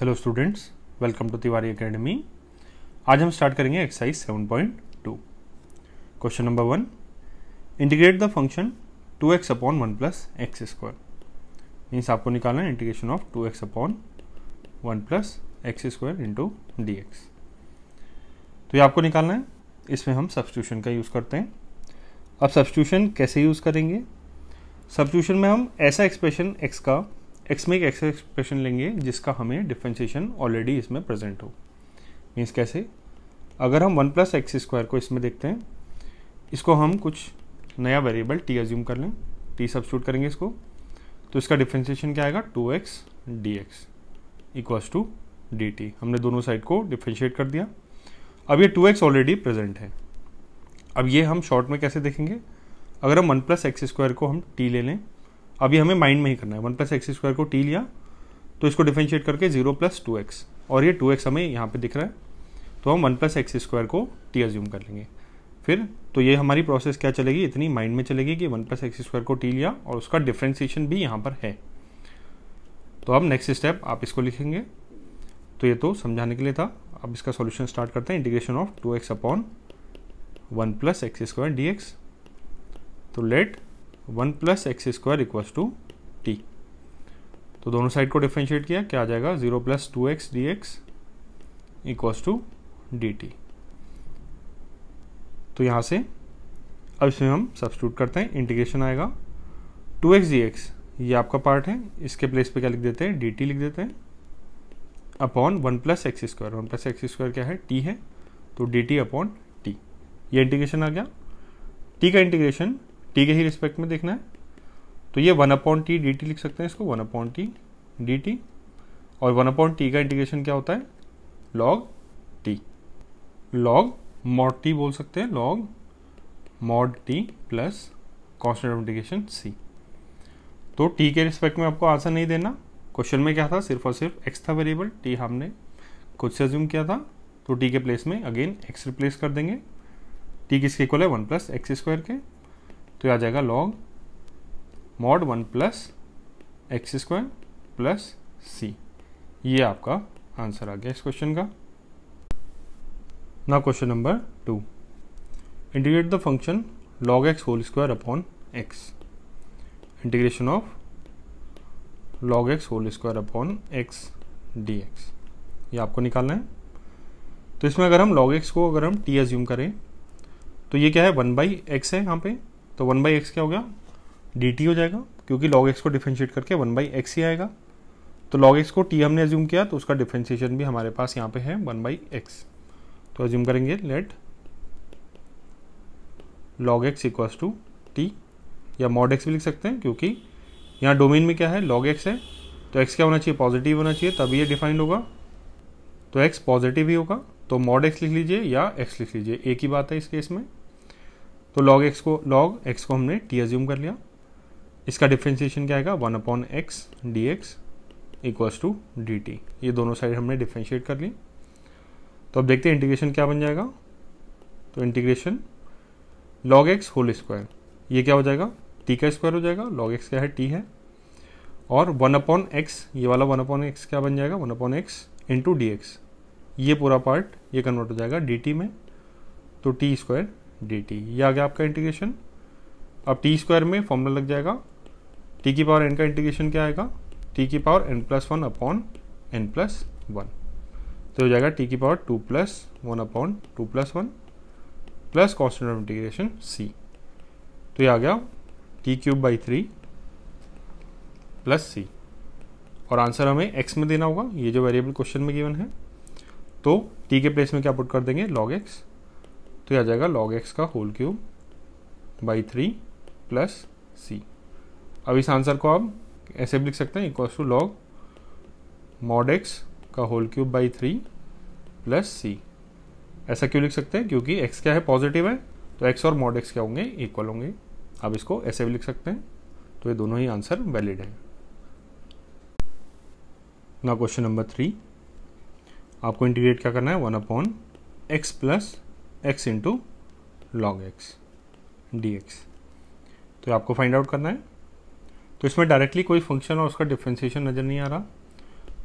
Hello students welcome to Tiwari academy आज हम start करेंगे exercise 7.2 question number one integrate the function 2x x upon one plus x square means आपको निकालना है integration of 2x x upon one plus x square into d तो ये आपको निकालना है इसमें हम सब्सटूशन का यूज़ करते हैं अब सब्सट्यूशन कैसे यूज़ करेंगे सब्सटीट्यूशन में हम ऐसा एक्सप्रेशन एक्स का एक्स में एक एक्स एक्सप्रेशन लेंगे जिसका हमें डिफ्रेंशिएशन ऑलरेडी इसमें प्रेजेंट हो मीन्स कैसे अगर हम वन प्लस एक्स स्क्वायर को इसमें देखते हैं इसको हम कुछ नया वेरिएबल टी एज्यूम कर लें टी सब्सिट्यूट करेंगे इसको तो इसका डिफ्रेंशिएशन क्या आएगा two x D x equals to D t हमने दोनों साइड को डिफ्रेंशिएट कर दिया अब ये टू एक्स ऑलरेडी प्रेजेंट है अब ये हम शॉर्ट में कैसे देखेंगे अगर हम वन प्लस एक्स स्क्वायर को हम टी ले लें अभी हमें माइंड में ही करना है वन प्लस एक्स स्क्वायर को टी लिया तो इसको डिफ्रेंशिएट करके जीरो प्लस टू एक्स और ये टू एक्स हमें यहाँ पे दिख रहा है तो हम वन प्लस एक्स स्क्वायर को टी एज्यूम कर लेंगे फिर तो ये हमारी प्रोसेस क्या चलेगी इतनी माइंड में चलेगी कि वन प्लस एक्स स्क्वायर को टी लिया और उसका डिफ्रेंशिएशन भी यहाँ पर है तो अब नेक्स्ट स्टेप आप इसको लिखेंगे तो ये तो समझाने के लिए था अब इसका सॉल्यूशन स्टार्ट करते हैं integration of two x upon one plus x square D x तो let one plus x square equals to T तो दोनों साइड को डिफ्रेंशिएट किया क्या आ जाएगा zero plus two x D x equals to D T तो यहां से अब इसमें हम सब्सिट्यूट करते हैं इंटीग्रेशन आएगा टू एक्स डी एक्स ये आपका पार्ट है इसके प्लेस पे क्या लिख देते हैं डी टी लिख देते हैं upon one plus x square one plus x square क्या है टी है तो डी टी अपॉन टी ये इंटीग्रेशन आ गया टी का इंटीग्रेशन टी के ही रिस्पेक्ट में देखना है तो ये one upon t D t लिख सकते हैं इसको one upon t D T और वन अपॉइंट टी का इंटीग्रेशन क्या होता है log t log mod t बोल सकते हैं log mod T plus constant of integration c तो टी के रिस्पेक्ट में आपको आंसर नहीं देना क्वेश्चन में क्या था सिर्फ और सिर्फ एक्स था वेरिएबल टी हमने खुद से ज्यूम किया था तो टी के प्लेस में अगेन एक्स रिप्लेस कर देंगे टी किसके इक्वल है वन प्लस एक्स स्क्वायर के तो आ जाएगा log mod one plus x square plus सी ये आपका आंसर आ गया इस क्वेश्चन का ना question number two integrate the function log x whole square upon x integration of log x whole square upon x dx ये आपको निकालना है तो इसमें अगर हम log x को अगर हम t एज्यूम करें तो ये क्या है वन बाई एक्स है यहाँ पे तो वन बाई एक्स क्या हो गया डी हो जाएगा क्योंकि लॉग एक्स को डिफ्रेंशिएट करके वन बाई एक्स ही आएगा तो लॉग एक्स को टी हमने एज्यूम किया तो उसका डिफ्रेंशिएशन भी हमारे पास यहाँ पे है वन बाई एक्स तो एज्यूम करेंगे let log x equals to t या मॉड एक्स भी लिख सकते हैं क्योंकि यहाँ डोमेन में क्या है लॉग एक्स है तो एक्स क्या होना चाहिए पॉजिटिव होना चाहिए तभी ये डिफाइंड होगा तो एक्स पॉजिटिव ही होगा तो मॉड एक्स लिख लीजिए या एक्स लिख लीजिए एक ही बात है इस केस में तो log x को log x को हमने t एज्यूम कर लिया इसका डिफ्रेंशिएशन क्या आएगा one upon x D x equals to D t ये दोनों साइड हमने डिफ्रेंशिएट कर ली तो अब देखते हैं इंटीग्रेशन क्या बन जाएगा तो integration log x whole square ये क्या हो जाएगा टी का स्क्वायर हो जाएगा लॉग एक्स क्या है टी है और वन अपॉन एक्स ये वाला वन अपॉन एक्स क्या बन जाएगा one upon x into d x ये पूरा पार्ट ये कन्वर्ट हो जाएगा डी टी में तो टी स्क्वायर डी टी ये आ गया आपका इंटीग्रेशन अब टी स्क्वायर में फॉर्मूला लग जाएगा टी की पावर एन का इंटीग्रेशन क्या आएगा टी की power n plus one upon n plus one तो हो जाएगा टी की power two plus one upon two plus one plus constant of integration c तो ये आ गया t cube by three plus सी और आंसर हमें एक्स में देना होगा ये जो वेरिएबल क्वेश्चन में गिवन है तो टी के प्लेस में क्या पुट कर देंगे लॉग एक्स तो यह आ जाएगा लॉग एक्स का whole cube by three plus सी अब इस आंसर को आप ऐसे भी लिख सकते हैं equal to log mod x का whole cube by three plus c ऐसा क्यों लिख सकते हैं क्योंकि x क्या है पॉजिटिव है तो x और मॉड एक्स क्या होंगे इक्वल होंगे आप इसको ऐसे भी लिख सकते हैं तो ये दोनों ही आंसर वैलिड है ना क्वेश्चन नंबर थ्री आपको इंटीग्रेट क्या करना है one upon x plus x into log x D x तो आपको फाइंड आउट करना है तो इसमें डायरेक्टली कोई फंक्शन और उसका डिफ्रेंसीशन नज़र नहीं आ रहा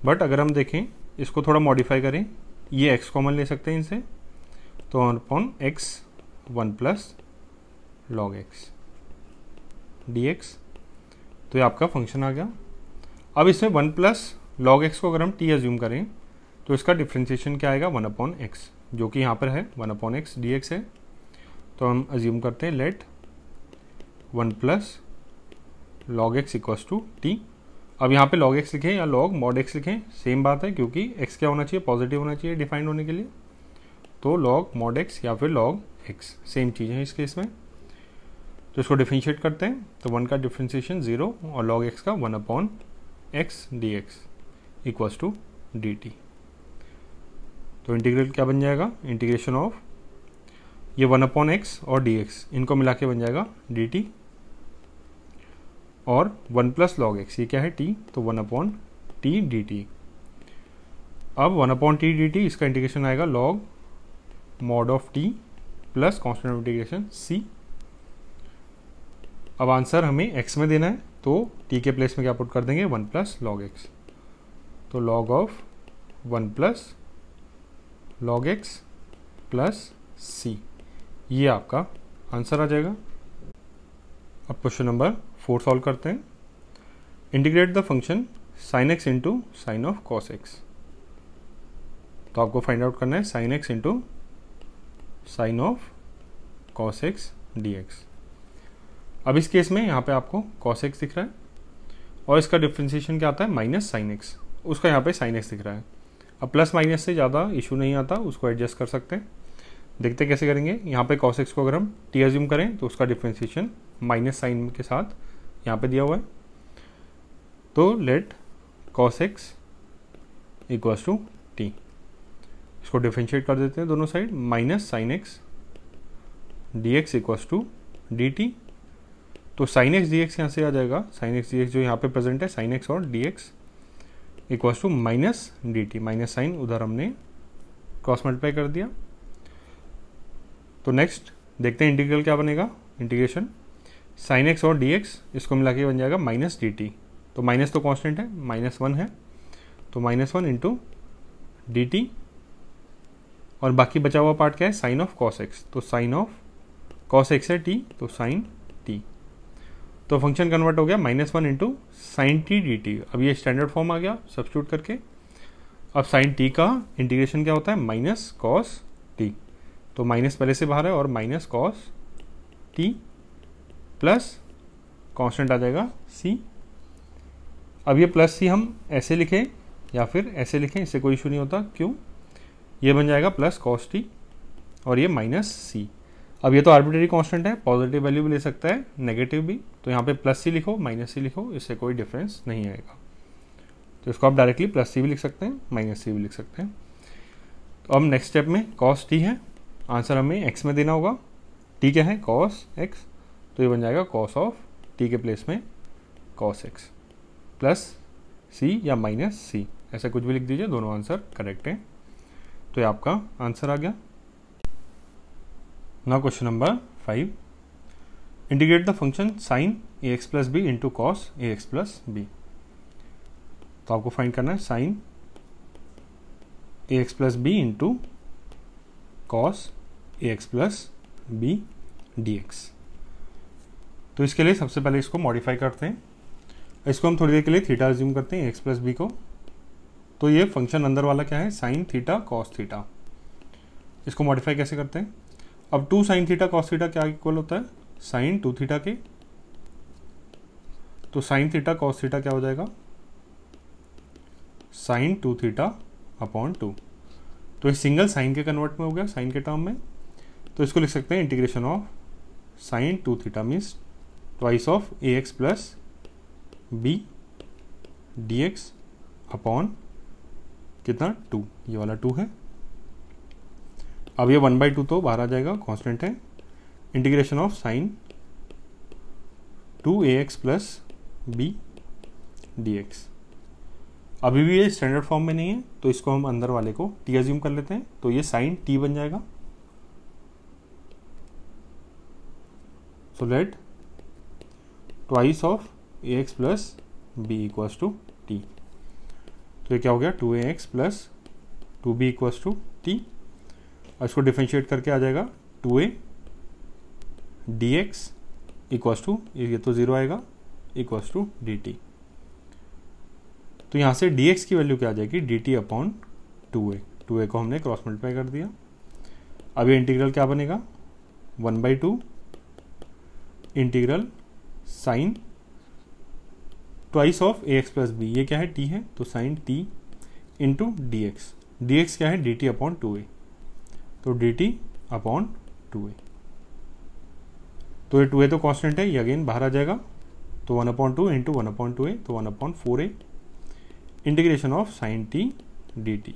बट अगर हम देखें इसको थोड़ा मॉडिफाई करें ये एक्स कॉमन ले सकते हैं इनसे तो upon x one plus log x D x तो ये आपका फंक्शन आ गया अब इसमें वन प्लस लॉग एक्स को अगर हम टी एज्यूम करें तो इसका डिफ्रेंसीशन क्या आएगा वन अपॉन एक्स जो कि यहाँ पर है one upon x D x है तो हम अज्यूम करते हैं let one plus log x equals to t अब यहाँ पे लॉग एक्स लिखें या लॉग मॉड एक्स लिखें सेम बात है क्योंकि एक्स क्या होना चाहिए पॉजिटिव होना चाहिए डिफाइंड होने के लिए तो लॉग मॉड एक्स या फिर लॉग एक्स सेम चीज़ है इस केस में तो इसको डिफ्रेंशिएट करते हैं तो वन का डिफ्रेंशिएशन ज़ीरो और लॉग एक्स का one upon x D x equals to D T तो इंटीग्रल क्या बन जाएगा इंटीग्रेशन ऑफ ये वन अपॉन एक्स और डी एक्स इनको मिला के बन जाएगा डी टी और वन प्लस लॉग एक्स ये क्या है टी तो one upon t D T अब one upon t D t इसका इंटीग्रेशन आएगा log mod of t plus constant integration c अब आंसर हमें एक्स में देना है तो टी के प्लेस में क्या पुट कर देंगे वन प्लस लॉग एक्स तो log of one plus log x plus सी ये आपका आंसर आ जाएगा अब क्वेश्चन नंबर फोर सॉल्व करते हैं integrate the function sine x into sine of cos x तो आपको फाइंड आउट करना है sine x into sine of cos x D x अब इस केस में यहाँ पे आपको कॉस एक्स दिख रहा है और इसका डिफ्रेंसिएशन क्या आता है माइनस साइन एक्स उसका यहाँ पे साइन एक्स दिख रहा है अब प्लस माइनस से ज़्यादा इशू नहीं आता उसको एडजस्ट कर सकते हैं देखते कैसे करेंगे यहाँ पे कॉस एक्स को अगर हम टी एज्यूम करें तो उसका डिफ्रेंसिएशन माइनस साइन के साथ यहाँ पे दिया हुआ है तो let cos x equals to t इसको डिफ्रेंशिएट कर देते हैं दोनों side minus sine x D x equals to D T तो साइन एक्स डी एक्स यहाँ से आ जाएगा साइन एक्स डी एक्स जो यहाँ पे प्रेजेंट है साइन एक्स और D x equals to minus D t minus sine उधर हमने क्रॉस मल्टीप्लाई कर दिया तो नेक्स्ट देखते हैं इंटीग्रल क्या बनेगा इंटीग्रेशन साइन एक्स और डी एक्स इसको मिला के बन जाएगा माइनस डी टी तो माइनस तो कांस्टेंट है माइनस वन है तो minus one into d T और बाकी बचा हुआ पार्ट क्या है साइन ऑफ कॉस एक्स तो साइन ऑफ कॉस एक्स है टी तो साइन तो फंक्शन कन्वर्ट हो गया minus one into sine t D T अब ये स्टैंडर्ड फॉर्म आ गया सब्सिट्यूट करके अब साइन टी का इंटीग्रेशन क्या होता है माइनस कॉस टी तो माइनस पहले से बाहर है और minus cos t plus constant आ जाएगा सी अब ये प्लस सी हम ऐसे लिखें या फिर ऐसे लिखें इससे कोई इशू नहीं होता क्यों ये बन जाएगा प्लस कॉस टी और ये माइनस सी अब ये तो आर्बिटरी कांस्टेंट है पॉजिटिव वैल्यू भी ले सकता है नेगेटिव भी तो यहाँ पे प्लस सी लिखो माइनस सी लिखो इससे कोई डिफरेंस नहीं आएगा तो इसको आप डायरेक्टली प्लस सी भी लिख सकते हैं माइनस सी भी लिख सकते हैं तो अब नेक्स्ट स्टेप में कॉस टी है आंसर हमें एक्स में देना होगा टी क्या है कॉस एक्स तो ये बन जाएगा कॉस ऑफ टी के प्लेस में कॉस एक्स प्लस सी या माइनस सी ऐसा कुछ भी लिख दीजिए दोनों आंसर करेक्ट हैं तो ये आपका आंसर आ गया Now question number the Integrate the function sin plus plus b into cos x plus b. तो आपको फाइंड करना है sine a x plus b into cos a x plus b d x तो इसके लिए सबसे पहले इसको मॉडिफाई करते हैं इसको हम थोड़ी देर के लिए थीटा रिज्यूम करते हैं एक्स प्लस बी को तो ये फंक्शन अंदर वाला क्या है साइन थीटा कॉस थीटा इसको मॉडिफाई कैसे करते हैं अब two sine theta cos theta क्या इक्वल होता है साइन टू थीटा के तो साइन थीटा कॉस थीटा क्या हो जाएगा sine two theta upon two तो ये सिंगल साइन के कन्वर्ट में हो गया साइन के टर्म में तो इसको लिख सकते हैं integration of sine two theta means twice of a x plus b d x upon कितना टू ये वाला टू है अब ये वन बाई टू तो बाहर आ जाएगा कांस्टेंट है integration of sine two a x plus b d x अभी भी ये स्टैंडर्ड फॉर्म में नहीं है तो इसको हम अंदर वाले को टी एज्यूम कर लेते हैं तो ये साइन टी बन जाएगा so let twice of a x plus b equals to T तो ये क्या हो गया two a x plus two b equals to T और इसको डिफ्रेंशिएट करके आ जाएगा two a d x equals to ये तो ज़ीरो आएगा इक्वस टू डी टी तो यहाँ से dx की वैल्यू क्या आ जाएगी d T upon two a two a को हमने क्रॉस मल्टीप्लाई कर दिया अब ये इंटीग्रल क्या बनेगा one by two integral sine twice of a x plus b ये क्या है टी है तो sine t into d x D x क्या है d T upon two a तो D T upon two a तो ये टू ए तो कॉन्स्टेंट है ये अगेन बाहर आ जाएगा तो one upon two into one upon two a तो one upon four a integration of sine t D T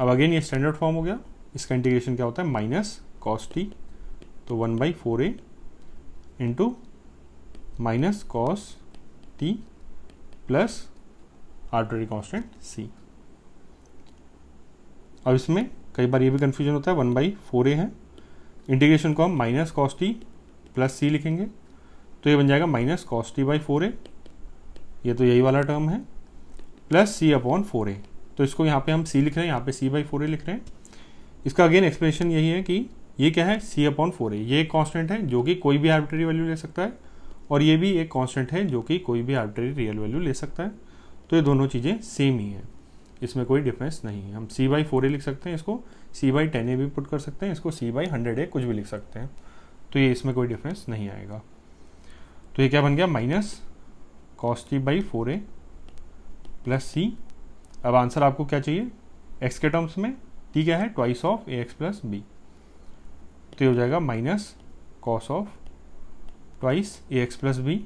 अब अगेन ये स्टैंडर्ड फॉर्म हो गया इसका इंटीग्रेशन क्या होता है माइनस कॉस टी तो one by four a into minus cos t plus arbitrary constant c अब इसमें कई बार ये भी कन्फ्यूजन होता है वन बाई फोर ए है इंटीग्रेशन को हम minus cos t plus c लिखेंगे तो ये बन जाएगा minus cos t by four a ये तो यही वाला टर्म है plus c upon four a तो इसको यहाँ पे हम सी लिख रहे हैं यहाँ पे सी बाई फोर ए लिख रहे हैं इसका अगेन एक्सप्रेशन यही है कि ये क्या है सी अपॉन फोर ए ये एक कॉन्स्टेंट है जो कि कोई भी आर्बिट्री वैल्यू ले सकता है और ये भी एक कॉन्स्टेंट है जो कि कोई भी आर्बिट्री रियल वैल्यू ले सकता है तो ये दोनों चीज़ें सेम ही हैं इसमें कोई डिफरेंस नहीं है हम सी बाई फोर ए लिख सकते हैं इसको सी बाई टेन ए भी पुट कर सकते हैं इसको सी बाई हंड्रेड ए कुछ भी लिख सकते हैं तो ये इसमें कोई डिफरेंस नहीं आएगा तो ये क्या बन गया minus cos t by four a plus सी अब आंसर आपको क्या चाहिए एक्स के टर्म्स में टी क्या है twice of a x plus b तो ये हो जाएगा minus cos of twice a x plus b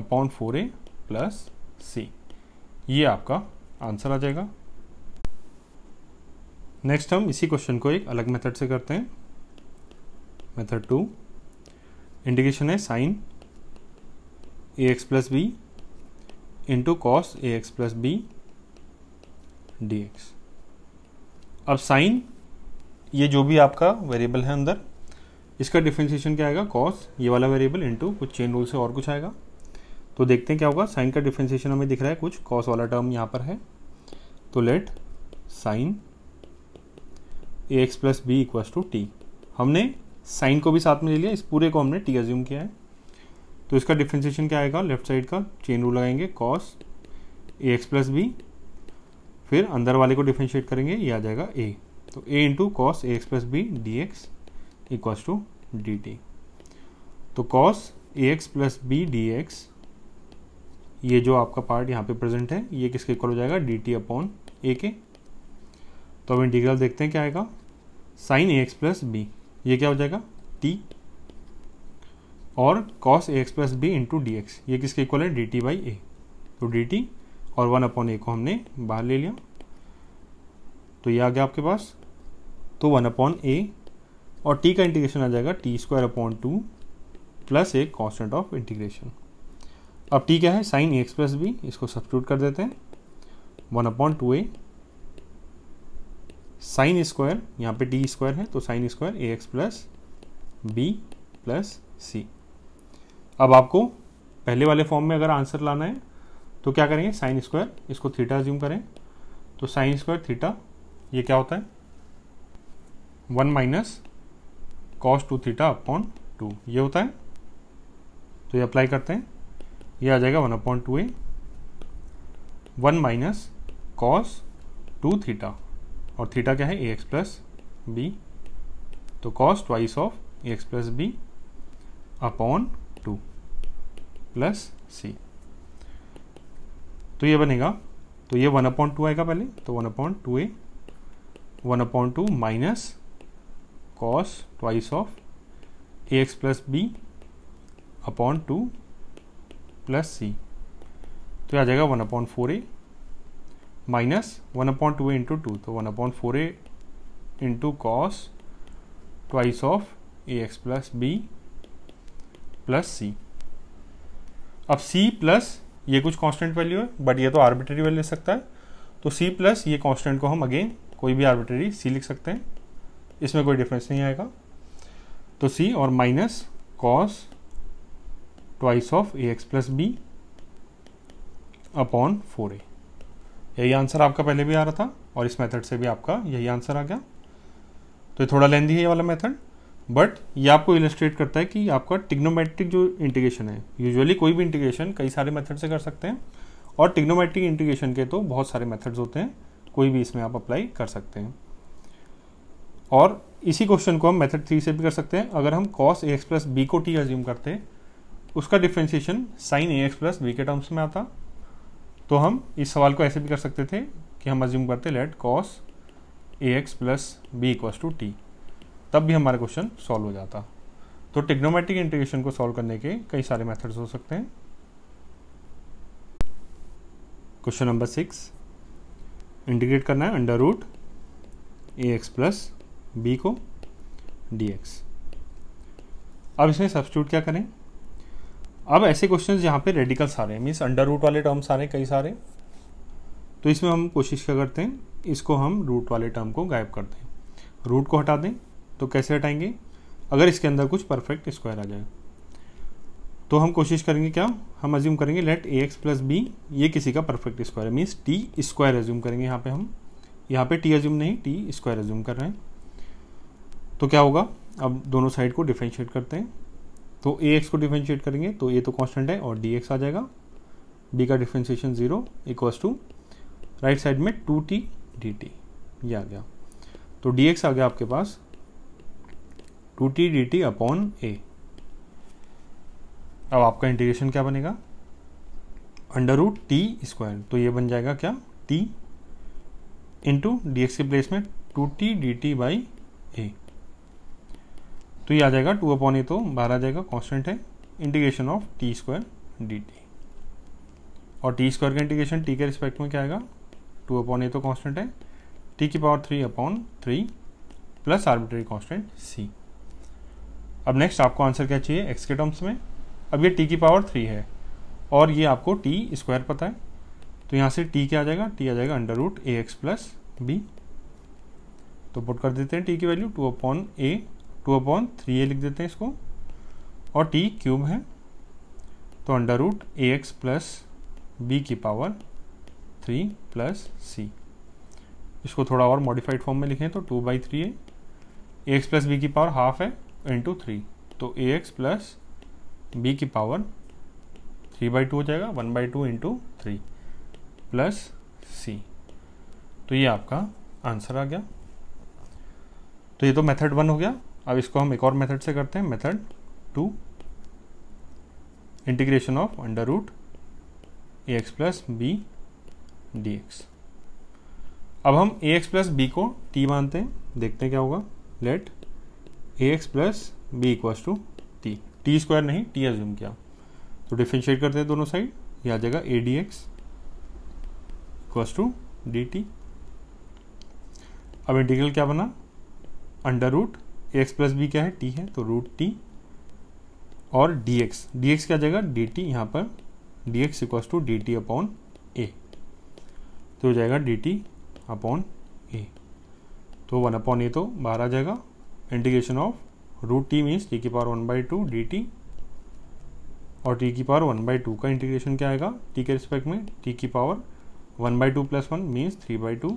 upon four a plus सी ये आपका आंसर आ जाएगा नेक्स्ट हम इसी क्वेश्चन को एक अलग मेथड से करते हैं मेथड टू इंडिकेशन है sine a x plus b into cos a x plus b d x अब साइन ये जो भी आपका वेरिएबल है अंदर इसका डिफ्रेंसिएशन क्या आएगा कॉस ये वाला वेरिएबल इंटू कुछ चेन रूल से और कुछ आएगा तो देखते हैं क्या होगा साइन का डिफ्रेंसिएशन हमें दिख रहा है कुछ कॉस वाला टर्म यहाँ पर है तो let sine a x plus b equals to t हमने साइन को भी साथ में ले लिया इस पूरे को हमने टी एज्यूम किया है तो इसका डिफ्रेंसिएशन क्या आएगा लेफ्ट साइड का चेन रूल लगाएंगे cos a x plus b फिर अंदर वाले को डिफ्रेंशिएट करेंगे ये आ जाएगा ए तो a into cos a x plus b d x equals to D T तो cos a x plus b d x ये जो आपका पार्ट यहाँ पे प्रेजेंट है ये किसके इक्वल हो जाएगा डी टी अपॉन ए के तो अब इंटीग्रल देखते हैं क्या आएगा sine a x plus b ये क्या हो जाएगा टी और cos a x plus b into d x ये किसके इक्वल है डी टी बाई ए तो डी टी और वन अपॉन ए को हमने बाहर ले लिया तो ये आ गया आपके पास तो वन अपॉन ए और टी का इंटीग्रेशन आ जाएगा T square upon two plus a constant of integration अब टी क्या है sine a x plus b इसको सब्सिट्यूट कर देते हैं one upon two a sine square यहाँ पे टी स्क्वायर है तो sine square a x plus b plus सी अब आपको पहले वाले फॉर्म में अगर आंसर लाना है तो क्या करेंगे साइन स्क्वायर इसको थीटा ज्यूम करें तो साइन स्क्वायर थीटा ये क्या होता है one minus cos two theta upon two ये होता है तो ये अप्लाई करते हैं ये आ जाएगा one upon two a one minus cos two theta और थीटा क्या है ए एक्स प्लस बी तो cos twice of a x plus b upon two plus सी तो ये बनेगा तो ये वन अपॉइंट टू आएगा पहले तो one upon two a one upon two minus cos twice of a x plus b upon two plus सी तो आ जाएगा one upon four a minus one upon two a into two तो one upon four a into cos twice of a x plus b plus सी अब c plus ये कुछ constant value है but ये तो आर्बिट्री वैल्यू ले सकता है तो सी प्लस ये कांस्टेंट को हम अगेन कोई भी आर्बिट्री सी लिख सकते हैं इसमें कोई डिफरेंस नहीं आएगा तो सी और minus cos twice of ax plus b upon four a यही आंसर आपका पहले भी आ रहा था और इस मेथड से भी आपका यही आंसर आ गया तो ये थोड़ा लेंदी है ये वाला मेथड बट ये आपको इलस्ट्रेट करता है कि आपका टिग्नोमेट्रिक जो इंटीग्रेशन है यूजुअली कोई भी इंटीग्रेशन कई सारे मेथड से कर सकते हैं और टिग्नोमेट्रिक इंटीग्रेशन के तो बहुत सारे मेथड्स होते हैं कोई भी इसमें आप अप्लाई कर सकते हैं और इसी क्वेश्चन को हम मेथड थ्री से भी कर सकते हैं अगर हम cos a x plus b को टी एज्यूम करते हैं उसका differentiation sine a x plus b के टर्म्स में आता तो हम इस सवाल को ऐसे भी कर सकते थे कि हम अज्यूम करते let cos a x plus b equals to t तब भी हमारा क्वेश्चन सॉल्व हो जाता तो टिग्नोमेट्रिक इंटीग्रेशन को सॉल्व करने के कई सारे मेथड्स हो सकते हैं क्वेश्चन नंबर सिक्स इंटीग्रेट करना है under root a x plus b को डी एक्स अब इसमें सब्सिट्यूट क्या करें अब ऐसे क्वेश्चन जहाँ पे रेडिकल्स आ रहे हैं मीन्स अंडर रूट वाले टर्म्स आ रहे हैं कई सारे तो इसमें हम कोशिश क्या करते हैं इसको हम रूट वाले टर्म को गायब करते हैं रूट को हटा दें तो कैसे हटाएंगे अगर इसके अंदर कुछ परफेक्ट स्क्वायर आ जाए तो हम कोशिश करेंगे क्या हम एज्यूम करेंगे let a x plus b ये किसी का परफेक्ट स्क्वायर है मीन्स टी स्क्वायर एज्यूम करेंगे यहाँ पे हम यहाँ पे टी एज्यूम नहीं टी स्क्वायर एज्यूम कर रहे हैं तो क्या होगा अब दोनों साइड को डिफ्रेंशिएट करते हैं तो ए एक्स को डिफ्रेंशिएट करेंगे तो ए तो कांस्टेंट है और डी एक्स आ जाएगा डी का differentiation zero equals to right side में टू टी डी टी ये आ गया तो डी एक्स आ गया आपके पास two t D T upon a अब आपका इंटीग्रेशन क्या बनेगा अंडर रूट टी स्क्वायर तो ये बन जाएगा क्या टी इंटू डी एक्स के प्लेस में two t D t by तो ये आ जाएगा टू अपॉन ए तो बाहर आ जाएगा कॉन्स्टेंट है integration of t square d T और टी स्क्वायर का इंटीग्रेशन टी के रिस्पेक्ट में क्या आएगा टू अपॉन ए तो कॉन्स्टेंट है टी की power three upon three plus arbitrary constant c अब नेक्स्ट आपको आंसर क्या चाहिए एक्स के टर्म्स में अब ये टी की पावर थ्री है और ये आपको टी स्क्वायर पता है तो यहाँ से टी क्या आ जाएगा टी आ जाएगा under root a x plus b तो पुट कर देते हैं टी की value two upon a two upon three a लिख देते हैं इसको और टी क्यूब है तो under root a x plus b की पावर थ्री प्लस सी इसको थोड़ा और मॉडिफाइड फॉर्म में लिखें तो two by three a x plus b की पावर हाफ है इंटू थ्री तो ए एक्स प्लस बी की पावर थ्री बाई टू हो जाएगा one by two into three plus सी तो ये आपका आंसर आ गया तो ये तो मेथड वन हो गया अब इसको हम एक और मेथड से करते हैं method two integration of under root a x plus b d x अब हम ए एक्स प्लस बी को टी मानते हैं देखते हैं क्या होगा let a x plus b equals to t t square नहीं टी एज्यूम किया तो डिफ्रेंशिएट करते हैं दोनों साइड यह आ जाएगा a d x equal to D T अब इंटीग्रल क्या बना under root x plus b क्या है टी है तो रूट टी और डी एक्स डी एक्स क्या जाएगा डी टी यहाँ पर d x equals to D T upon a तो हो जाएगा डी टी अपॉन ए तो वन अपॉन ए तो बाहर आ जाएगा integration of root t means t की power one by two D T और टी की पावर वन बाई टू का इंटीग्रेशन क्या आएगा टी के रिस्पेक्ट में टी की power one by two plus one means three by two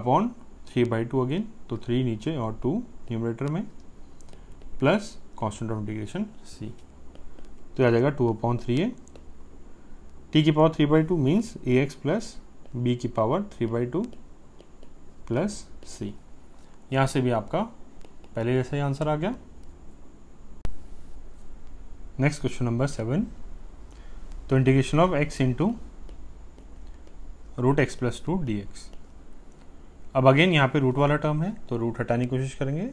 upon three by two again तो थ्री नीचे और टू न्यूमरेटर में plus constant of integration c तो आ जाएगा two upon three a t की power three by two means a x plus b की power three by two plus c यहाँ से भी आपका पहले जैसा ही आंसर आ गया नेक्स्ट क्वेश्चन नंबर सेवन तो integration of x into root x plus two D x अब अगेन यहाँ पे रूट वाला टर्म है तो रूट हटाने की कोशिश करेंगे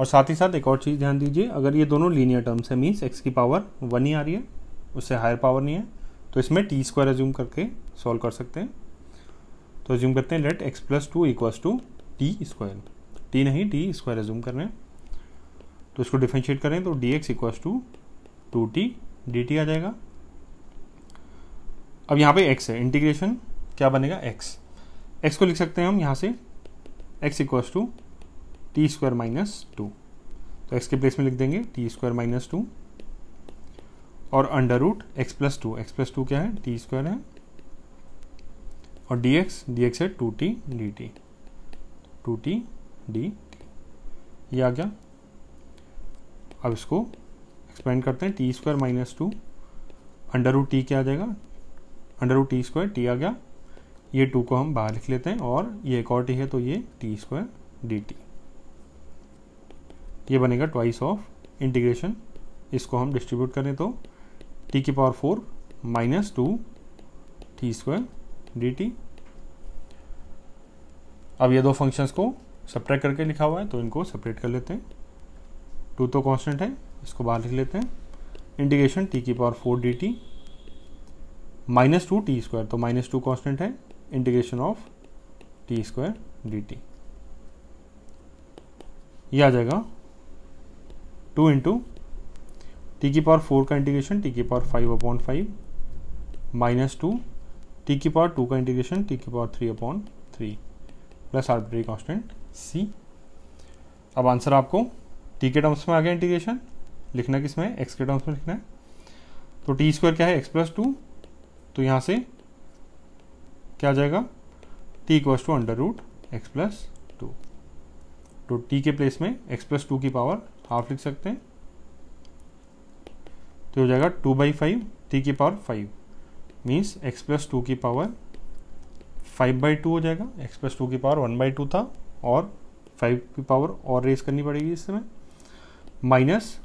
और साथ ही साथ एक और चीज़ ध्यान दीजिए अगर ये दोनों लीनियर टर्म्स है मीन्स एक्स की पावर वन ही आ रही है उससे हायर पावर नहीं है तो इसमें टी स्क्वायर एज्यूम करके सॉल्व कर सकते हैं तो एज्यूम करते हैं let x plus two equals to t square t नहीं टी स्क्वायर एज्यूम कर रहे हैं तो इसको डिफ्रेंशिएट करें तो d x equals to two t D t आ जाएगा अब यहाँ पे एक्स है इंटीग्रेशन क्या बनेगा एक्स एक्स को लिख सकते हैं हम यहाँ से x equal to t square minus two तो एक्स के प्लेस में लिख देंगे टी स्क्वायर माइनस टू और under root x plus two x plus two क्या है टी स्क्वायर है और डी एक्स डी एक्स है two t D t two t D t ये आ गया अब इसको एक्सपेंड करते हैं t square minus two under root t क्या आ जाएगा under root T square T आ गया ये टू को हम बाहर लिख लेते हैं और ये एक और टी है तो ये टी स्क्वायर डी टी ये बनेगा ट्वाइस ऑफ इंटीग्रेशन इसको हम डिस्ट्रीब्यूट करें तो टी की power four minus two t square d T अब ये दो फंक्शंस को सपरेट करके लिखा हुआ है तो इनको सेपरेट कर लेते हैं टू तो कांस्टेंट है इसको बाहर लिख लेते हैं इंटीग्रेशन टी की power four D t minus two t square तो माइनस टू कॉन्स्टेंट है integration of t square d ये आ जाएगा टू इंटू टी की पावर फोर का इंटीग्रेशन टी की power five upon five minus two t की पावर टू का इंटीग्रेशन टी की power three upon three plus arbitrary constant c अब आंसर आपको टी के टर्म्स में आ गया इंटीग्रेशन लिखना किस में एक्स के टर्म्स में लिखना है तो टी स्क्वायर क्या है एक्स प्लस टू तो यहाँ से क्या आ जाएगा t equals to under root x plus two तो t के प्लेस में x प्लस टू की पावर हाफ लिख सकते हैं तो हो जाएगा टू बाई फाइव टी की power five means x plus two की पावर फाइव बाई टू हो जाएगा एक्स प्लस टू की पावर वन बाई टू था और फाइव की पावर और रेस करनी पड़ेगी इस समय माइनस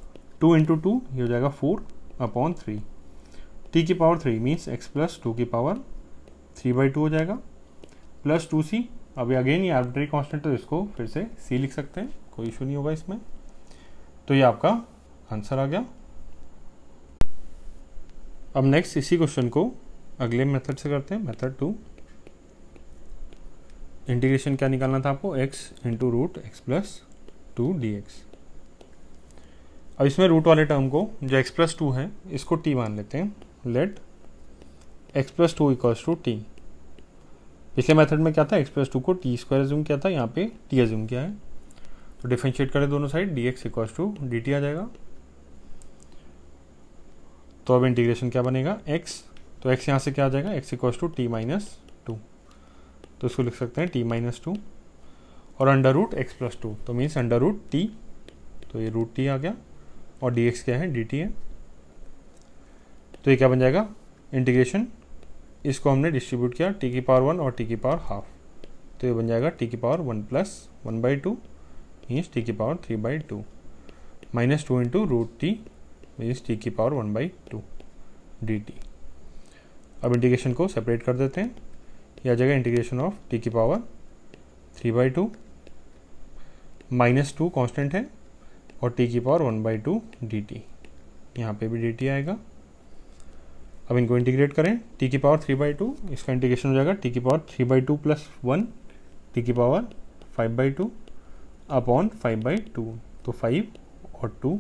टू इंटू टू ये हो जाएगा फोर अपॉन थ्री टी की power three means x plus two की पावर थ्री बाई टू हो जाएगा प्लस टू सी अभी अगेन ये आर्बिट्री कॉन्स्टेंट तो इसको फिर से सी लिख सकते हैं कोई इशू नहीं होगा इसमें तो ये आपका आंसर आ गया अब नेक्स्ट इसी क्वेश्चन को अगले मेथड से करते हैं मेथड टू इंटीग्रेशन क्या निकालना था आपको x into root x plus two D x अब इसमें रूट वाले टर्म को जो एक्स प्लस टू है इसको टी मान लेते हैं let x plus two equals to t पिछले मेथड में क्या था एक्स प्लस टू को टी स्क्वायर एज्यूम किया था यहाँ पे टी एज्यूम किया है तो डिफ्रेंशिएट करें दोनों side d x equals to D t आ जाएगा तो अब इंटीग्रेशन क्या बनेगा एक्स तो एक्स यहाँ से क्या आ जाएगा x equals to t minus two तो इसको लिख सकते हैं टी माइनस टू और under root x plus two तो मीन्स अंडर रूट टी तो ये रूट टी आ गया और डी एक्स क्या है डी टी है तो ये क्या बन जाएगा इंटीग्रेशन इसको हमने डिस्ट्रीब्यूट किया टी की पावर वन और टी की पावर हाफ तो ये बन जाएगा टी की power one plus one by two means t की power three by two minus two into root t means t की power one by two D T अब इंटीग्रेशन को सेपरेट कर देते हैं यह आ जाएगा इंटीग्रेशन ऑफ टी की power three by two minus two constant है और टी की power one by two D t यहाँ पर भी डी टी आएगा अब इनको इंटीग्रेट करें टी की पावर थ्री बाई टू इसका इंटीग्रेशन हो जाएगा टी की power three by two plus one t की power five by two upon five by two तो फाइव और two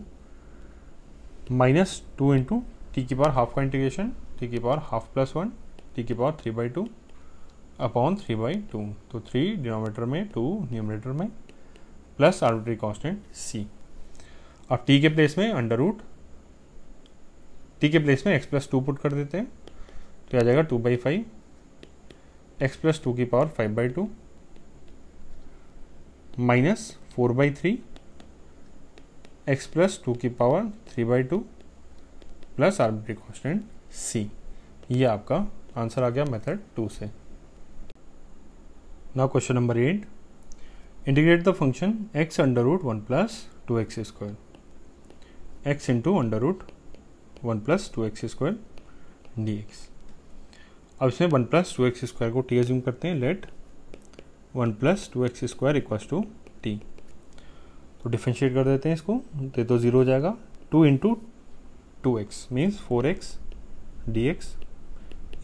minus two into t की पावर हाफ का इंटीग्रेशन टी की power half plus one t की power three by two upon three by two तो three denominator में two numerator में plus arbitrary constant c अब t के place में अंडर रूट टी के प्लेस में एक्स प्लस टू पुट कर देते हैं तो आ जाएगा two by five x plus two की power five by two minus four by three x plus two की power three by two plus arbitrary constant c ये आपका आंसर आ गया मेथड टू से now question number eight integrate the function x under root one plus two x square x into under root one plus two x square D x अब इसमें one plus two x square को T assume करते हैं let one plus two x square equals to T तो differentiate कर देते हैं इसको तो तो ज़ीरो हो जाएगा two into two x means four x D x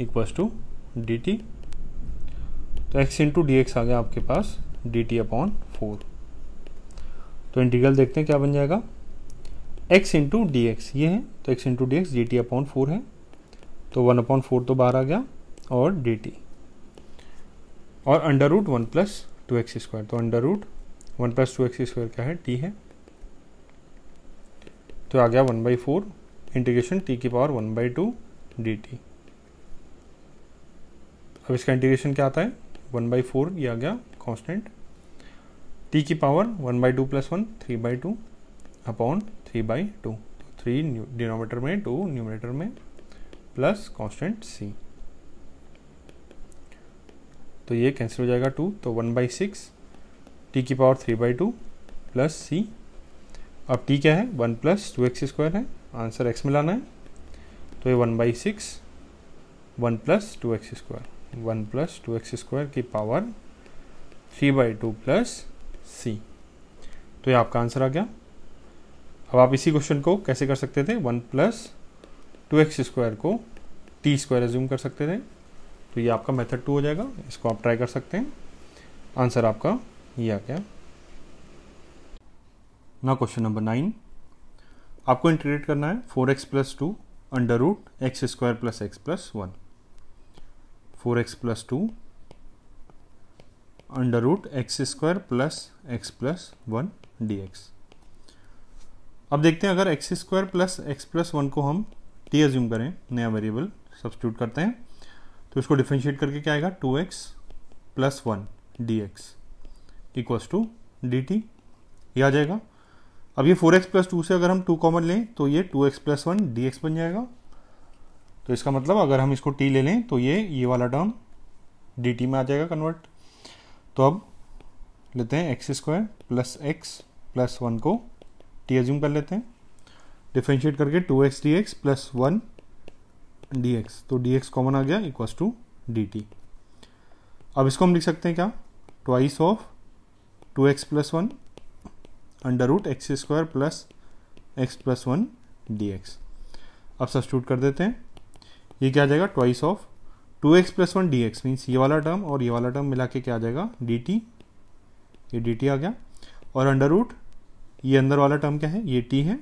equals to D T तो एक्स इंटू डी एक्स आ गया आपके पास डी टी अपॉन फोर तो इंटीग्रल देखते हैं क्या बन जाएगा एक्स इंटू डी एक्स ये है तो x into d x d T upon four है तो वन अपॉन फोर तो बाहर आ गया और डी टी और under root one plus two x square तो under root one plus two x square क्या है टी है तो आ गया one by four integration t की power one by two D T अब इसका इंटीग्रेशन क्या आता है वन बाई फोर ये आ गया कॉन्स्टेंट टी की power one by two plus one three by two upon three by two three denominator में टू न्यूमिनेटर में प्लस कॉन्स्टेंट सी तो ये कैंसिल हो जाएगा टू तो वन बाई सिक्स टी की power three by two plus सी अब t क्या है one plus two x square है आंसर एक्स में लाना है तो ये one by six one plus two x square one plus two x square की power three by two plus सी तो ये आपका आंसर आ गया अब आप इसी क्वेश्चन को कैसे कर सकते थे one plus two x square को टी स्क्वायर एज्यूम कर सकते थे तो ये आपका मेथड टू हो जाएगा इसको आप ट्राई कर सकते हैं आंसर आपका ये आ गया ना क्वेश्चन नंबर नाइन आपको इंटीग्रेट करना है four x plus two under root x square plus x plus one four x plus two under root x square plus x plus one d x अब देखते हैं अगर x square plus x plus one को हम t assume करें नया variable substitute करते हैं तो इसको डिफ्रेंशिएट करके क्या आएगा two x plus one d x equals to D t ये आ जाएगा अब ये फोर एक्स प्लस टू से अगर हम टू कॉमन लें तो ये two x plus one d x बन जाएगा तो इसका मतलब अगर हम इसको टी ले लें तो ये ये वाला टर्म डी टी में आ जाएगा कन्वर्ट तो अब लेते हैं x square plus x plus one को टी एज्यूम कर लेते हैं डिफ्रेंशिएट करके two x D x plus one d x तो डी एक्स कॉमन आ गया इक्वस टू डी टी अब इसको हम लिख सकते हैं क्या twice of two x plus one under root x square plus x plus one d x अब सब्सटूट कर देते हैं ये क्या आ जाएगा twice of two x plus one d x means ये वाला टर्म और ये वाला टर्म मिला के क्या आ जाएगा डी टी ये डी टी आ गया और अंडर रूट ये अंदर वाला टर्म क्या है ये टी है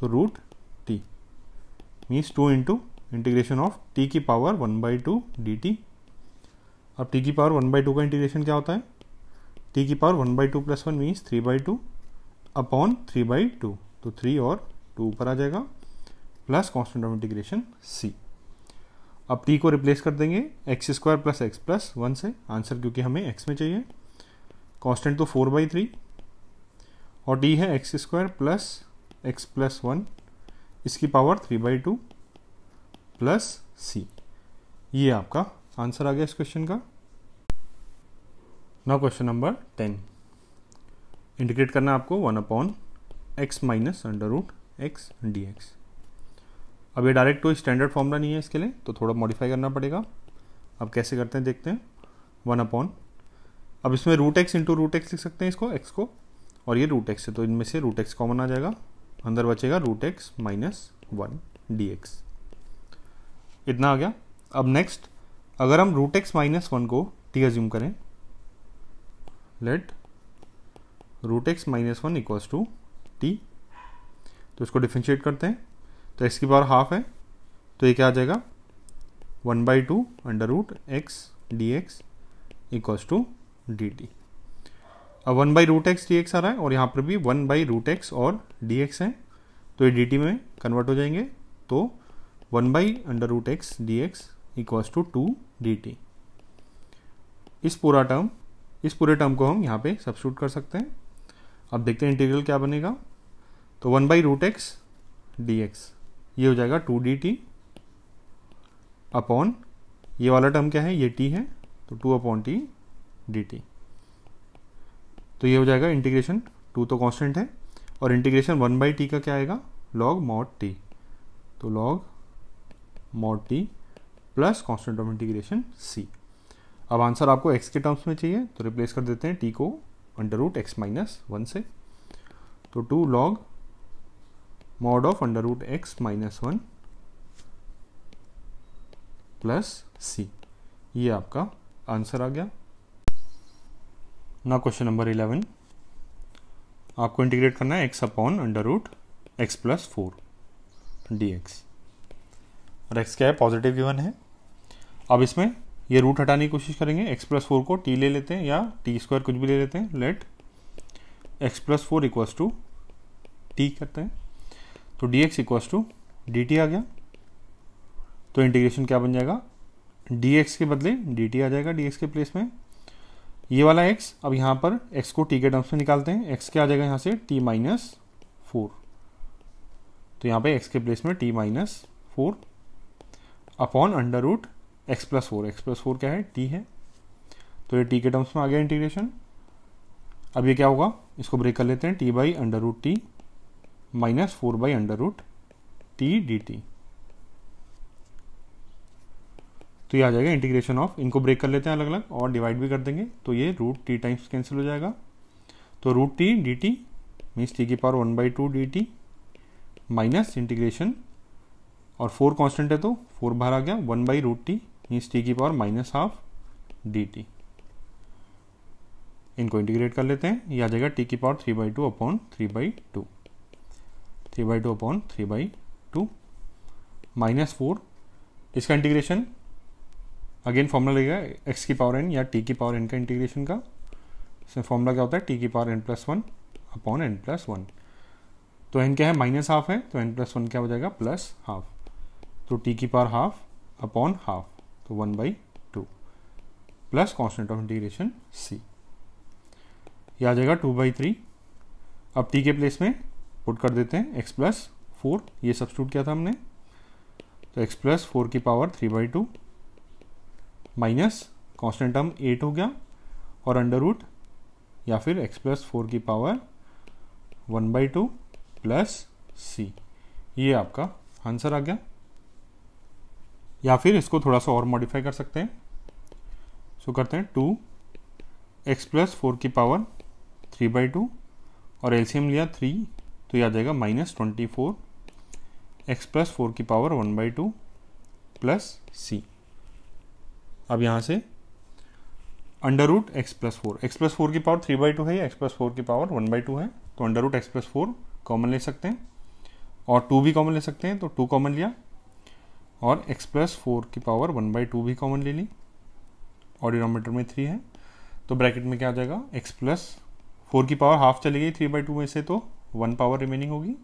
तो root t means two into integration of t की power one by two D T अब टी की पावर वन बाई टू का इंटीग्रेशन क्या होता है टी की power one by two plus one means three by two upon three by two तो three और टू ऊपर आ जाएगा plus constant of integration c अब टी को रिप्लेस कर देंगे x square plus x plus one से आंसर क्योंकि हमें एक्स में चाहिए कांस्टेंट तो फोर बाई थ्री और डी है x square plus x plus one इसकी power three by two plus सी ये आपका आंसर आ गया इस क्वेश्चन का now question number ten integrate करना है आपको one upon x minus under root x D x अब ये डायरेक्ट कोई स्टैंडर्ड फॉर्मूला नहीं है इसके लिए तो थोड़ा मॉडिफाई करना पड़ेगा अब कैसे करते हैं देखते हैं वन अपॉन अब इसमें root x into root x लिख सकते हैं इसको एक्स को और ये रूट एक्स है तो इनमें से रूट एक्स कॉमन आ जाएगा अंदर बचेगा root x minus one d x इतना आ गया अब नेक्स्ट अगर हम रूट एक्स माइनस वन को टी एज्यूम करें let root x minus one equals to T तो इसको डिफ्रेंशिएट करते हैं तो एक्स की पावर हाफ है तो ये क्या आ जाएगा one by two under root x D x equals to D T अब one by root x D x आ रहा है और यहाँ पर भी वन बाई रूट एक्स और डी एक्स है तो ये डी टी में कन्वर्ट हो जाएंगे तो one by under root x D x equals to two D t इस पूरा टर्म इस पूरे टर्म को हम यहाँ पे सब्सिट्यूट कर सकते हैं अब देखते हैं इंटीग्रल क्या बनेगा तो one by root x D x ये हो जाएगा टू डी टी अपॉन ये वाला टर्म क्या है ये टी है तो two upon t D T तो ये हो जाएगा इंटीग्रेशन टू तो कांस्टेंट है और इंटीग्रेशन वन बाई टी का क्या आएगा लॉग मॉड टी तो log mod T plus constant of integration c अब आंसर आपको एक्स के टर्म्स में चाहिए तो रिप्लेस कर देते हैं टी को under root x minus one से तो two log mod of under root x minus one plus सी ये आपका आंसर आ गया ना क्वेश्चन नंबर इलेवन आपको इंटीग्रेट करना है x upon under root x plus four D x और एक्स क्या है पॉजिटिव गिवन है अब इसमें ये रूट हटाने की कोशिश करेंगे एक्स प्लस फोर को टी ले लेते हैं या टी स्क्वायर कुछ भी ले लेते हैं let x plus four equals to t करते हैं तो d x equals to D t आ गया तो इंटीग्रेशन क्या बन जाएगा डी एक्स के बदले डी टी आ जाएगा डी एक्स के प्लेस में ये वाला एक्स अब यहाँ पर एक्स को टी के टर्म्स में निकालते हैं एक्स क्या आ जाएगा यहाँ से टी माइनस फोर तो यहाँ पे एक्स के प्लेस में t minus four upon under root x plus four x plus four क्या है टी है तो ये टी के टर्म्स में आ गया इंटीग्रेशन अब ये क्या होगा इसको ब्रेक कर लेते हैं t by under root t minus four by under root t D T तो ये आ जाएगा इंटीग्रेशन ऑफ इनको ब्रेक कर लेते हैं अलग अलग और डिवाइड भी कर देंगे तो ये रूट टी टाइम्स कैंसिल हो जाएगा तो root t D t means t की power one by two D t minus integration और फोर कांस्टेंट है तो फोर बाहर आ गया one by root t means t की power minus half D t इनको इंटीग्रेट कर लेते हैं ये आ जाएगा टी की power three by two upon three by two three by two upon three by two minus four इसका इंटीग्रेशन अगेन फॉर्मूला लगेगा एक्स की पावर एन या टी की पावर एन का इंटीग्रेशन का इसमें फॉर्मूला क्या होता है टी की power n plus one upon n plus one तो एन क्या है माइनस हाफ है तो एन प्लस वन क्या हो जाएगा प्लस हाफ तो टी की पावर हाफ अपॉन हाफ तो one by two plus constant of integration c यह आ जाएगा टू बाई थ्री अब टी के प्लेस में पुट कर देते हैं एक्स प्लस फोर ये सब्सटूट किया था हमने तो एक्स प्लस फोर की power three by two minus constant term eight हो गया और अंडर रूट या फिर एक्स प्लस फोर की power one by two plus सी ये आपका आंसर आ गया या फिर इसको थोड़ा सा और मॉडिफाई कर सकते हैं सो so, करते हैं टू एक्स प्लस फोर की पावर थ्री बाई टू और एलसीएम लिया थ्री तो ये आ जाएगा minus twenty four x plus four की power one by two plus सी अब यहाँ से under root x plus four x plus four की पावर थ्री बाई टू है एक्स प्लस फोर की पावर वन बाई टू है तो under root x plus four common ले सकते हैं और टू भी कॉमन ले सकते हैं तो टू कॉमन लिया और एक्स प्लस फोर की पावर वन बाई टू भी कॉमन ले ली और डिनोमीटर में थ्री है तो ब्रैकेट में क्या आ जाएगा एक्स प्लस फोर की पावर हाफ चली गई थ्री बाई टू में से तो वन पावर रिमेनिंग होगी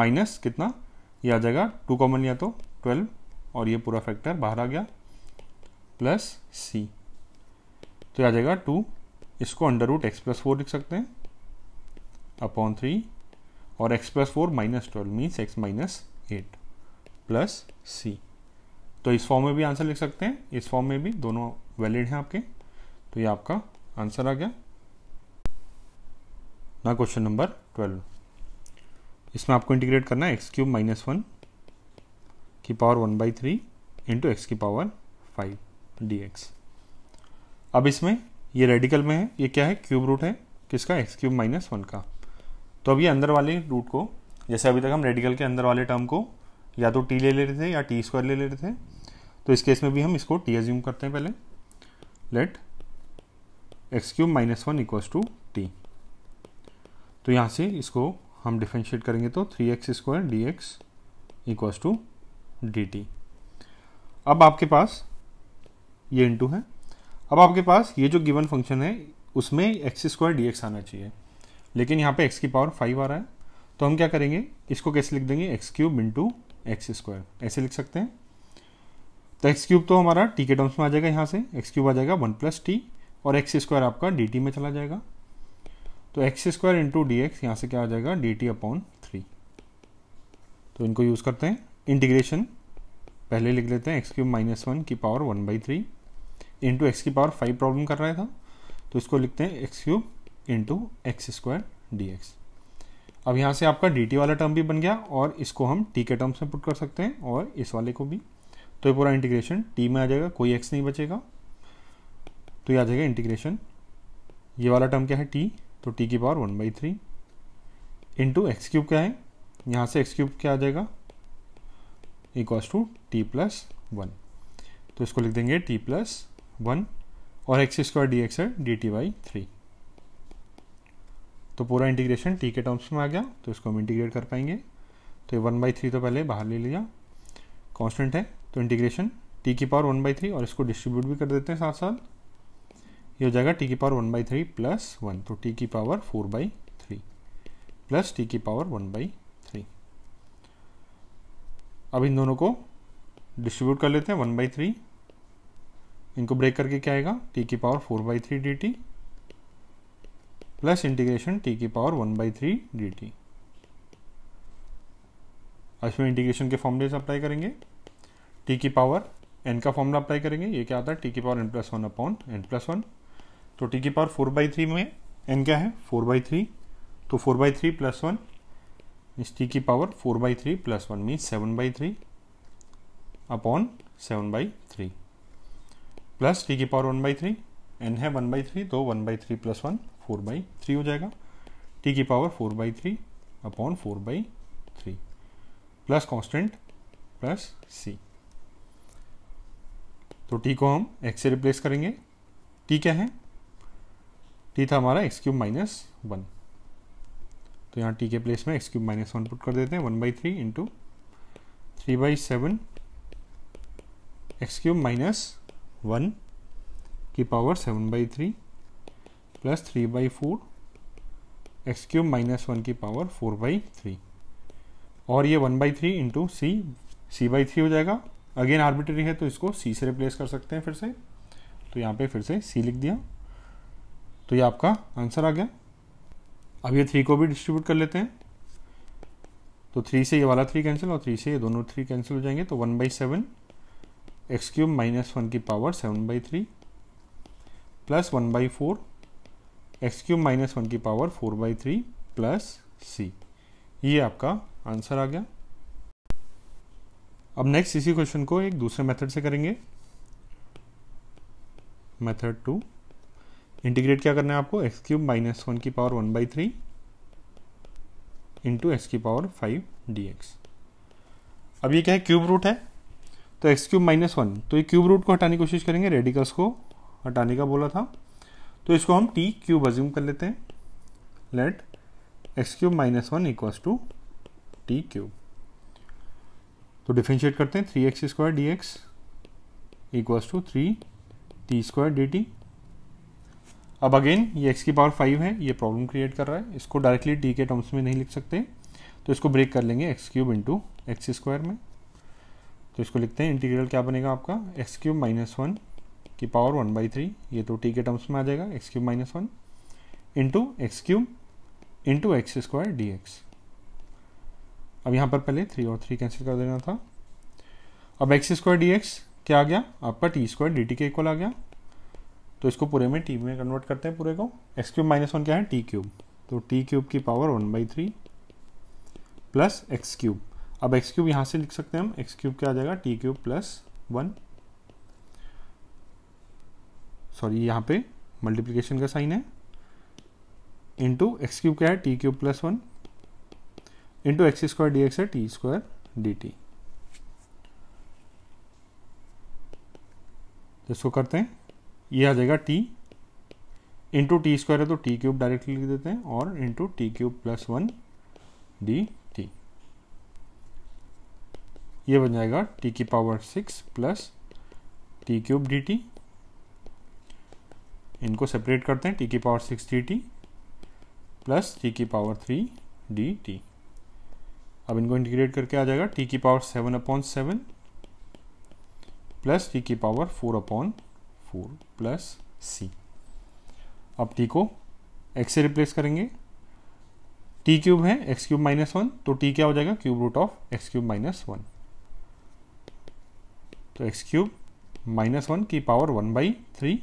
माइनस कितना ये आ जाएगा टू कॉमन लिया तो ट्वेल्व और ये पूरा फैक्टर बाहर आ गया प्लस सी तो आ जाएगा टू इसको under root x plus four लिख सकते हैं अपॉन थ्री और x plus four minus twelve means x minus eight plus सी तो इस फॉर्म में भी आंसर लिख सकते हैं इस फॉर्म में भी दोनों वैलिड हैं आपके तो ये आपका आंसर आ गया ना क्वेश्चन नंबर ट्वेल्व इसमें आपको इंटीग्रेट करना है एक्स क्यूब माइनस वन की power one by three into x की पावर फाइव dx अब इसमें ये रेडिकल में है ये क्या है क्यूब रूट है किसका एक्स क्यूब माइनस वन का तो अब ये अंदर वाले रूट को जैसे अभी तक हम रेडिकल के अंदर वाले टर्म को या तो टी ले ले रहे थे या टी स्क्वायर ले ले रहे थे तो इस केस में भी हम इसको टी एज्यूम करते हैं पहले let x cube minus one equals to T तो यहाँ से इसको हम डिफ्रेंशिएट करेंगे तो three x square D x equals to D T अब आपके पास ये इंटू है अब आपके पास ये जो गिवन फंक्शन है उसमें एक्स स्क्वायर डी एक्स आना चाहिए लेकिन यहाँ पे एक्स की पावर फाइव आ रहा है तो हम क्या करेंगे इसको कैसे लिख देंगे x cube into x square ऐसे लिख सकते हैं तो एक्स क्यूब तो हमारा टी के टर्म्स में आ जाएगा यहाँ से एक्स क्यूब आ जाएगा वन प्लस टी और एक्स स्क्वायर आपका डी टी में चला जाएगा तो x square into d x यहाँ से क्या आ जाएगा डी टी अपॉन थ्री तो इनको यूज़ करते हैं इंटीग्रेशन पहले लिख लेते हैं एक्स क्यूब माइनस वन की power one by three into x की पावर फाइव प्रॉब्लम कर रहा था तो इसको लिखते हैं x cube into x square D x अब यहाँ से आपका डी टी वाला टर्म भी बन गया और इसको हम टी के टर्म्स में पुट कर सकते हैं और इस वाले को भी तो ये पूरा इंटीग्रेशन टी में आ जाएगा कोई एक्स नहीं बचेगा तो ये आ जाएगा इंटीग्रेशन ये वाला टर्म क्या है टी तो टी की power one by three into x cube क्या है यहाँ से एक्स क्यूब क्या आ जाएगा equals to t plus one तो इसको लिख देंगे टी प्लस वन और एक्स स्क्वायर डी एक्स है डी टी बाई थ्री तो पूरा इंटीग्रेशन टी के टर्म्स में आ गया तो इसको हम इंटीग्रेट कर पाएंगे तो ये वन बाई थ्री तो पहले बाहर ले लिया कांस्टेंट है तो इंटीग्रेशन टी की पावर वन बाई थ्री और इसको डिस्ट्रीब्यूट भी कर देते हैं साथ साथ ये हो जाएगा टी की power one by three plus one तो टी की power four by three plus t की पावर वन बाई थ्री अब इन दोनों को डिस्ट्रीब्यूट कर लेते हैं वन बाई थ्री इनको ब्रेक करके क्या आएगा टी की power four by three d t plus integration t की power one by three d t इसमें इंटीग्रेशन के से अप्लाई करेंगे टी की पावर एन का फॉर्मूला अप्लाई करेंगे ये क्या आता है टी की power n plus one upon n plus one तो टी की पावर फोर बाई थ्री में एन क्या है फोर बाई थ्री तो four by three plus one means t की power four by three plus one means seven by three upon seven by three plus t की power one by three n है one by three तो one by three plus one four by three हो जाएगा t की power four by three upon four by three plus constant plus सी तो t को हम x से रिप्लेस करेंगे टी क्या है टी था हमारा एक्स क्यूब माइनस वन तो यहाँ टी के प्लेस में x cube minus one put कर देते हैं one by three into three by seven x cube minus one की power seven by three plus three by four x cube minus one की power four by three और ये one by three into c c by three हो जाएगा again arbitrary है तो इसको सी से रिप्लेस कर सकते हैं फिर से तो यहाँ पे फिर से सी लिख दिया तो ये आपका आंसर आ गया अब ये थ्री को भी डिस्ट्रीब्यूट कर लेते हैं तो थ्री से ये वाला थ्री कैंसिल और थ्री से ये दोनों थ्री कैंसिल हो जाएंगे तो one by seven x cube minus one की power seven by three plus one by four x cube minus one की power four by three plus सी ये आपका आंसर आ गया अब नेक्स्ट इसी क्वेश्चन को एक दूसरे मेथड से करेंगे मेथड टू इंटीग्रेट क्या करना है आपको एक्स क्यूब माइनस वन की power one by three into x की पावर फाइव डी एक्स अब ये क्या है क्यूब रूट है तो एक्स क्यूब माइनस वन तो ये क्यूब रूट को हटाने की कोशिश करेंगे रेडिकल्स को हटाने का बोला था तो इसको हम टी क्यूब अज्यूम कर लेते हैं let x cube minus one equals to t cube तो डिफ्रेंशिएट करते हैं three x square D x equals to three t square d T अब अगेन ये एक्स की पावर फाइव है ये प्रॉब्लम क्रिएट कर रहा है इसको डायरेक्टली टी के टर्म्स में नहीं लिख सकते तो इसको ब्रेक कर लेंगे x cube into x square में तो इसको लिखते हैं इंटीग्रल क्या बनेगा आपका एक्स क्यूब माइनस वन की पावर वन बाई थ्री ये तो टी के टर्म्स में आ जाएगा x cube minus one into x cube into x square D x अब यहाँ पर पहले थ्री और थ्री कैंसिल कर देना था अब एक्स स्क्वायर डी एक्स क्या आ गया आपका टी स्क्वायर डी टी के इक्वल आ गया तो इसको पूरे में टी में कन्वर्ट करते हैं पूरे को एक्स क्यूब माइनस वन क्या है टी क्यूब तो टी क्यूब की power one by three plus x cube अब एक्स क्यूब यहाँ से लिख सकते हैं हम एक्स क्यूब क्या आ जाएगा t cube plus one sorry यहाँ पे मल्टीप्लिकेशन का साइन है इंटू एक्स क्यूब क्या है t cube plus one into x square D x है टी स्क्वायर डी टी इसको करते हैं ये आ जाएगा टी इंटू टी स्क्वायर है तो टी क्यूब डायरेक्टली लिख देते हैं और into t cube plus one d ये बन जाएगा टी की power six plus t cube d t इनको सेपरेट करते हैं टी की power six d t plus t की पावर थ्री डी टी अब इनको इंटीग्रेट करके आ जाएगा टी की power seven upon seven plus t की power four upon four plus सी अब टी को एक्स से रिप्लेस करेंगे टी क्यूब है एक्स क्यूब माइनस वन तो टी क्या हो जाएगा cube root of x cube minus one तो एक्स क्यूब माइनस वन की पावर वन बाई थ्री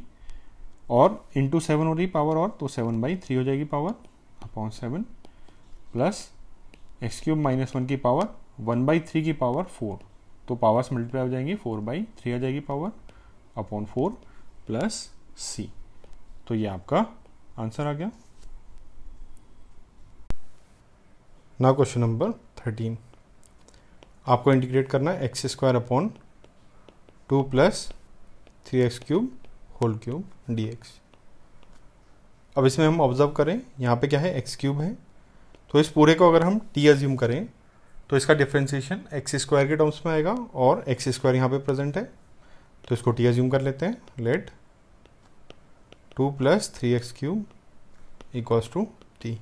और इंटू सेवन हो रही पावर और तो सेवन बाई थ्री हो जाएगी power upon seven plus x cube minus one की पावर वन बाई थ्री की पावर फोर तो पावर्स मल्टीप्लाई हो जाएंगी फोर बाई थ्री आ जाएगी पावर अपॉन फोर प्लस सी तो ये आपका आंसर आ गया ना क्वेश्चन नंबर थर्टीन आपको इंटीग्रेट करना है x square upon two plus three x cube whole cube d x अब इसमें हम ऑब्जर्व करें यहाँ पे क्या है एक्स क्यूब है तो इस पूरे को अगर हम टी एज्यूम करें तो इसका डिफ्रेंसिएशन एक्स स्क्वायर के टर्म्स में आएगा और एक्स स्क्वायर यहाँ पे प्रेजेंट है तो इसको टी एज्यूम कर लेते हैं let two plus three x cube equals to T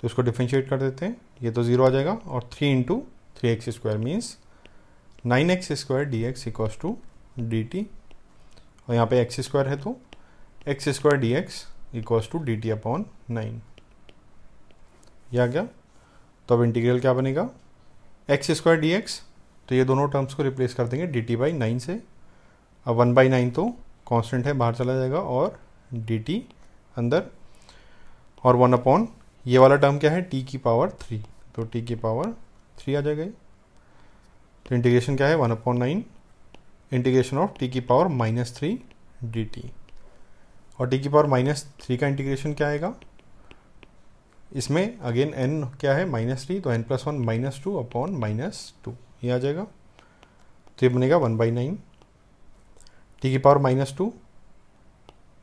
तो इसको डिफ्रेंशिएट कर देते हैं ये तो ज़ीरो आ जाएगा और three into three x square means nine x square D x equals to D T और यहाँ पे एक्स स्क्वायर है तो x square D x equals to D T upon nine यह आ गया तो अब इंटीग्रल क्या बनेगा एक्स स्क्वायर डी एक्स तो ये दोनों टर्म्स को रिप्लेस कर देंगे डी टी बाई नाइन से अब वन बाई नाइन तो कॉन्स्टेंट है बाहर चला जाएगा और डी टी अंदर और वन अपॉन ये वाला टर्म क्या है टी की पावर थ्री तो टी की पावर थ्री आ जाएगा तो इंटीग्रेशन क्या है one upon nine integration of t की power minus three d T और टी की पावर माइनस थ्री का इंटीग्रेशन क्या आएगा इसमें अगेन एन क्या है माइनस थ्री तो n plus one minus two upon minus two ये आ जाएगा तो ये बनेगा वन बाई नाइन टी की पावर माइनस टू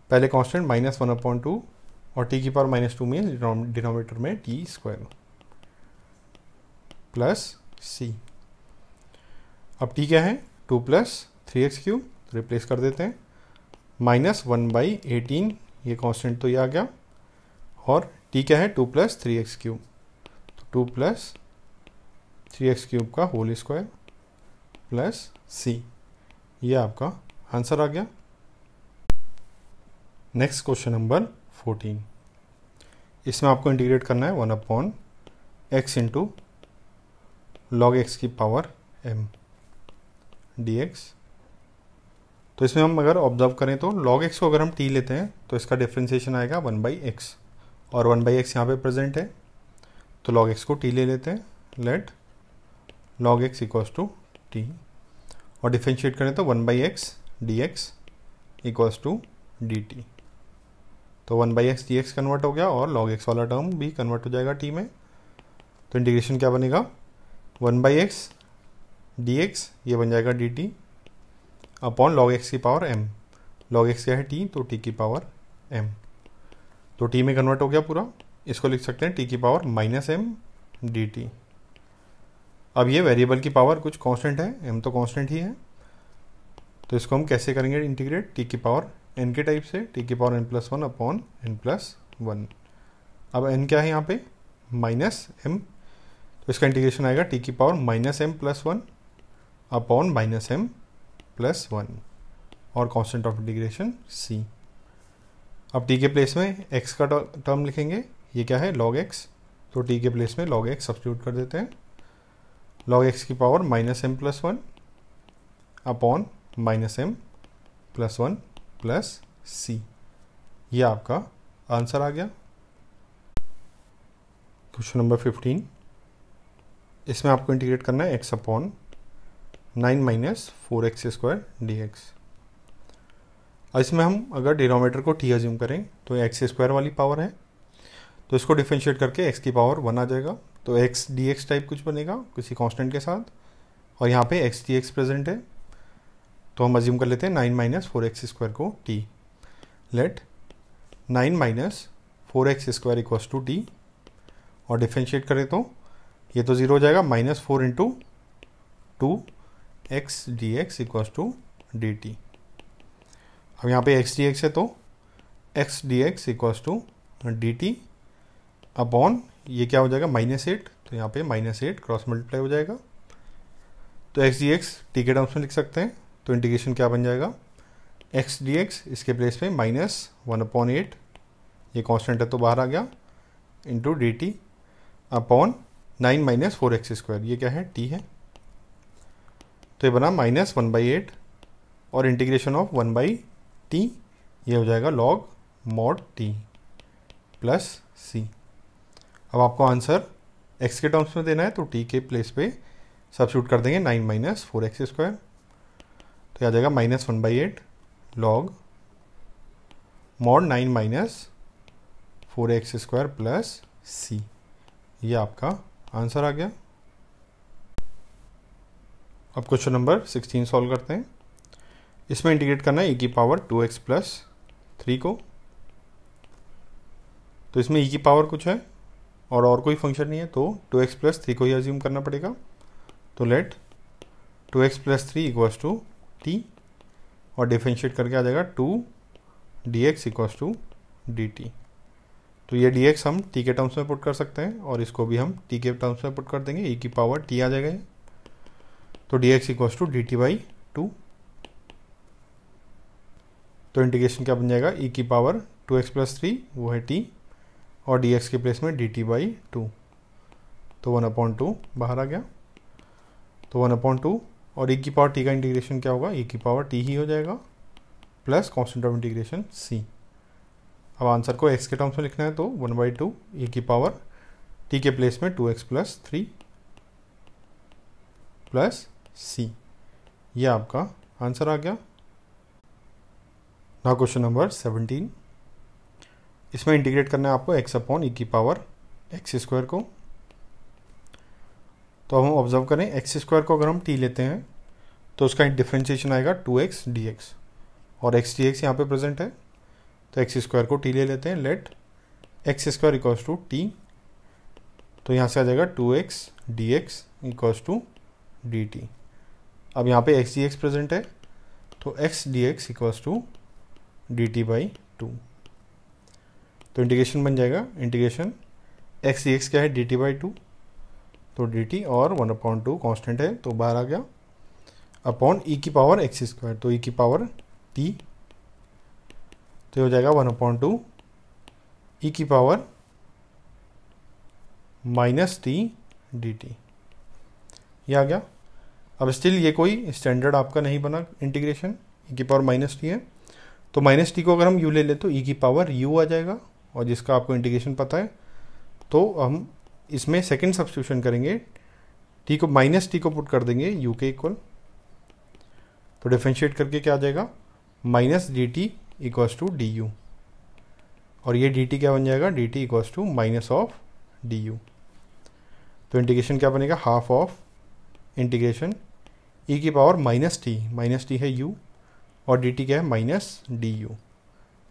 पहले constant minus one upon two और टी की पावर माइनस टू में डिनोमीटर में टी स्क्वायर प्लस सी अब टी क्या है two plus three x cube replace कर देते हैं माइनस वन बाई एटीन ये कॉन्स्टेंट तो ये आ गया और टी क्या है two plus three x cube तो two plus three x cube का होल स्क्वायर प्लस सी ये आपका आंसर आ गया नेक्स्ट क्वेश्चन नंबर फोर्टीन इसमें आपको इंटीग्रेट करना है one upon x into log x की पावर एम डी एक्स तो इसमें हम अगर ऑब्जर्व करें तो लॉग एक्स को अगर हम टी लेते हैं तो इसका डिफ्रेंसिएशन आएगा वन बाई एक्स और वन बाई एक्स यहाँ पर प्रेजेंट है तो लॉग एक्स को टी ले लेते हैं let log x equals to T और डिफ्रेंशिएट करें तो one by x D x equals to D T तो one by x D x convert हो गया और लॉग एक्स वाला टर्म भी कन्वर्ट हो जाएगा टी में तो इंटीग्रेशन क्या बनेगा one by x D x ये बन जाएगा d T upon log x की पावर एम लॉग एक्स क्या है टी तो टी की पावर एम तो टी में कन्वर्ट हो गया पूरा इसको लिख सकते हैं टी की power minus m d T अब ये वेरिएबल की पावर कुछ कांस्टेंट है एम तो कांस्टेंट ही है तो इसको हम कैसे करेंगे इंटीग्रेट टी की पावर एन के टाइप से टी की power n plus one upon n plus one अब एन क्या है यहाँ पे माइनस एम तो इसका इंटीग्रेशन आएगा टी की power minus m plus one upon minus m plus one और कांस्टेंट ऑफ इंटीग्रेशन सी अब टी के प्लेस में एक्स का टर्म लिखेंगे ये क्या है लॉग एक्स तो टी के प्लेस में लॉग एक्स सब्सिट्यूट कर देते हैं लॉग एक्स की power minus m plus one upon minus m plus one plus सी ये आपका आंसर आ गया क्वेश्चन नंबर फिफ्टीन इसमें आपको इंटीग्रेट करना है x upon nine minus four x square D x इसमें हम अगर डिनोमीटर को टी एज्यूम करें तो एक्स स्क्वायर वाली पावर है तो इसको डिफ्रेंशिएट करके एक्स की पावर वन आ जाएगा तो एक्स डी एक्स टाइप कुछ बनेगा किसी कांस्टेंट के साथ और यहाँ पे एक्स डी एक्स प्रेजेंट है तो हम अज्यूम कर लेते हैं nine minus four x square को t let nine minus four x square equals to T और डिफ्रेंशिएट करें तो ये तो ज़ीरो हो जाएगा minus four into two x D x equals to D T अब यहाँ पे एक्स डी एक्स है तो x D x equals to D T upon ये क्या हो जाएगा माइनस एट तो यहाँ पे माइनस एट क्रॉस मल्टीप्लाई हो जाएगा तो एक्स डी एक्स टी के टर्म्स में लिख सकते हैं तो इंटीग्रेशन क्या बन जाएगा एक्स डी एक्स इसके प्लेस में माइनस वन अपॉन एट ये कांस्टेंट है तो बाहर आ गया into d T upon nine minus four x square ये क्या है टी है तो ये बना माइनस वन बाई एट और integration of one by t ये हो जाएगा लॉग मॉड टी प्लस सी अब आपको आंसर एक्स के टर्म्स में देना है तो टी के प्लेस पे सब्सिट्यूट कर देंगे nine minus four x square तो यह आ जाएगा minus one by eight log mod nine minus four x square plus सी ये आपका आंसर आ गया अब क्वेश्चन नंबर सिक्सटीन सॉल्व करते हैं इसमें इंटीग्रेट करना है ई e की power two x plus three को तो इसमें ई e की पावर कुछ है और और कोई फंक्शन नहीं है तो टू एक्स प्लस थ्री को ही अज्यूम करना पड़ेगा तो let two x plus three equals to T और डिफ्रेंशिएट करके आ जाएगा two D x equals to D T तो ये डी एक्स हम टी के टर्म्स में पुट कर सकते हैं और इसको भी हम टी के टर्म्स में पुट कर देंगे ई e की पावर टी आ जाएगा तो dx x equals to D t by two तो इंटीग्रेशन क्या बन जाएगा ई e की power two x plus three वो है टी और डी एक्स के प्लेस में डी टी बाई टू तो वन अपॉइंट टू बाहर आ गया तो वन अपॉइंट टू और ई e की पावर टी का इंटीग्रेशन क्या होगा e की पावर टी ही हो जाएगा plus constant of integration c अब आंसर को एक्स के टर्म्स में लिखना है तो वन बाई टू ई की पावर टी के प्लेस में two x plus three plus सी ये आपका आंसर आ गया ना क्वेश्चन नंबर सेवनटीन इसमें इंटीग्रेट करना है आपको एक्स अपॉन ई e की पावर एक्स स्क्वायर को तो हम ऑब्जर्व करें एक्स स्क्वायर को अगर हम टी लेते हैं तो उसका डिफ्रेंशिएशन आएगा टू एक्स डी एक्स और एक्स डी एक्स यहाँ पर प्रेजेंट है तो एक्स स्क्वायर को टी ले लेते हैं let x square equals to T तो यहाँ से आ जाएगा two x D x equals to D T अब यहाँ पे एक्स डी एक्स प्रेजेंट है तो x D x equals to D t by two तो इंटीग्रेशन बन जाएगा इंटीग्रेशन एक्स डी एक्स क्या है डी टी बाई टू तो डी टी और वन अपॉन टू कॉन्स्टेंट है तो बाहर आ गया अपॉन ई e की पावर एक्स स्क्वायर तो ई e की पावर टी तो ये हो जाएगा वन अपॉन टू ई की power minus t D t ये आ गया अब स्टिल ये कोई स्टैंडर्ड आपका नहीं बना इंटीग्रेशन ई e की पावर माइनस टी है तो माइनस टी को अगर हम यू ले ले तो ई e की पावर यू आ जाएगा और जिसका आपको इंटीग्रेशन पता है तो हम इसमें सेकेंड सब्सिट्यूशन करेंगे टी को माइनस टी को पुट कर देंगे यू के इक्वल तो डिफ्रेंशिएट करके क्या आ जाएगा minus D t equals to d u और ये डी टी क्या बन जाएगा d t equals to minus of d u तो इंटीग्रेशन क्या बनेगा half of integration e e की power minus t minus t है यू और डी टी क्या है माइनस डी यू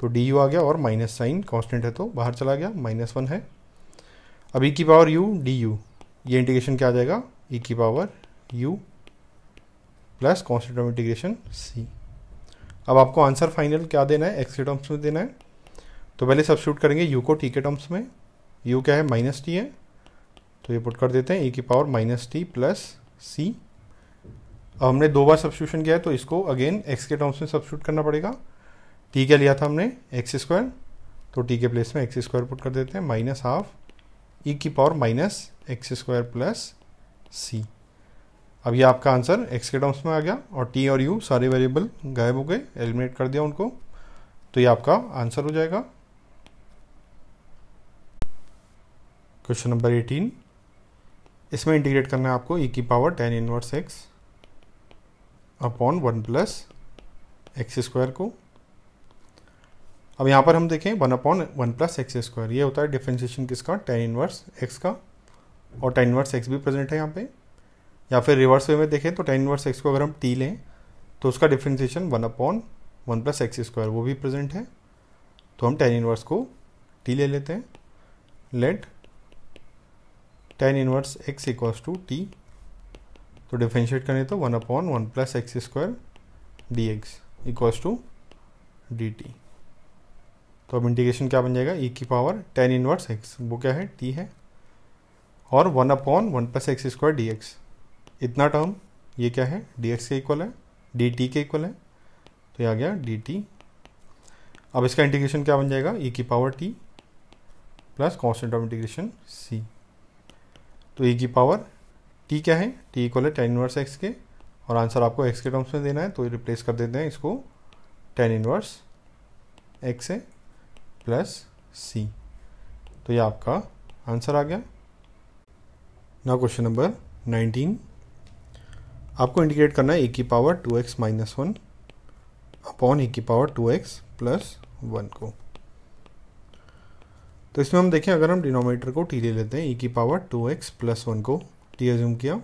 तो डी यू आ गया और माइनस साइन कॉन्स्टेंट है तो बाहर चला गया माइनस वन है अब ई e की पावर यू डी यू ये इंटीग्रेशन क्या आ जाएगा ई e की power u plus constant of integration c अब आपको आंसर फाइनल क्या देना है एक्स के टर्म्स में देना है तो पहले सब्सिट्यूट करेंगे यू को टी के टर्म्स में यू क्या है माइनस टी है तो ये पुट कर देते हैं ए की power minus t plus c हमने दो बार सब्सिट्यूशन किया है तो इसको अगेन एक्स के टर्म्स में सब्सिट्यूट करना पड़ेगा टी क्या लिया था हमने एक्स स्क्वायर तो टी के प्लेस में एक्स स्क्वायर पुट कर देते हैं माइनस हाफ ई की power minus x square plus सी अब ये आपका आंसर एक्स के टर्म्स में आ गया और टी और यू सारे वेरिएबल गायब हो गए एलिमिनेट कर दिया उनको तो ये आपका आंसर हो जाएगा क्वेश्चन नंबर एटीन इसमें इंटीग्रेट करना है आपको ई e की power tan inverse x upon one plus x square को अब यहाँ पर हम देखें one upon one plus x square ये होता है डिफ्रेंशिएशन किसका टेन इनवर्स एक्स का और टेन इनवर्स एक्स भी प्रेजेंट है यहाँ पे या फिर रिवर्स वे में देखें तो टेन इनवर्स एक्स को अगर हम टी लें तो उसका differentiation one upon one plus x square वो भी प्रेजेंट है तो हम टेन इनवर्स को टी ले लेते हैं let tan inverse x equals to T तो डिफ्रेंशिएट करें तो one upon one plus x square D x equals to D T तो अब इंटीग्रेशन क्या बन जाएगा ई e की पावर टेन इनवर्स एक्स वो क्या है टी है और one upon one plus x square D x इतना टर्म ये क्या है डी एक्स के इक्वल है डी टी के इक्वल है तो ये आ गया डी टी अब इसका इंटीग्रेशन क्या बन जाएगा ई e की power t plus constant of integration c तो ई e की पावर टी क्या है टी इक्वल है टेन इनवर्स एक्स के और आंसर आपको एक्स के टर्म्स में देना है तो रिप्लेस कर देते हैं इसको टेन इनवर्स एक्स है प्लस सी तो ये आपका आंसर आ गया ना क्वेश्चन नंबर नाइनटीन आपको इंडिकेट करना है ए e की power two x minus one upon a की power two x plus one को तो इसमें हम देखें अगर हम डिनोमीटर को टी ले लेते हैं ए e की power two x plus one को टी एज्यूम किया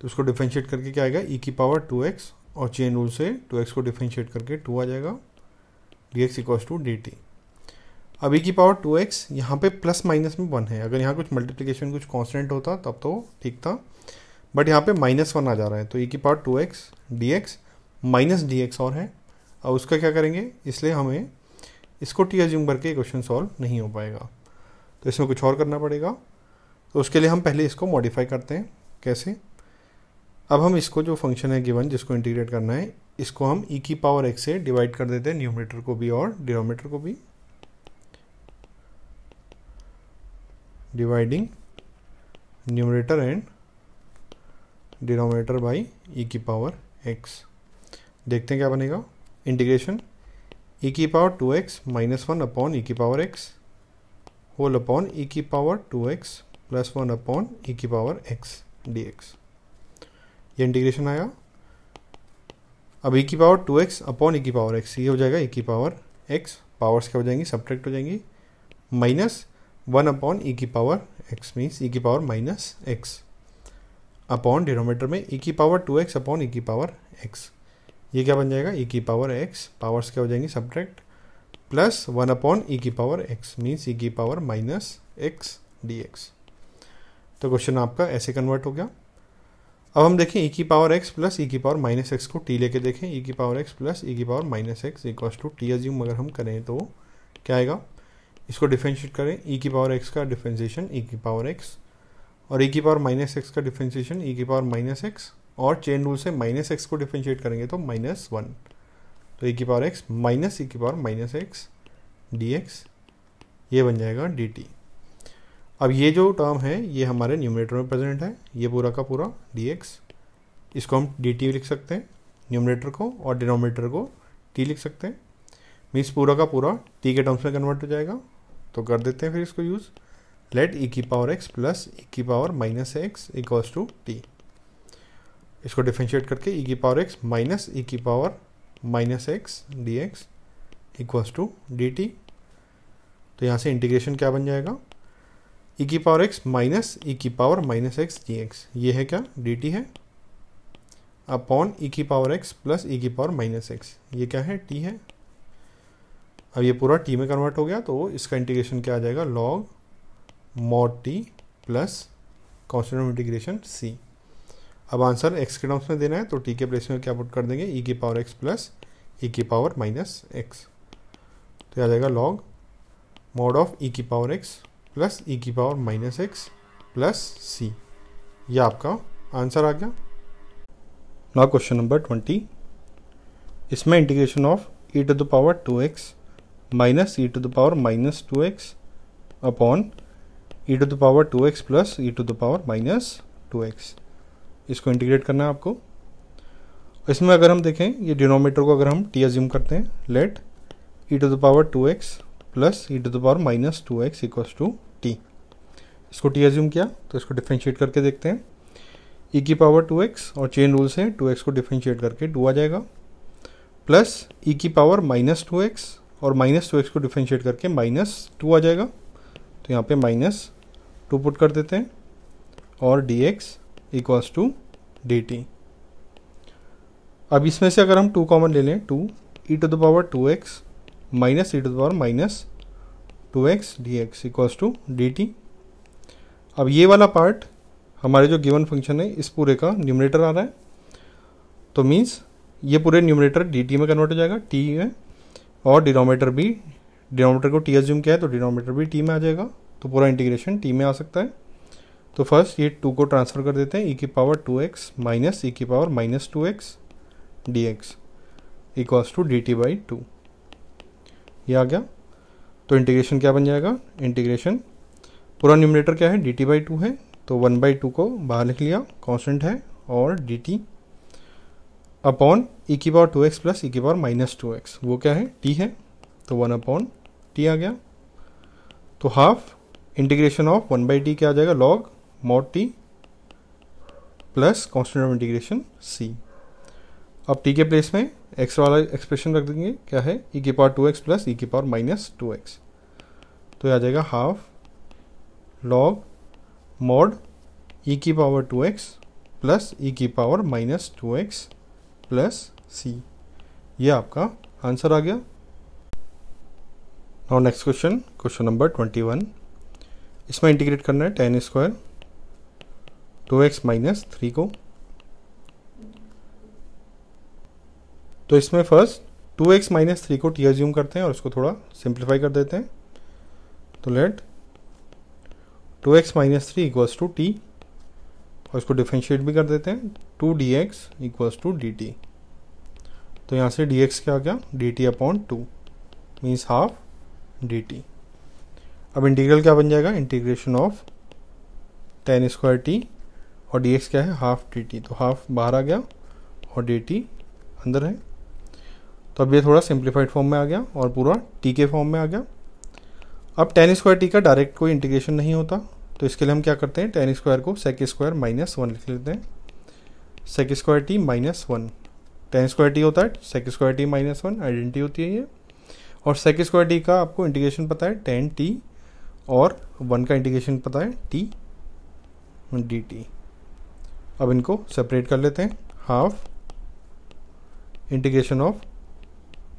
तो इसको डिफ्रेंशिएट करके क्या आएगा ई e की पावर टू एक्स और चेन रूल से टू एक्स को डिफ्रेंशिएट करके टू आ जाएगा d x equals to D T अब ई e की पावर टू एक्स यहाँ पर प्लस माइनस में वन है अगर यहाँ कुछ मल्टीप्लीकेशन कुछ कॉन्स्टेंट होता तब तो ठीक था बट यहाँ पे माइनस वन आ जा रहा है तो ई e की power two x D x minus d x और है अब उसका क्या करेंगे इसलिए हमें इसको टी एज्यूम करके क्वेश्चन सॉल्व नहीं हो पाएगा तो इसमें कुछ और करना पड़ेगा तो उसके लिए हम पहले इसको मॉडिफाई करते हैं कैसे अब हम इसको जो फंक्शन है गिवन जिसको इंटीग्रेट करना है इसको हम ई e की पावर एक्स से डिवाइड कर देते हैं न्यूमरेटर को भी और डिनोमीटर को भी dividing numerator and denominator by e की पावर एक्स देखते हैं क्या बनेगा इंटीग्रेशन ई e की power two x minus one upon e की power x whole upon e की power two x plus one upon e की पावर एक्स डी एक्स ये इंटीग्रेशन आया अब ई की power two x upon e की power x ये हो जाएगा ई की पावर एक्स पावर्स क्या हो जाएंगी सब्ट्रैक्ट हो जाएंगी माइनस वन अपॉन ई की पावर एक्स मीन्स ई की power minus x upon denominator में ई की power two x upon e की पावर एक्स ये क्या बन जाएगा ई की पावर एक्स पावर्स क्या हो जाएंगी subtract plus one upon e की पावर एक्स मीन्स ई की power minus x D x तो क्वेश्चन आपका ऐसे कन्वर्ट हो गया अब हम देखें ई की पावर एक्स प्लस ई की पावर माइनस एक्स को टी लेके देखें ई की पावर एक्स प्लस ई की power minus x equal to t assume अगर हम करें तो क्या आएगा इसको डिफ्रेंशिएट करें ई की पावर एक्स का डिफ्रेंशिएशन ई की पावर एक्स और ई की पावर माइनस एक्स का डिफ्रेंशिएशन ई की पावर माइनस एक्स और चेन रूल से माइनस एक्स को डिफ्रेंशिएट करेंगे तो माइनस वन तो ई की पावर एक्स माइनस ई की power minus x D x ये बन जाएगा डी टी अब ये जो टर्म है ये हमारे न्यूमरेटर में प्रेजेंट है ये पूरा का पूरा डी इसको हम डी टी लिख सकते हैं न्यूमरेटर को और डिनोमिनेटर को टी लिख सकते हैं मीन्स पूरा का पूरा टी के टर्म्स में कन्वर्ट हो जाएगा तो कर देते हैं फिर इसको यूज़ लेट ई की पावर एक्स प्लस ई की power minus x equals to t इसको डिफ्रेंशिएट करके ई e की पावर एक्स माइनस ई की power minus x D x equals to D T तो यहाँ से इंटीग्रेशन क्या बन जाएगा ई e की पावर एक्स माइनस ई की power minus x D x ये है क्या डी टी है अपॉन ई e की पावर एक्स प्लस ई की पावर माइनस एक्स ये क्या है टी है अब ये पूरा टी में कन्वर्ट हो गया तो इसका इंटीग्रेशन क्या आ जाएगा log mod T plus constant integration c अब आंसर एक्स के टर्म्स में देना है तो टी के प्लेस में क्या पुट कर देंगे ई e की पावर एक्स प्लस ई की पावर माइनस एक्स तो आ जाएगा लॉग मॉड ऑफ ई की power x plus e e की power minus x plus c यह आपका आंसर आ गया नाउ क्वेश्चन नंबर ट्वेंटी इसमें integration of e to the power two x minus e to the power minus two x upon e to the power two x plus e to the power minus two x इसको integrate करना है आपको इसमें अगर हम देखें ये denominator को अगर हम टी एज्यूम करते हैं let e to the power two x plus e to the power minus two x equals to t इसको टी एज्यूम किया तो इसको डिफ्रेंशिएट करके देखते हैं ई e की पावर टू एक्स और चेन रूल से टू एक्स को डिफ्रेंशिएट करके टू आ जाएगा प्लस ई e की पावर माइनस टू एक्स और माइनस टू एक्स को डिफ्रेंशिएट करके माइनस टू आ जाएगा तो यहाँ पे माइनस टू पुट कर देते हैं और D x equals to D T अब इसमें से अगर हम टू कॉमन ले लें two e to the power two x minus e to the power minus two x D x equals to D T अब ये वाला पार्ट हमारे जो गिवन फंक्शन है इस पूरे का न्यूमरेटर आ रहा है तो मीन्स ये पूरे न्यूमरेटर डी टी में कन्वर्ट हो जाएगा टी में और डिनोमीटर भी डिनोमीटर को टी एज्यूम किया है तो डिनोमीटर भी टी में आ जाएगा तो पूरा इंटीग्रेशन टी में आ सकता है तो फर्स्ट ये टू को ट्रांसफ़र कर देते हैं ई e की power two x minus e की power minus two x D x equals to D t by two ये आ गया तो इंटीग्रेशन क्या बन जाएगा इंटीग्रेशन पूरा न्यूमिनेटर क्या है डी टी बाई टू है तो वन बाई टू को बाहर लिख लिया कॉन्स्टेंट है और डी टी अपॉन ई की पावर टू एक्स प्लस ई की पावर माइनस टू एक्स वो क्या है टी है तो वन अपॉन टी आ गया तो half integration of one by t क्या आ जाएगा log mod t plus constant of integration c अब टी के प्लेस में एक्स वाला एक्सप्रेशन रख देंगे क्या है ई के power two x plus e के पावर माइनस टू एक्स तो ये आ जाएगा हाफ लॉग मॉड ई की पावर टू एक्स प्लस ई की power minus two x plus सी ये आपका आंसर आ गया और next question question number twenty one इसमें इंटीग्रेट करना है tan square two x minus three को तो इसमें first two x minus three को टी एज्यूम करते हैं और इसको थोड़ा सिंप्लीफाई कर देते हैं तो let two x minus three equals to T और इसको डिफ्रेंशिएट भी कर देते हैं two D x equals to D T तो यहाँ से डी एक्स क्या आ गया D T upon two means half D T अब इंटीग्रल क्या बन जाएगा integration of tan square T और डी एक्स क्या है हाफ डी टी तो हाफ बाहर आ गया और डी टी अंदर है तो अब ये थोड़ा सिंप्लीफाइड फॉर्म में आ गया और पूरा टी के फॉर्म में आ गया अब टेन स्क्वायर टी का डायरेक्ट कोई इंटीग्रेशन नहीं होता तो इसके लिए हम क्या करते हैं टेन स्क्वायर को सेक स्क्वायर माइनस वन लिख लेते हैं sec square T minus one tan square T होता है sec square T minus one identity होती है ये और सेक स्क्वायर टी का आपको इंटीग्रेशन पता है टेन टी और वन का इंटीग्रेशन पता है टी डी टी अब इनको सेपरेट कर लेते हैं half integration of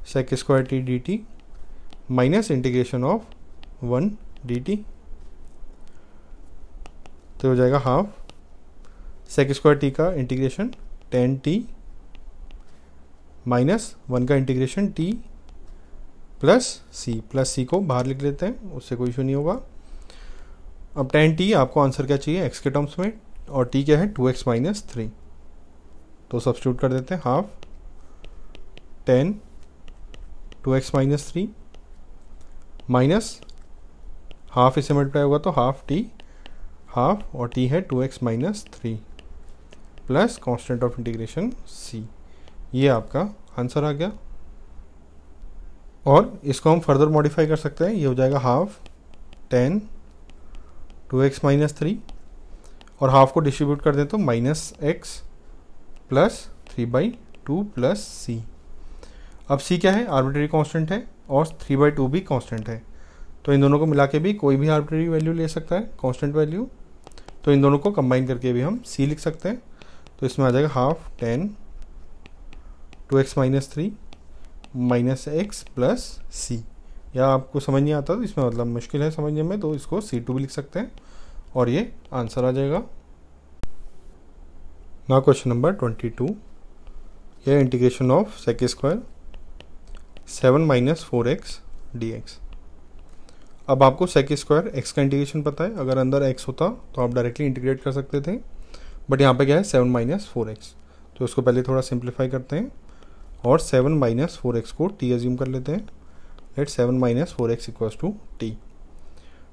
sec square t dt minus integration of one D T तो हो जाएगा हाफ सेक स्क्वायर टी का integration tan T minus one का integration T plus C plus C को बाहर लिख लेते हैं उससे कोई इशू नहीं होगा अब टेन टी आपको आंसर क्या चाहिए एक्स के टर्म्स में और टी क्या है टू एक्स माइनस थ्री तो सब्सिट्यूट कर देते हैं half tan two x minus three minus half इसे मल्टीप्लाई होगा तो हाफ टी हाफ और टी है two x minus three plus constant of integration C ये आपका आंसर आ गया और इसको हम फर्दर मॉडिफाई कर सकते हैं ये हो जाएगा half tan two x minus three और हाफ को डिस्ट्रीब्यूट कर दें तो minus x plus three by two plus सी अब सी क्या है आर्बिट्री कांस्टेंट है और थ्री बाई टू भी कांस्टेंट है तो इन दोनों को मिला के भी कोई भी आर्बिट्री वैल्यू ले सकता है कांस्टेंट वैल्यू तो इन दोनों को कंबाइन करके भी हम सी लिख सकते हैं तो इसमें आ जाएगा half tan two x minus three minus x plus सी या आपको समझ नहीं आता तो इसमें मतलब मुश्किल है समझने में तो इसको सी टू भी लिख सकते हैं और ये आंसर आ जाएगा ना क्वेश्चन नंबर ट्वेंटी टू यह integration of sec square seven minus four x D x अब आपको सेक स्क्वायर एक्स का इंटीग्रेशन पता है अगर अंदर एक्स होता तो आप डायरेक्टली इंटीग्रेट कर सकते थे बट यहाँ पे क्या है सेवन माइनस फोर एक्स तो इसको पहले थोड़ा सिंप्लीफाई करते हैं और सेवन माइनस फोर एक्स को टी एज्यूम कर लेते हैं let seven minus four X equals to T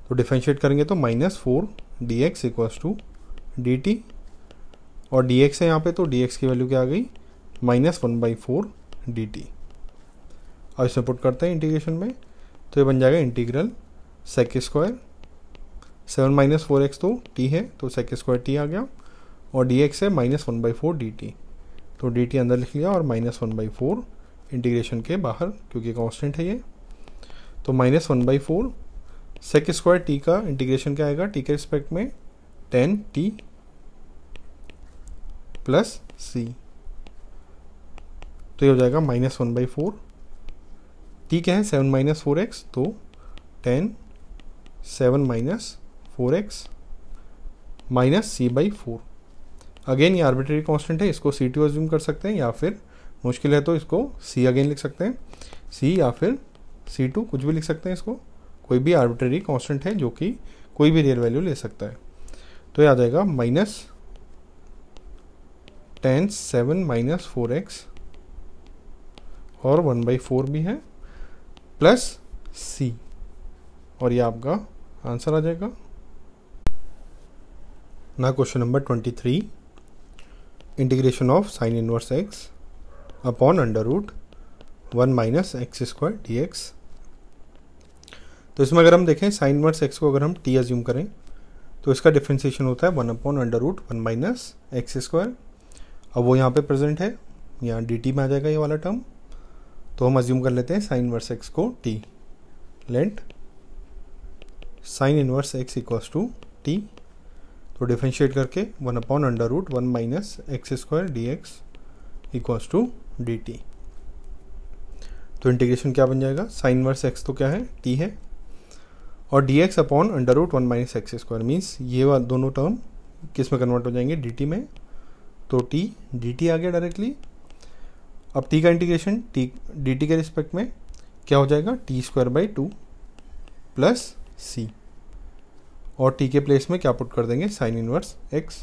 तो डिफ्रेंशिएट करेंगे तो minus four D x equals to D T और डी एक्स है यहाँ पे तो डी एक्स की वैल्यू क्या आ गई minus one by four D T और इसमें पुट करते हैं इंटीग्रेशन में तो ये बन जाएगा integral sec square seven minus four X तो टी है तो सेक स्क्वायर टी आ गया और डी एक्स है minus one by four D T तो डी टी अंदर लिख लिया और minus one by four integration के बाहर क्योंकि कांस्टेंट है ये तो minus one by four sec square T का इंटीग्रेशन क्या आएगा टी के रिस्पेक्ट में टेन टी प्लस सी तो ये हो जाएगा माइनस वन बाई फोर ही क्या है सेवन माइनस फोर एक्स तो tan seven minus four X minus C by four again ये आर्बिट्री कॉन्स्टेंट है इसको सी टू एज्यूम कर सकते हैं या फिर मुश्किल है तो इसको सी अगेन लिख सकते हैं सी या फिर सी टू कुछ भी लिख सकते हैं इसको कोई भी आर्बिट्री कांस्टेंट है जो कि कोई भी रियल वैल्यू ले सकता है तो ये आ जाएगा minus tan seven minus four X और वन बाई फोर भी है प्लस सी और ये आपका आंसर आ जाएगा ना question number twenty three integration of sine inverse x upon under root one minus x square D x तो इसमें अगर हम देखें साइन इनवर्स एक्स को अगर हम टी एज्यूम करें तो इसका डिफ्रेंसिएशन होता है one upon under root one minus x square अब वो यहाँ पे प्रेजेंट है यहाँ डी टी में आ जाएगा ये वाला टर्म तो हम अज्यूम कर लेते हैं साइन इनवर्स एक्स को T let sine inverse x equals to T तो डिफ्रेंशिएट करके one upon under root one minus x square D x equals to D T तो इंटीग्रेशन क्या बन जाएगा साइन इनवर्स एक्स तो क्या है टी है और D x upon under root one minus x square means ये दोनों टर्म किस में कन्वर्ट हो जाएंगे डी टी में तो टी डी टी आ गया डायरेक्टली अब टी का इंटीग्रेशन टी डी टी के रिस्पेक्ट में क्या हो जाएगा T square by two plus सी और टी के प्लेस में क्या पुट कर देंगे साइन इनवर्स एक्स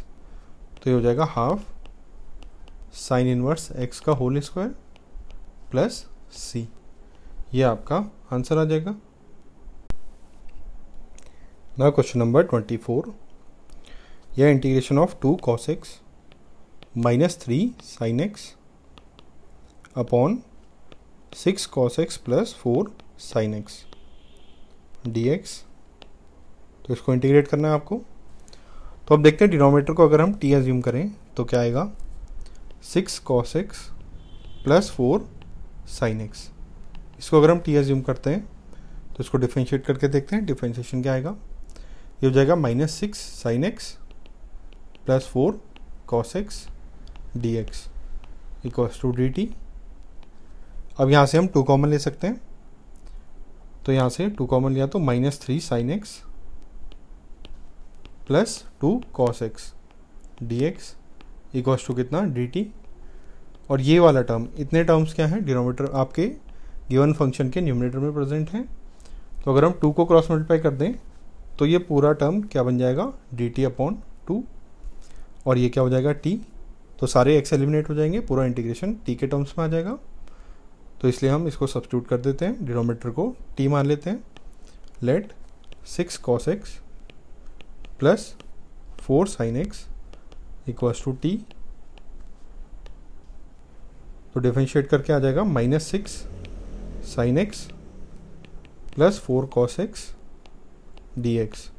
तो ये हो जाएगा हाफ साइन इनवर्स एक्स का होल स्क्वायर प्लस सी ये आपका आंसर आ जाएगा ना क्वेश्चन नंबर ट्वेंटी फोर यह integration of two cos x minus three sine x upon six cos x plus four sine x D x तो इसको integrate करना है आपको तो अब देखते हैं डिनोमीटर को अगर हम टी एज्यूम करें तो क्या आएगा six cos x plus four sine x इसको अगर हम टी एज्यूम करते हैं तो इसको डिफ्रेंशिएट करके देखते हैं डिफ्रेंशिएशन क्या आएगा ये हो जाएगा minus six sine x plus four cos x D x equals to D T अब यहाँ से हम टू कॉमन ले सकते हैं तो यहाँ से टू कॉमन लिया तो minus three sine x plus two cos x D x equals to कितना डी टी और ये वाला टर्म इतने टर्म्स क्या हैं डिनोमीटर आपके गिवन फंक्शन के न्यूमिनेटर में प्रेजेंट हैं तो अगर हम टू को क्रॉस मल्टीप्लाई कर दें तो ये पूरा टर्म क्या बन जाएगा डी टी अपॉन टू और ये क्या हो जाएगा टी तो सारे एक्स एलिमिनेट हो जाएंगे पूरा इंटीग्रेशन टी के टर्म्स में आ जाएगा तो इसलिए हम इसको सब्सिट्यूट कर देते हैं डिनोमीटर को टी मान लेते हैं let six cos x plus four sine x equals to T तो डिफ्रेंशिएट करके आ जाएगा minus six sine x plus four cos x D x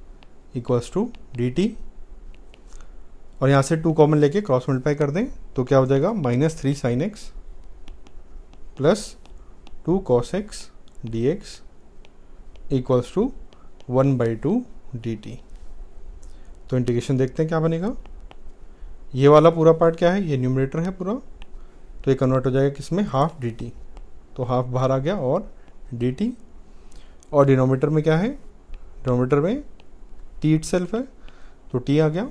equals to D T और यहाँ से टू कॉमन लेके क्रॉस मल्टीप्लाई कर दें तो क्या हो जाएगा minus three sine x plus two cos x D x equals to one by two D T तो इंटीग्रेशन देखते हैं क्या बनेगा ये वाला पूरा पार्ट क्या है ये न्यूमिनेटर है पूरा तो ये कन्वर्ट हो जाएगा किसमें हाफ डी टी तो हाफ बाहर आ गया और डी टी और डिनोमीटर में क्या है डिनोमीटर में टी इट सेल्फ है तो टी आ गया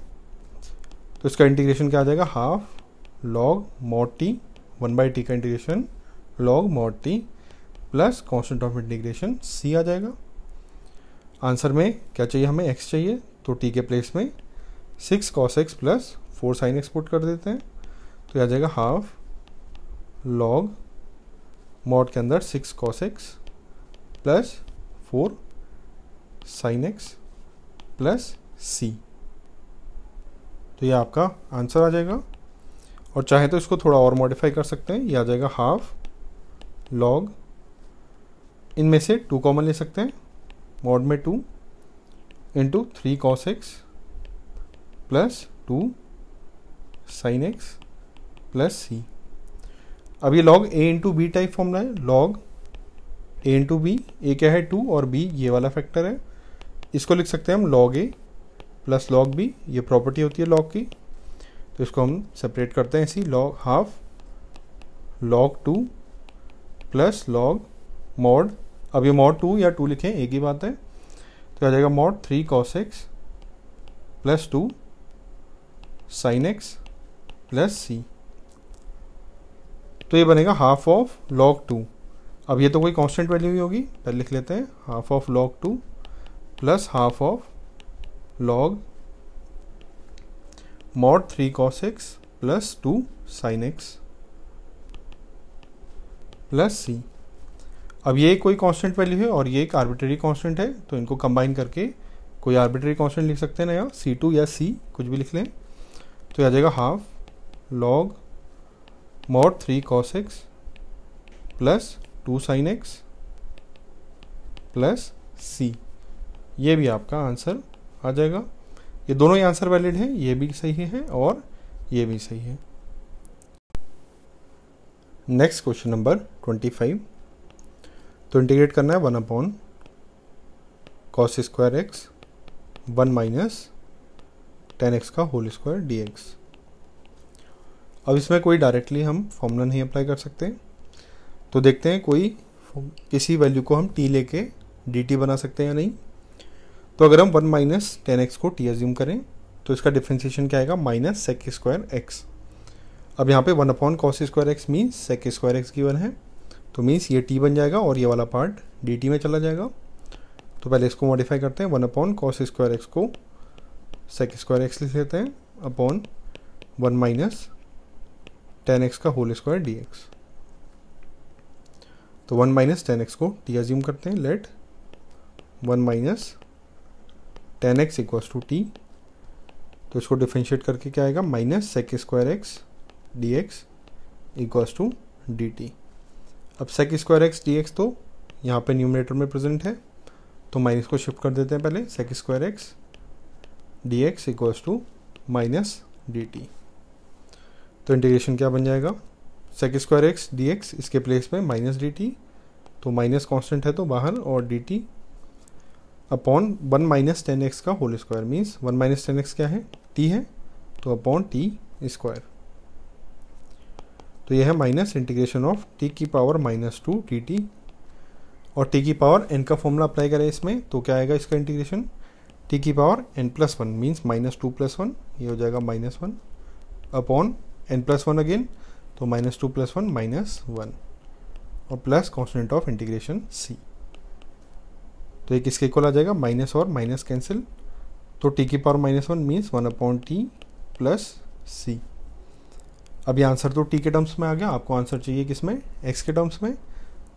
तो इसका इंटीग्रेशन क्या आ जाएगा half log mod T one by T का integration log mod T plus constant of integration C आ जाएगा आंसर में क्या चाहिए हमें एक्स चाहिए तो टी के प्लेस में six cos x plus four sine X put कर देते हैं तो यह आ जाएगा हाफ लॉग मॉड के अंदर six cos x plus four sine x plus सी तो ये आपका आंसर आ जाएगा और चाहे तो इसको थोड़ा और मॉडिफाई कर सकते हैं यह आ जाएगा हाफ लॉग इनमें से टू कॉमन ले सकते हैं मॉड में two into three cos x plus two sine x plus सी अब ये log A into B type formula है log A into B A क्या है टू और बी ये वाला फैक्टर है इसको लिख सकते हैं हम log A plus log B ये प्रॉपर्टी होती है लॉग की तो इसको हम सेपरेट करते हैं इसी log half log two plus log mod अब ये मॉड टू या टू लिखें एक ही बात है तो आ जाएगा mod three cos x plus two sine x plus सी तो ये बनेगा हाफ ऑफ लॉग टू अब ये तो कोई कांस्टेंट वैल्यू ही होगी पहले लिख लेते हैं half of log two plus half of log mod three cos x plus two sine x plus सी अब ये कोई कांस्टेंट वैल्यू है और ये एक आर्बिटरी कांस्टेंट है तो इनको कंबाइन करके कोई आर्बिट्री कांस्टेंट लिख सकते हैं ना यहाँ सी टू या सी कुछ भी लिख लें तो आ जाएगा half log mod three cos x plus two sine x plus सी ये भी आपका आंसर आ जाएगा ये दोनों ही आंसर वैलिड हैं ये भी सही है और ये भी सही है next question number twenty five तो इंटीग्रेट करना है one upon cos square X one minus ten X का होल स्क्वायर डी एक्स अब इसमें कोई डायरेक्टली हम फॉर्मूला नहीं अप्लाई कर सकते तो देखते हैं कोई किसी वैल्यू को हम टी लेके डी टी बना सकते हैं या नहीं तो अगर हम वन माइनस टेन एक्स को टी एज्यूम करें तो इसका डिफ्रेंसिएशन क्या आएगा माइनस सेक स्क्वायर एक्स अब यहाँ पे one upon cos square X means sec square X given है तो मीन्स ये टी बन जाएगा और ये वाला पार्ट डी में चला जाएगा तो पहले इसको मॉडिफाई करते हैं one upon cos square x को सेक स्क्वायर एक्स लिख लेते हैं upon one minus ten X का होल स्क्वायर डी एक्स तो वन माइनस टेन एक्स को टी एज्यूम करते हैं let one minus ten X equals to T तो इसको डिफ्रेंशिएट करके क्या आएगा minus sec square x D x equals to D T अब sec square x D x तो यहाँ पे न्यूमिनेटर में प्रेजेंट है तो माइनस को शिफ्ट कर देते हैं पहले sec square x D x equals to minus D T तो इंटीग्रेशन क्या बन जाएगा sec square x D x इसके प्लेस में माइनस डी टी तो माइनस कॉन्स्टेंट है तो बाहर और D T upon one minus ten X का whole square means one minus ten X क्या है टी है तो अपॉन टी स्क्वायर तो यह है माइनस इंटीग्रेशन ऑफ टी की power minus two t t और टी की पावर एन का फॉर्मूला अप्लाई करें इसमें तो क्या आएगा इसका इंटीग्रेशन टी की power n plus one means minus two plus one ये हो जाएगा minus one upon n plus one again तो minus two plus one minus one और plus constant of integration c तो एक इसके इक्वल आ जाएगा माइनस और माइनस कैंसिल तो टी की power minus one means one upon t plus c अभी आंसर तो टी के टर्म्स में आ गया आपको आंसर चाहिए किस में एक्स के टर्म्स में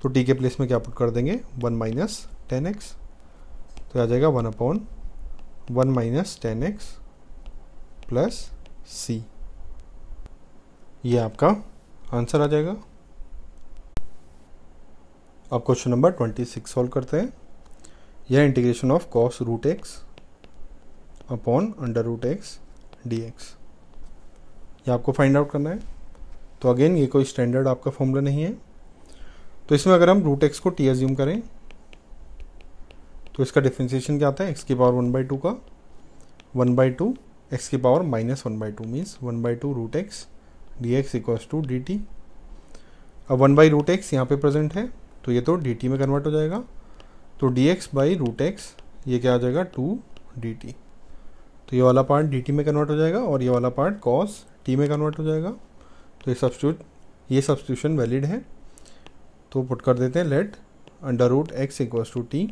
तो टी के प्लेस में क्या पुट कर देंगे वन माइनस टेन एक्स तो आ जाएगा one upon one minus ten x plus सी ये आपका आंसर आ जाएगा अब question number twenty six solve करते हैं यह integration of cos root x upon under root x D x ये आपको फाइंड आउट करना है तो अगेन ये कोई स्टैंडर्ड आपका फॉर्मूला नहीं है तो इसमें अगर हम रूट एक्स को टी एज्यूम करें तो इसका डिफ्रेंसिएशन क्या आता है एक्स की पावर वन बाई टू का वन बाई टू एक्स की power minus one by two means one by two root x D x equals to D T अब वन बाई रूट एक्स यहाँ पर present है तो ये तो डी टी में कन्वर्ट हो जाएगा तो d x by root x ये क्या आ जाएगा टू डी टी तो ये वाला पार्ट डी टी में कन्वर्ट हो जाएगा और ये वाला पार्ट कॉस टी में कन्वर्ट हो जाएगा तो ये सब्सिट्यूट ये सब्सिट्यूशन वैलिड है तो पुट कर देते हैं let under root x equals to T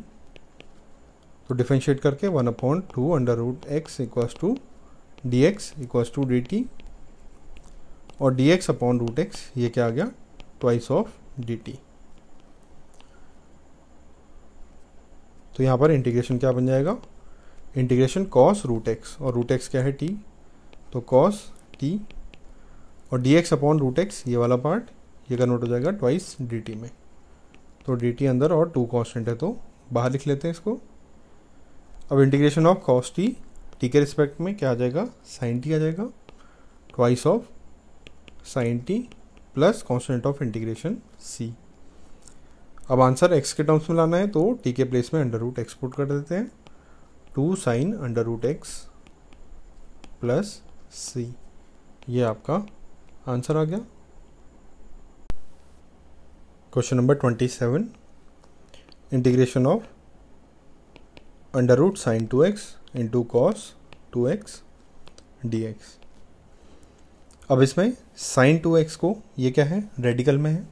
तो डिफ्रेंशिएट करके one upon two under root x equals to D x equals to D T और D x upon root x ये क्या आ गया ट्वाइस ऑफ डी टी तो यहाँ पर इंटीग्रेशन क्या बन जाएगा इंटीग्रेशन कॉस रूट एक्स और रूट एक्स क्या है टी तो कॉस टी और D x upon root x ये वाला पार्ट ये कन्वर्ट हो जाएगा ट्वाइस डी टी में तो डी टी अंदर और टू कॉन्स्टेंट है तो बाहर लिख लेते हैं इसको अब integration of cos t t के रिस्पेक्ट में क्या आ जाएगा साइन टी आ जाएगा twice of sine t plus constant of integration c अब आंसर एक्स के टर्म्स में लाना है तो टी के प्लेस में अंडर रूट एक्सपोर्ट कर देते हैं two sine under root x plus सी ये आपका आंसर आ गया question number twenty seven integration of under root sine two x into cos two x D x अब इसमें साइन टू एक्स को ये क्या है रेडिकल में है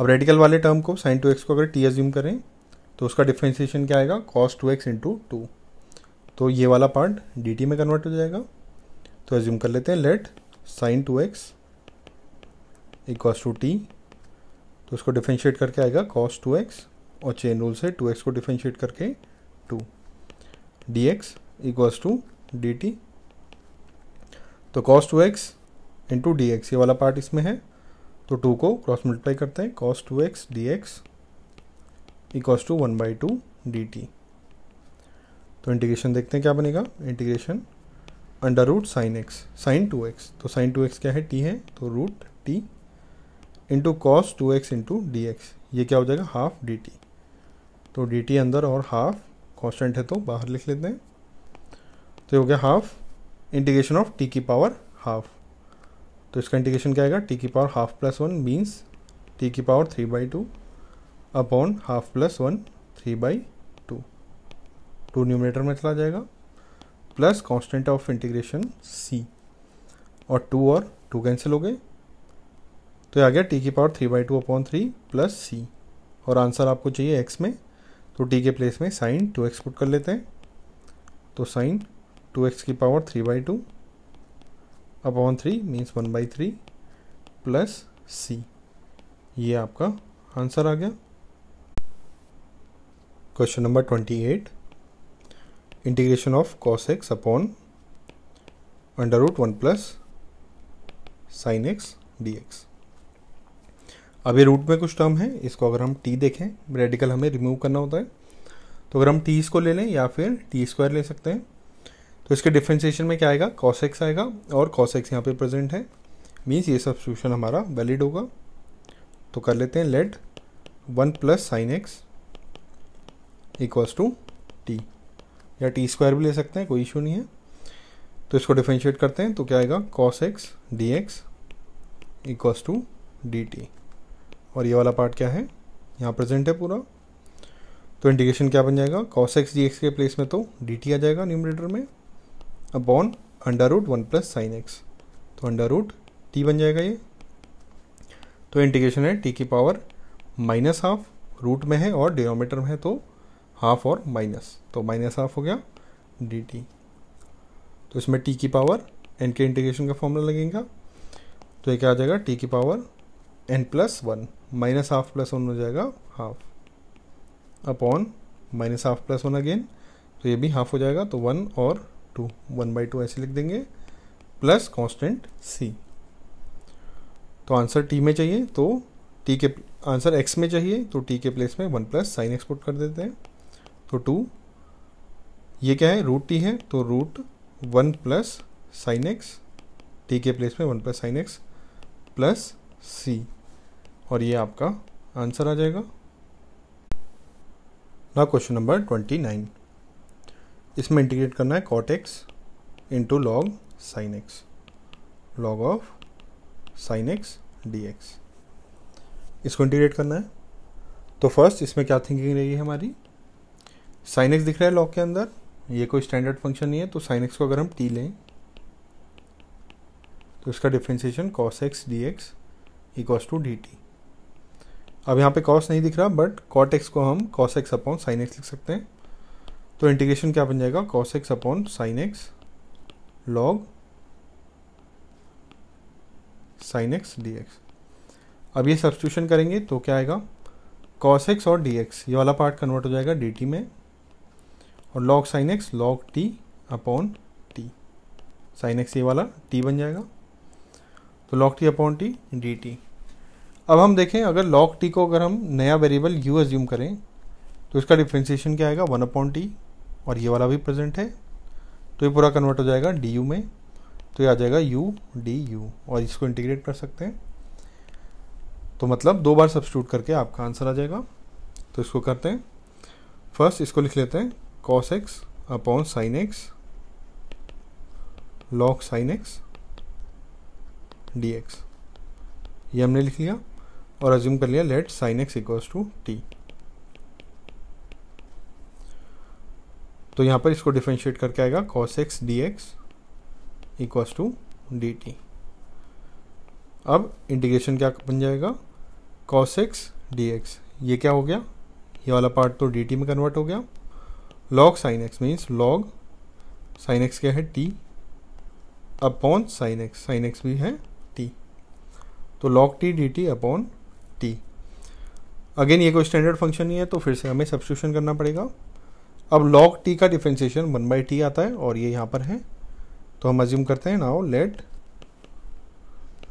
अब रेडिकल वाले टर्म को साइन टू एक्स को अगर टी एज्यूम करें तो उसका डिफ्रेंसिएशन क्या आएगा cos two x into two तो ये वाला पार्ट डी टी में कन्वर्ट हो जाएगा तो एज्यूम कर लेते हैं let sine two x equals to T तो उसको डिफ्रेंशिएट करके आएगा कॉस टू एक्स और चेन रूल से टू एक्स को डिफ्रेंशिएट करके two D x equals to D T तो cos two x into d x ये वाला पार्ट इसमें है तो टू को क्रॉस मल्टीप्लाई करते हैं cos two x D x equals to one by two D T तो इंटीग्रेशन देखते हैं क्या बनेगा integration under root sine x sine two x तो साइन टू एक्स क्या है टी है तो root t into cos two x into d x ये क्या हो जाएगा हाफ डी टी तो डी टी अंदर और हाफ कॉन्स्टेंट है तो बाहर लिख लेते हैं तो ये हो गया हाफ इंटीग्रेशन ऑफ टी की पावर हाफ तो इसका इंटीग्रेशन क्या आएगा टी की power half plus one means t की power three by two upon half plus one three by two two numerator में चला जाएगा plus constant of integration c और टू और टू कैंसिल हो गए तो ये आ गया टी की power three by two upon three plus सी और आंसर आपको चाहिए एक्स में तो टी के प्लेस में साइन टू एक्स पुट कर लेते हैं तो साइन टू एक्स की power three by two upon three means one by three plus सी ये आपका आंसर आ गया question number twenty eight integration of cos x upon under root 1 plus sin x dx x अभी root में कुछ term है इसको अगर हम टी देखें रेडिकल हमें रिमूव करना होता है तो अगर हम टी इसको ले लें या फिर टी स्क्वायर ले सकते हैं तो इसके डिफ्रेंसिएशन में क्या आएगा कॉस एक्स आएगा और कॉस एक्स यहाँ पे प्रेजेंट है मीन्स ये सब्सक्रिप्शन हमारा वैलिड होगा तो कर लेते हैं let one plus sine x equals to t या टी स्क्वायर भी ले सकते हैं कोई इशू नहीं है तो इसको डिफ्रेंशिएट करते हैं तो क्या आएगा cos x D x equals to D T और ये वाला पार्ट क्या है यहाँ प्रेजेंट है पूरा तो इंटीग्रेशन क्या बन जाएगा कॉस एक्स डी एक्स के प्लेस में तो डी टी आ जाएगा न्यूमरेटर में upon under root one plus sine x तो अंडर रूट टी बन जाएगा ये तो इंटीग्रेशन है टी की पावर माइनस हाफ रूट में है और डिनोमीटर में है तो हाफ और माइनस तो माइनस हाफ हो गया डी टी तो इसमें टी की पावर एन के इंटीग्रेशन का फॉर्मूला लगेगा तो ये क्या आ जाएगा टी की power n plus one minus half plus one हो जाएगा half upon minus half plus one again तो ये भी हाफ हो जाएगा तो वन और टू वन बाई टू ऐसे लिख देंगे प्लस कांस्टेंट सी तो आंसर टी में चाहिए तो टी के आंसर एक्स में चाहिए तो टी के प्लेस में वन प्लस साइन एक्सपोर्ट कर देते हैं तो टू ये क्या है रूट टी है तो root one plus sine x t के प्लेस में one plus sine x plus सी और ये आपका आंसर आ जाएगा ना क्वेश्चन नंबर ट्वेंटी नाइन इसमें इंटीग्रेट करना है cot x into log sine x log of sine x D x इसको इंटीग्रेट करना है तो फर्स्ट इसमें क्या थिंकिंग रहेगी हमारी साइन एक्स दिख रहा है लॉग के अंदर ये कोई स्टैंडर्ड फंक्शन नहीं है तो साइन एक्स को अगर हम टी लें तो इसका differentiation cos x D x equals to D T अब यहाँ पे कॉस नहीं दिख रहा बट कॉट एक्स को हम cos x upon sine x लिख सकते हैं तो इंटीग्रेशन क्या बन जाएगा cos x upon sine x log sine x D x अब ये सब्सिट्यूशन करेंगे तो क्या आएगा कॉस एक्स और डी एक्स ये वाला पार्ट कन्वर्ट हो जाएगा डी टी में और log sine x log t upon t sine x ये वाला t बन जाएगा तो log t upon t dt अब हम देखें अगर log t को अगर हम नया वेरिएबल u एज्यूम करें तो इसका डिफ्रेंसिएशन क्या आएगा वन अपॉन टी और ये वाला भी प्रेजेंट है तो ये पूरा कन्वर्ट हो जाएगा डी यू में तो ये आ जाएगा यू डी यू और इसको इंटीग्रेट कर सकते हैं तो मतलब दो बार सब्सिट्यूट करके आपका आंसर आ जाएगा तो इसको करते हैं फर्स्ट इसको लिख लेते हैं cos x upon sin x log sin x dx ये हमने लिख लिया और अज्यूम कर लिया let sine x equals to T तो यहां पर इसको डिफ्रेंशिएट करके आएगा cos x D x equals to D T अब इंटीग्रेशन क्या बन जाएगा कॉस एक्स डी एक्स ये क्या हो गया ये वाला पार्ट तो डी टी में कन्वर्ट हो गया log sine x means log sine x क्या है t upon sine x sine x भी है टी तो log t D T upon t again ये कोई स्टैंडर्ड फंक्शन नहीं है तो फिर से हमें सब्सिट्यूशन करना पड़ेगा अब लॉग टी का डिफ्रेंसिएशन वन बाई टी आता है और ये यहाँ पर है तो हम अज्यूम करते हैं now let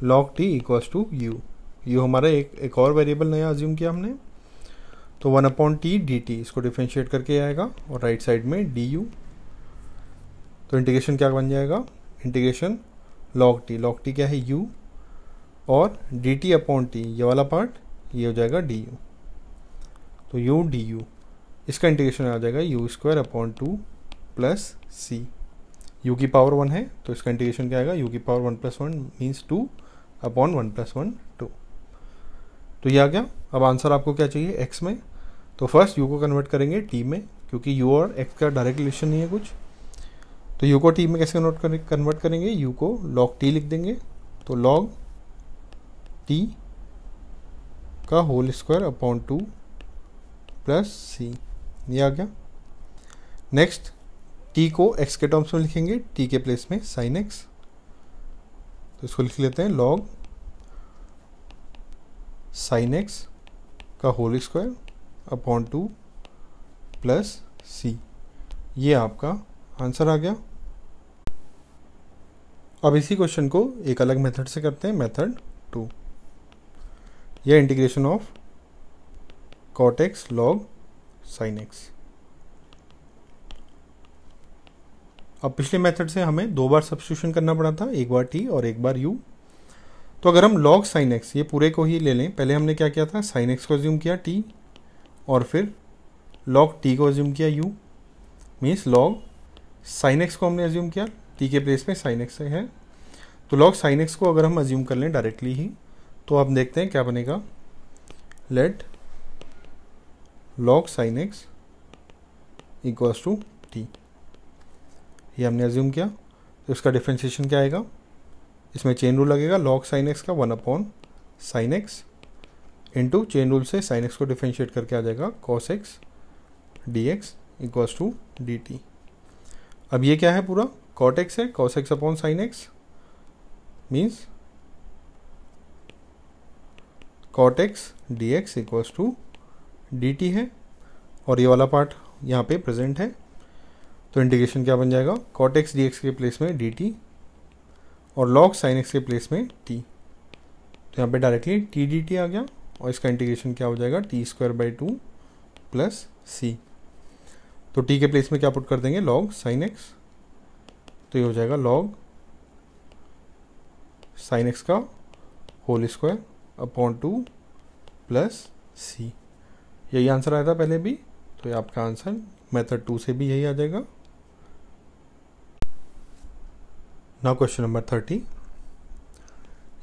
log t equals to u u हमारा एक एक और वेरिएबल नया अज्यूम किया हमने तो one upon t D t इसको डिफ्रेंशिएट करके आएगा और राइट साइड में डी यू तो इंटीग्रेशन क्या बन जाएगा integration log t log t क्या है यू और डी टी अपॉन टी ये वाला पार्ट ये हो जाएगा डी यू तो यू डी यू इसका इंटीग्रेशन आ जाएगा u square upon two plus c u की पावर वन है तो इसका इंटीग्रेशन क्या आएगा यू की power one plus one means two upon one plus one two तो ये आ गया अब आंसर आपको क्या चाहिए एक्स में तो फर्स्ट यू को कन्वर्ट करेंगे टी में क्योंकि यू और एक्स का डायरेक्ट रिलेशन नहीं है कुछ तो यू को टी में कैसे कन्वर्ट करें कन्वर्ट करेंगे यू को लॉग टी लिख देंगे तो लॉग टी का whole square upon two plus सी ये आ गया नेक्स्ट टी को एक्स के टर्म्स में लिखेंगे टी के प्लेस में साइन एक्स तो इसको लिख लेते हैं लॉग साइन एक्स का whole square upon two plus सी ये आपका आंसर आ गया अब इसी क्वेश्चन को एक अलग मेथड से करते हैं मेथड टू यह integration of cot X log sine x अब पिछले मेथड से हमें दो बार सब्सिट्यूशन करना पड़ा था एक बार टी और एक बार यू तो अगर हम लॉग साइन एक्स ये पूरे को ही ले लें पहले हमने क्या किया था साइन एक्स को ज्यूम किया टी और फिर लॉग टी को एज्यूम किया u means log sine x को हमने एज्यूम किया टी के प्लेस में साइन एक्स है तो लॉग साइन एक्स को अगर हम एज्यूम कर लें डायरेक्टली ही तो आप देखते हैं क्या बनेगा let log sine x equals to t ये हमने एज्यूम किया तो इसका डिफ्रेंशिएशन क्या आएगा इसमें चेन रूल लगेगा लॉग साइन एक्स का one upon sine x into chain rule से साइन एक्स को डिफ्रेंशिएट करके आ जाएगा cos x D x equals to D T अब ये क्या है पूरा कॉट एक्स है cos x upon sine x means cot x D x equals to D t है और ये वाला पार्ट यहाँ पे प्रेजेंट है तो इंटीग्रेशन क्या बन जाएगा कॉट एक्स डी एक्स के प्लेस में डी टी और log साइन एक्स के प्लेस में t तो यहाँ पे डायरेक्टली टी डी टी आ गया और इसका इंटीग्रेशन क्या हो जाएगा T square by two plus सी तो टी के प्लेस में क्या पुट कर देंगे लॉग साइन एक्स तो ये हो जाएगा लॉग साइन एक्स का whole square upon two plus c यही आंसर आया था पहले भी तो ये आपका आंसर मेथड टू से भी यही आ जाएगा now question number 30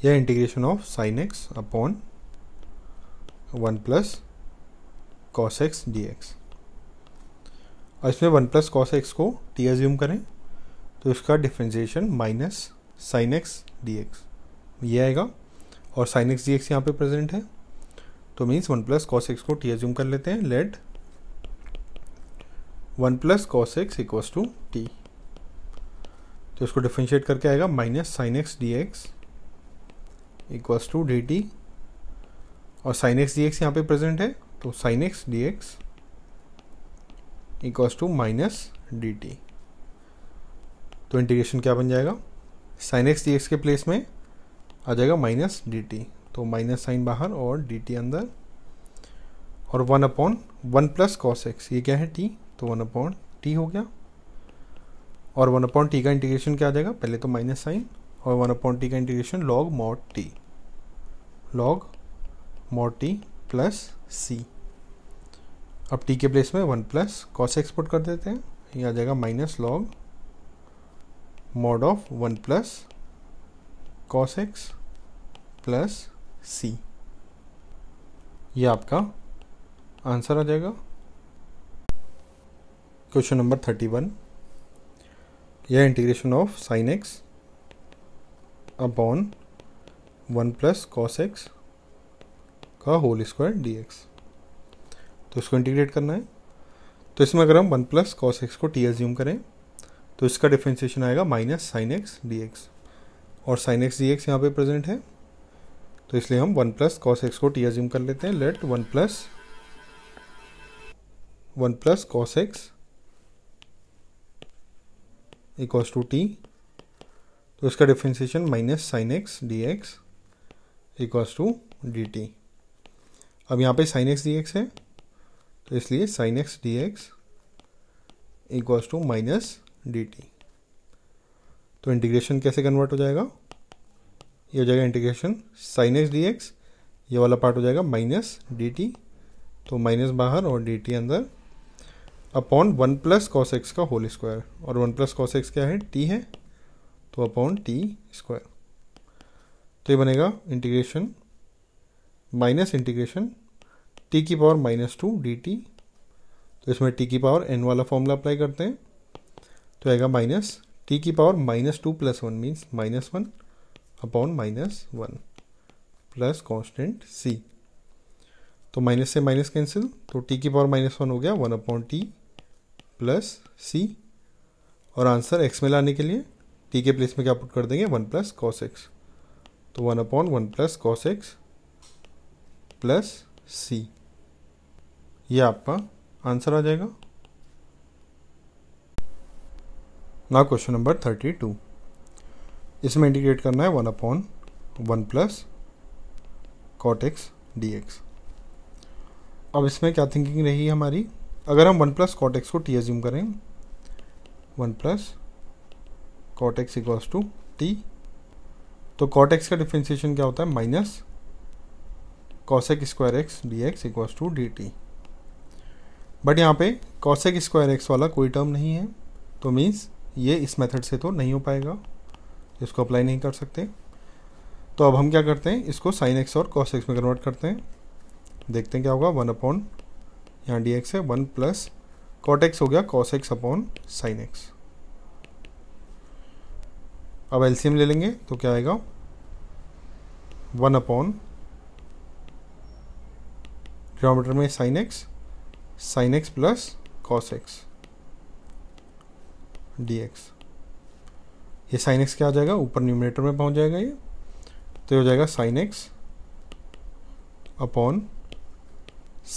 a integration of sin x upon 1 plus cos x dx और इसमें वन प्लस कॉस एक्स को टी एज्यूम करें तो इसका differentiation minus sine x D x ये आएगा और साइन एक्स डी एक्स यहाँ पर प्रेजेंट है तो means one plus cos x को टी एज्यूम कर लेते हैं let one plus cos x equals to T तो इसको डिफ्रेंशिएट करके आएगा minus sine x D x equals to D T और साइन एक्स डी एक्स यहाँ पे प्रेजेंट है तो sine x D x equals to minus D T तो इंटीग्रेशन क्या बन जाएगा साइन एक्स डी एक्स के प्लेस में आ जाएगा माइनस डी टी तो माइनस साइन बाहर और डी टी अंदर और one upon one plus cos x ये क्या है टी तो वन अपॉन टी हो गया और वन अपॉन टी का इंटीग्रेशन क्या आ जाएगा पहले तो माइनस साइन और वन अपॉन टी का integration log mod t log mod t plus सी अब टी के प्लेस में वन प्लस कॉस एक्सपोर्ट कर देते हैं ये आ जाएगा minus log mod of one plus cos x plus सी ये आपका आंसर आ जाएगा क्वेश्चन नंबर थर्टी वन यह integration of sine x upon one plus cos x का होल स्क्वायर डी एक्स तो इसको इंटीग्रेट करना है तो इसमें अगर हम वन प्लस कॉस एक्स को टी एज्यूम करें तो इसका डिफ्रेंसिएशन आएगा minus sine x D x और साइन एक्स डी एक्स यहाँ पर प्रेजेंट है तो इसलिए हम वन प्लस कॉस एक्स को टी एज्यूम कर लेते हैं let one plus one plus cos x equals to T तो इसका differentiation minus sine x D x equals to D T अब यहाँ पे साइन एक्स डी एक्स है तो इसलिए sine x D x equals to minus D T तो integration कैसे कन्वर्ट हो जाएगा ये हो जाएगा integration sine x D x ये वाला पार्ट हो जाएगा माइनस डी टी तो माइनस बाहर और डी टी अंदर upon one plus cos x का होल स्क्वायर और वन प्लस कॉस एक्स क्या है टी है तो अपॉन टी स्क्वायर तो ये बनेगा इंटीग्रेशन माइनस इंटीग्रेशन टी की power minus two D T तो इसमें टी की पावर एन वाला फॉर्मूला अप्लाई करते हैं तो आएगा माइनस टी की power minus two plus one means minus one upon minus one plus constant c तो माइनस से माइनस कैंसिल तो टी की पावर माइनस वन हो गया वन अपॉन टी प्लस सी और आंसर एक्स में लाने के लिए टी के प्लेस में क्या पुट कर देंगे वन प्लस कॉस एक्स तो one upon one plus cos x plus सी ये आपका आंसर आ जाएगा ना क्वेश्चन नंबर थर्टी टू इसमें इंटीग्रेट करना है one upon one plus cot x D x अब इसमें क्या थिंकिंग रही हमारी अगर हम वन प्लस कॉटेक्स को टी एज्यूम करें one plus cot x equals to T तो कॉटेक्स का डिफ्रेंसिएशन क्या होता है minus cosec square x D x equals to D t but यहाँ पे कॉसेक स्क्वायर एक्स वाला कोई टर्म नहीं है तो मीन्स ये इस मेथड से तो नहीं हो पाएगा इसको अप्लाई नहीं कर सकते तो अब हम क्या करते हैं इसको साइन एक्स और कॉस एक्स में कन्वर्ट करते हैं देखते हैं क्या होगा वन अपॉन यहाँ डी एक्स है वन प्लस कॉटेक्स हो गया cos x upon sine x अब एलसीएम ले लेंगे तो क्या आएगा वन अपॉन डिनोमीटर में sine x sine x plus cos x D x ये साइन एक्स क्या आ जाएगा ऊपर न्यूमिनेटर में पहुंच जाएगा ये तो ये हो जाएगा sine x upon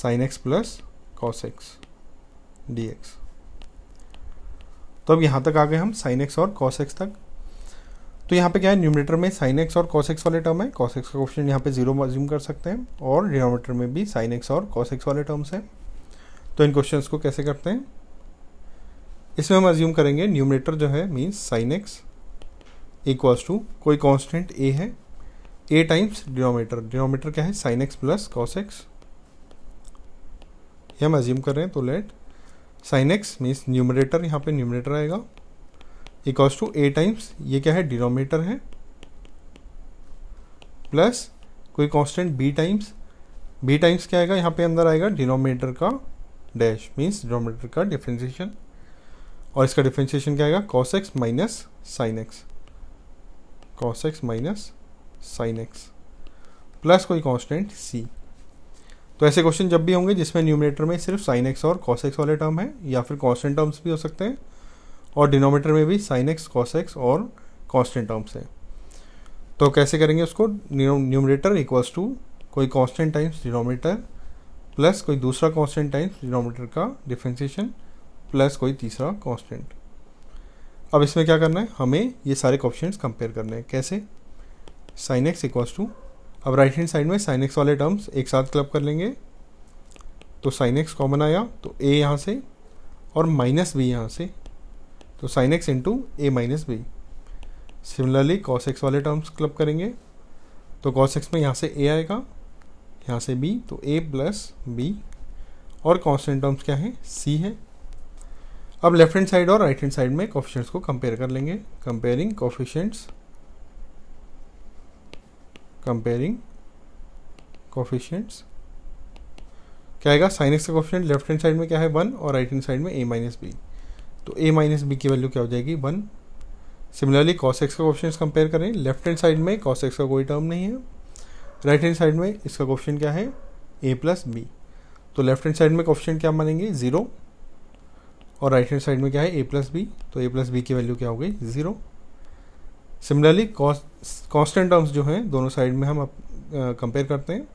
sine x plus x D x तो अब यहाँ तक आ गए हम साइन एक्स और कॉस एक्स तक तो यहाँ पे क्या है न्यूमिनेटर में साइन एक्स और कॉस एक्स वाले टर्म है कॉस एक्स का क्वेश्चन यहाँ पे जीरो अज्यूम कर सकते हैं और डिनोमीटर में भी साइन एक्स और कॉस एक्स वाले टर्म्स हैं तो इन क्वेश्चन को कैसे करते हैं इसमें हम अज्यूम करेंगे न्यूमिनेटर जो है means sine x equals to कोई कॉन्स्टेंट ए है ए टाइम्स डिनोमीटर डिनोमीटर क्या है sine x plus cos x ये हम एज्यूम कर रहे हैं तो let sine x means numerator यहाँ पे न्यूमरेटर आएगा इक्वल्स टू ए टाइम्स ये क्या है डिनोमीटर है प्लस कोई constant b times b times क्या आएगा यहाँ पे अंदर आएगा डिनोमेटर का डैश मीन्स डिनोमीटर का डिफ्रेंशिएशन और इसका डिफ्रेंशिएशन क्या आएगा cos x minus sine x cos x minus sine x plus कोई कॉन्स्टेंट सी तो ऐसे क्वेश्चन जब भी होंगे जिसमें न्यूमिनेटर में सिर्फ साइन एक्स और कॉस एक्स वाले टर्म हैं या फिर कॉन्स्टेंट टर्म्स भी हो सकते हैं और डिनोमीटर में भी साइन एक्स कॉस एक्स और कॉन्स्टेंट टर्म्स है तो कैसे करेंगे उसको न्यूमिनेटर इक्वल्स टू कोई कॉन्स्टेंट टाइम्स डिनोमीटर प्लस कोई दूसरा कॉन्स्टेंट टाइम्स डिनोमीटर का डिफ्रेंसीशन प्लस कोई तीसरा कॉन्स्टेंट अब इसमें क्या करना है हमें ये सारे ऑप्शन कंपेयर करने हैं कैसे साइन एक्स इक्वल्स टू अब राइट हैंड साइड में साइन एक्स वाले टर्म्स एक साथ क्लब कर लेंगे तो साइन एक्स कॉमन आया तो ए यहाँ से और माइनस बी यहाँ से तो sine x into a minus b similarly cos x वाले टर्म्स क्लब करेंगे तो कॉस एक्स में यहाँ से ए आएगा यहाँ से बी तो ए प्लस बी और कॉन्सटेंट टर्म्स क्या है सी है अब लेफ्ट हैंड साइड और राइट हैंड साइड में कॉफिशेंट्स को कंपेयर कर लेंगे कंपेयरिंग कॉफिशेंट्स कंपेयरिंग कोफिशियंट्स क्या आएगा साइन एक्स का कोफिशियंट लेफ्ट हैंड साइड में क्या है वन और राइट हैंड साइड में ए माइनस बी तो ए माइनस बी की वैल्यू क्या हो जाएगी वन सिमिलरली कॉस एक्स का कोफिशियंट कंपेयर करें लेफ्ट हैंड साइड में कॉस एक्स का कोई टर्म नहीं है राइट हैंड साइड में इसका कोफिशियंट क्या है ए प्लस बी तो लेफ्ट हैंड साइड में कोफिशियंट क्या मानेंगे ज़ीरो और राइट हैंड साइड में क्या है ए प्लस बी तो ए प्लस बी की वैल्यू क्या हो गई ज़ीरो सिमिलरली कॉन्स्टेंट टर्म्स जो हैं दोनों साइड में हम कंपेयर करते हैं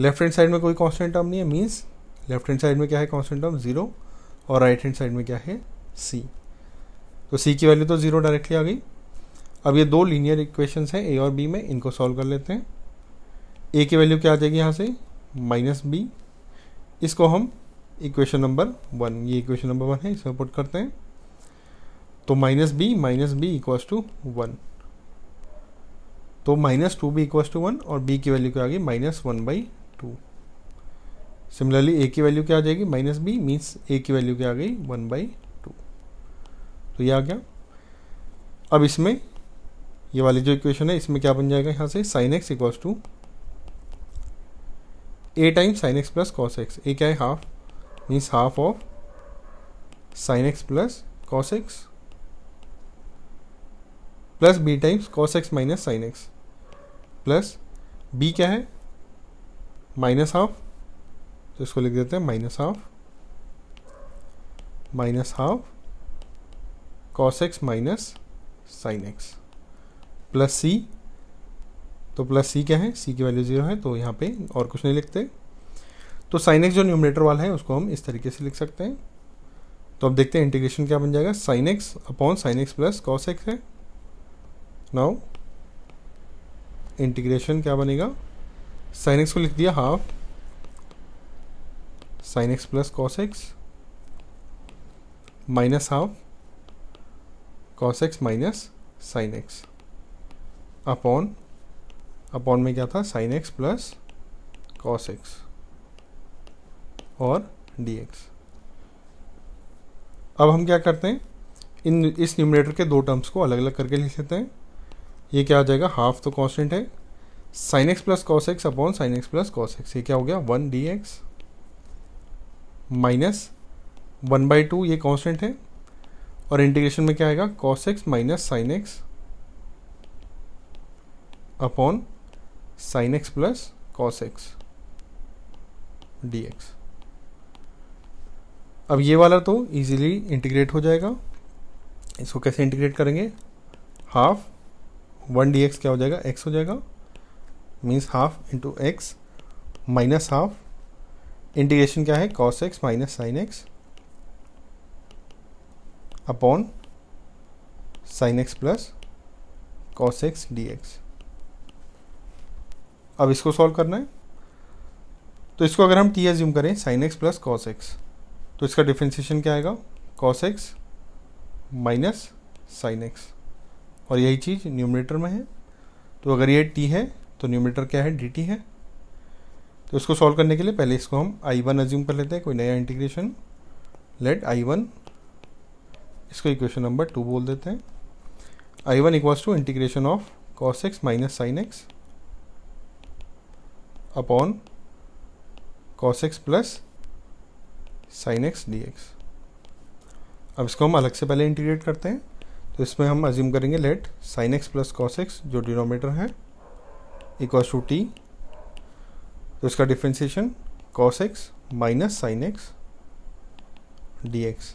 लेफ्ट हैंड साइड में कोई कॉन्स्टेंट टर्म नहीं है मीन्स लेफ्ट हैंड साइड में क्या है कॉन्स्टेंट टर्म जीरो और राइट हैंड साइड में क्या है सी तो सी की वैल्यू तो जीरो डायरेक्टली आ गई अब ये दो लीनियर इक्वेशंस हैं ए और बी में इनको सॉल्व कर लेते हैं ए की वैल्यू क्या आ जाएगी यहाँ से माइनस बी इसको हम इक्वेशन नंबर वन ये इक्वेशन नंबर वन है इसे पुट करते हैं तो minus b minus b equals to one तो minus two b equals to one और बी की वैल्यू क्या आ गई minus one by two similarly a की वैल्यू क्या आ जाएगी माइनस बी मीन्स ए की वैल्यू क्या आ गई वन बाई टू तो ये आ गया अब इसमें ये वाली जो इक्वेशन है इसमें क्या बन जाएगा यहाँ से sine x equals to a time sine x plus cos x a क्या है half means half of sine x plus cos x plus b times cos x minus sine x plus b क्या है minus half तो इसको लिख देते हैं minus half minus half cos x minus sine x plus सी तो plus सी क्या है सी की वैल्यू जीरो है तो यहाँ पे और कुछ नहीं लिखते तो साइन एक्स जो न्यूमिनेटर वाला है उसको हम इस तरीके से लिख सकते हैं तो अब देखते हैं इंटीग्रेशन क्या बन जाएगा sine x upon sine x plus cos x है नाउ इंटीग्रेशन क्या बनेगा साइन एक्स को लिख दिया half sine x plus cos x minus half cos x minus sine x upon upon में क्या था sine x plus cos x और डी एक्स अब हम क्या करते हैं इन इस न्यूमिनेटर के दो टर्म्स को अलग अलग करके लिख लेते हैं ये क्या हो जाएगा हाफ तो कॉन्स्टेंट है sine x plus cos x upon sine x plus cos x ये क्या हो गया one d x minus one by two ये कॉन्स्टेंट है और इंटीग्रेशन में क्या आएगा cos x minus sine x upon sine x plus cos x D x अब ये वाला तो इजीली इंटीग्रेट हो जाएगा इसको कैसे इंटीग्रेट करेंगे हाफ वन डी एक्स क्या हो जाएगा एक्स हो जाएगा means half into x minus half integration क्या है cos x minus sine x upon sine x plus cos x D x अब इसको सॉल्व करना है तो इसको अगर हम टी एज्यूम करें sine x plus cos x तो इसका डिफ्रेंसिएशन क्या आएगा cos x minus sine x और यही चीज़ न्यूमिनेटर में है तो अगर ये टी है तो न्यूमिनेटर क्या है डी टी है तो इसको सॉल्व करने के लिए पहले इसको हम आई वन एज्यूम कर लेते हैं कोई नया इंटीग्रेशन लेट आई वन इसको इक्वेशन नंबर टू बोल देते हैं I one equals to integration of cos x minus sine x upon cos x plus sine x D x अब इसको हम अलग से पहले इंटीग्रेट करते हैं तो इसमें हम अज्यूम करेंगे let sine x plus cos x जो डिनोमीटर है इक्वल टू टी तो इसका differentiation cos x minus sine x D x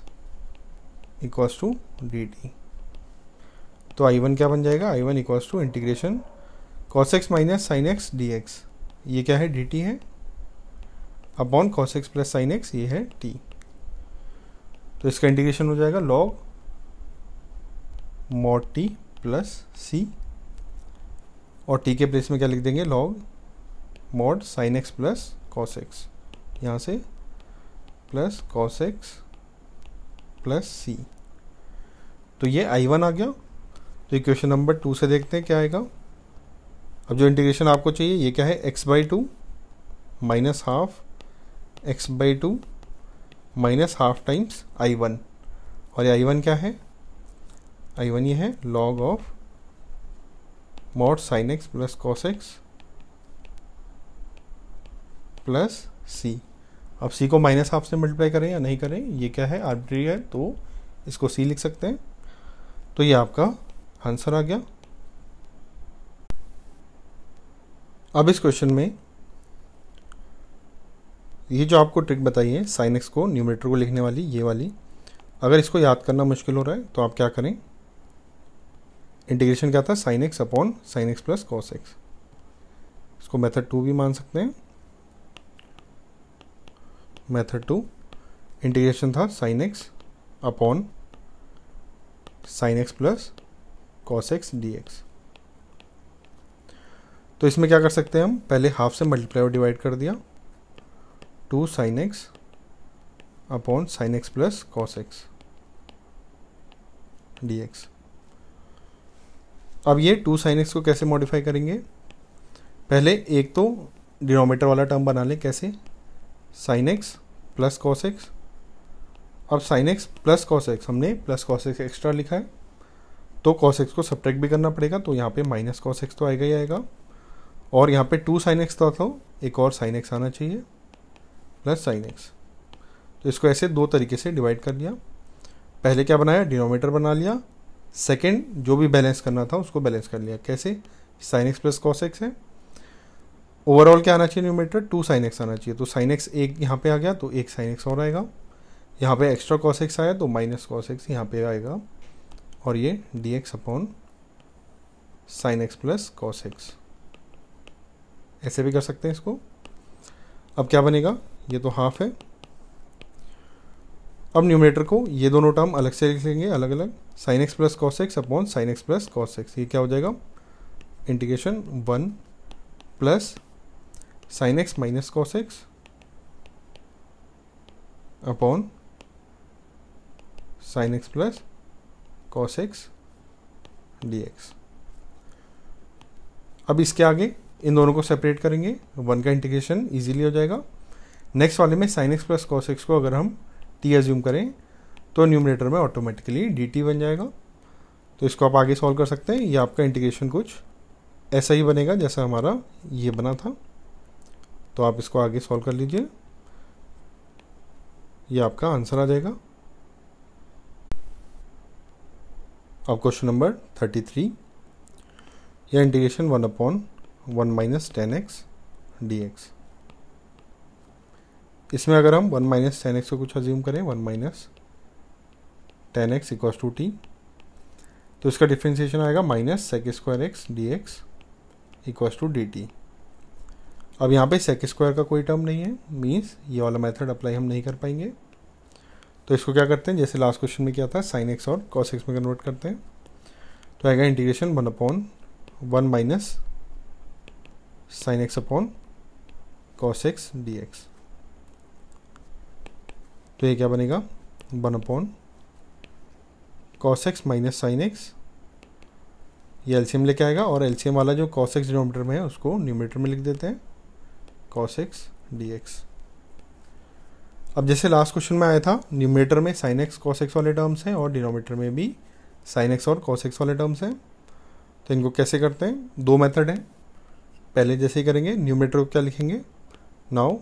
equal to D T तो आई वन क्या बन जाएगा I one equal to integration cos x minus sine x D x ये क्या है डी टी है upon cos x plus sine x ये है टी तो इसका इंटीग्रेशन हो जाएगा लॉग मॉड टी प्लस सी और टी के प्लेस में क्या लिख देंगे log mod sine x plus cos x यहाँ से प्लस कॉस एक्स प्लस सी तो ये आई वन आ गया तो इक्वेशन नंबर टू से देखते हैं क्या आएगा अब जो इंटीग्रेशन आपको चाहिए ये क्या है x by two minus half x by two minus half times I one और ये आई वन क्या है आई वन ये है log of mod sine x plus cos x plus सी अब सी को माइनस हाफ से मल्टीप्लाई करें या नहीं करें ये क्या है आर्बिट्री है तो इसको सी लिख सकते हैं तो ये आपका आंसर आ गया अब इस क्वेश्चन में ये जो आपको ट्रिक बताई है साइन एक्स को न्यूमिनेटर को लिखने वाली ये वाली अगर इसको याद करना मुश्किल हो रहा है तो आप क्या करें इंटीग्रेशन क्या था sine x upon sine x plus cos x इसको मेथड टू भी मान सकते हैं मेथड टू इंटीग्रेशन था sine x upon sine x plus cos x D x तो इसमें क्या कर सकते हैं हम पहले हाफ से मल्टीप्लाई और डिवाइड कर दिया two sine x upon sine x plus cos x D x अब ये टू साइन एक्स को कैसे मॉडिफाई करेंगे पहले एक तो डिनोमीटर वाला टर्म बना लें कैसे sine x plus cos x अब sine x plus cos x हमने प्लस कॉस एक्स एक्स्ट्रा लिखा है तो कॉस एक्स को सब्ट्रैक्ट भी करना पड़ेगा तो यहाँ पे माइनस कॉस एक्स तो आएगा ही आएगा और यहाँ पे टू साइन एक्स था तो एक और साइन एक्स आना चाहिए प्लस साइन एक्स तो इसको ऐसे दो तरीके से डिवाइड कर लिया पहले क्या बनाया डिनोमीटर बना लिया सेकेंड जो भी बैलेंस करना था उसको बैलेंस कर लिया कैसे sine x plus cos x है ओवरऑल क्या आना चाहिए न्यूमेटर टू साइन एक्स आना चाहिए तो साइन एक्स एक यहाँ पे आ गया तो एक साइन एक्स और आएगा यहाँ पे एक्स्ट्रा कॉस एक्स आया तो माइनस कॉस एक्स यहाँ पे आएगा और ये d x upon sine x plus cos x ऐसे भी कर सकते हैं इसको अब क्या बनेगा ये तो हाफ है अब न्यूमिनेटर को ये दोनों टर्म अलग से लिख लेंगे अलग अलग sine x plus cos x upon sine x plus cos x ये क्या हो जाएगा integration one plus sine x minus cos x upon sine x plus cos x D x अब इसके आगे इन दोनों को सेपरेट करेंगे वन का इंटीग्रेशन इजीली हो जाएगा नेक्स्ट वाले में sine x plus cos x को अगर हम टी एज्यूम करें तो न्यूमिनेटर में ऑटोमेटिकली डी टी बन जाएगा तो इसको आप आगे सॉल्व कर सकते हैं या आपका इंटीग्रेशन कुछ ऐसा ही बनेगा जैसा हमारा ये बना था तो आप इसको आगे सॉल्व कर लीजिए ये आपका आंसर आ जाएगा अब क्वेश्चन नंबर थर्टी थ्री या integration one upon one minus ten x D x इसमें अगर हम वन माइनस टेन एक्स को कुछ अज्यूम करें one minus ten x equal to T तो इसका डिफ्रेंसिएशन आएगा minus sec square x D x equal to D T अब यहाँ पे सेक स्क्वायर का कोई टर्म नहीं है मीन्स ये वाला मेथड अप्लाई हम नहीं कर पाएंगे तो इसको क्या करते हैं जैसे लास्ट क्वेश्चन में क्या था साइन एक्स और कॉस एक्स में कन्वर्ट करते हैं तो आएगा integration one upon one minus sine x upon cos x D x तो ये क्या बनेगा one upon cos x minus sine x ये एलसीएम लेके आएगा और एलसीएम वाला जो कॉस एक्स डिनोमीटर में है उसको न्यूमीटर में लिख देते हैं कॉस एक्स डी एक्स अब जैसे लास्ट क्वेश्चन में आया था न्यूमीटर में साइन एक्स कॉस एक्स वाले टर्म्स हैं और डिनोमीटर में भी साइन एक्स और कॉस एक्स वाले टर्म्स हैं तो इनको कैसे करते हैं दो मेथड हैं पहले जैसे ही करेंगे न्यूमीटर को क्या लिखेंगे now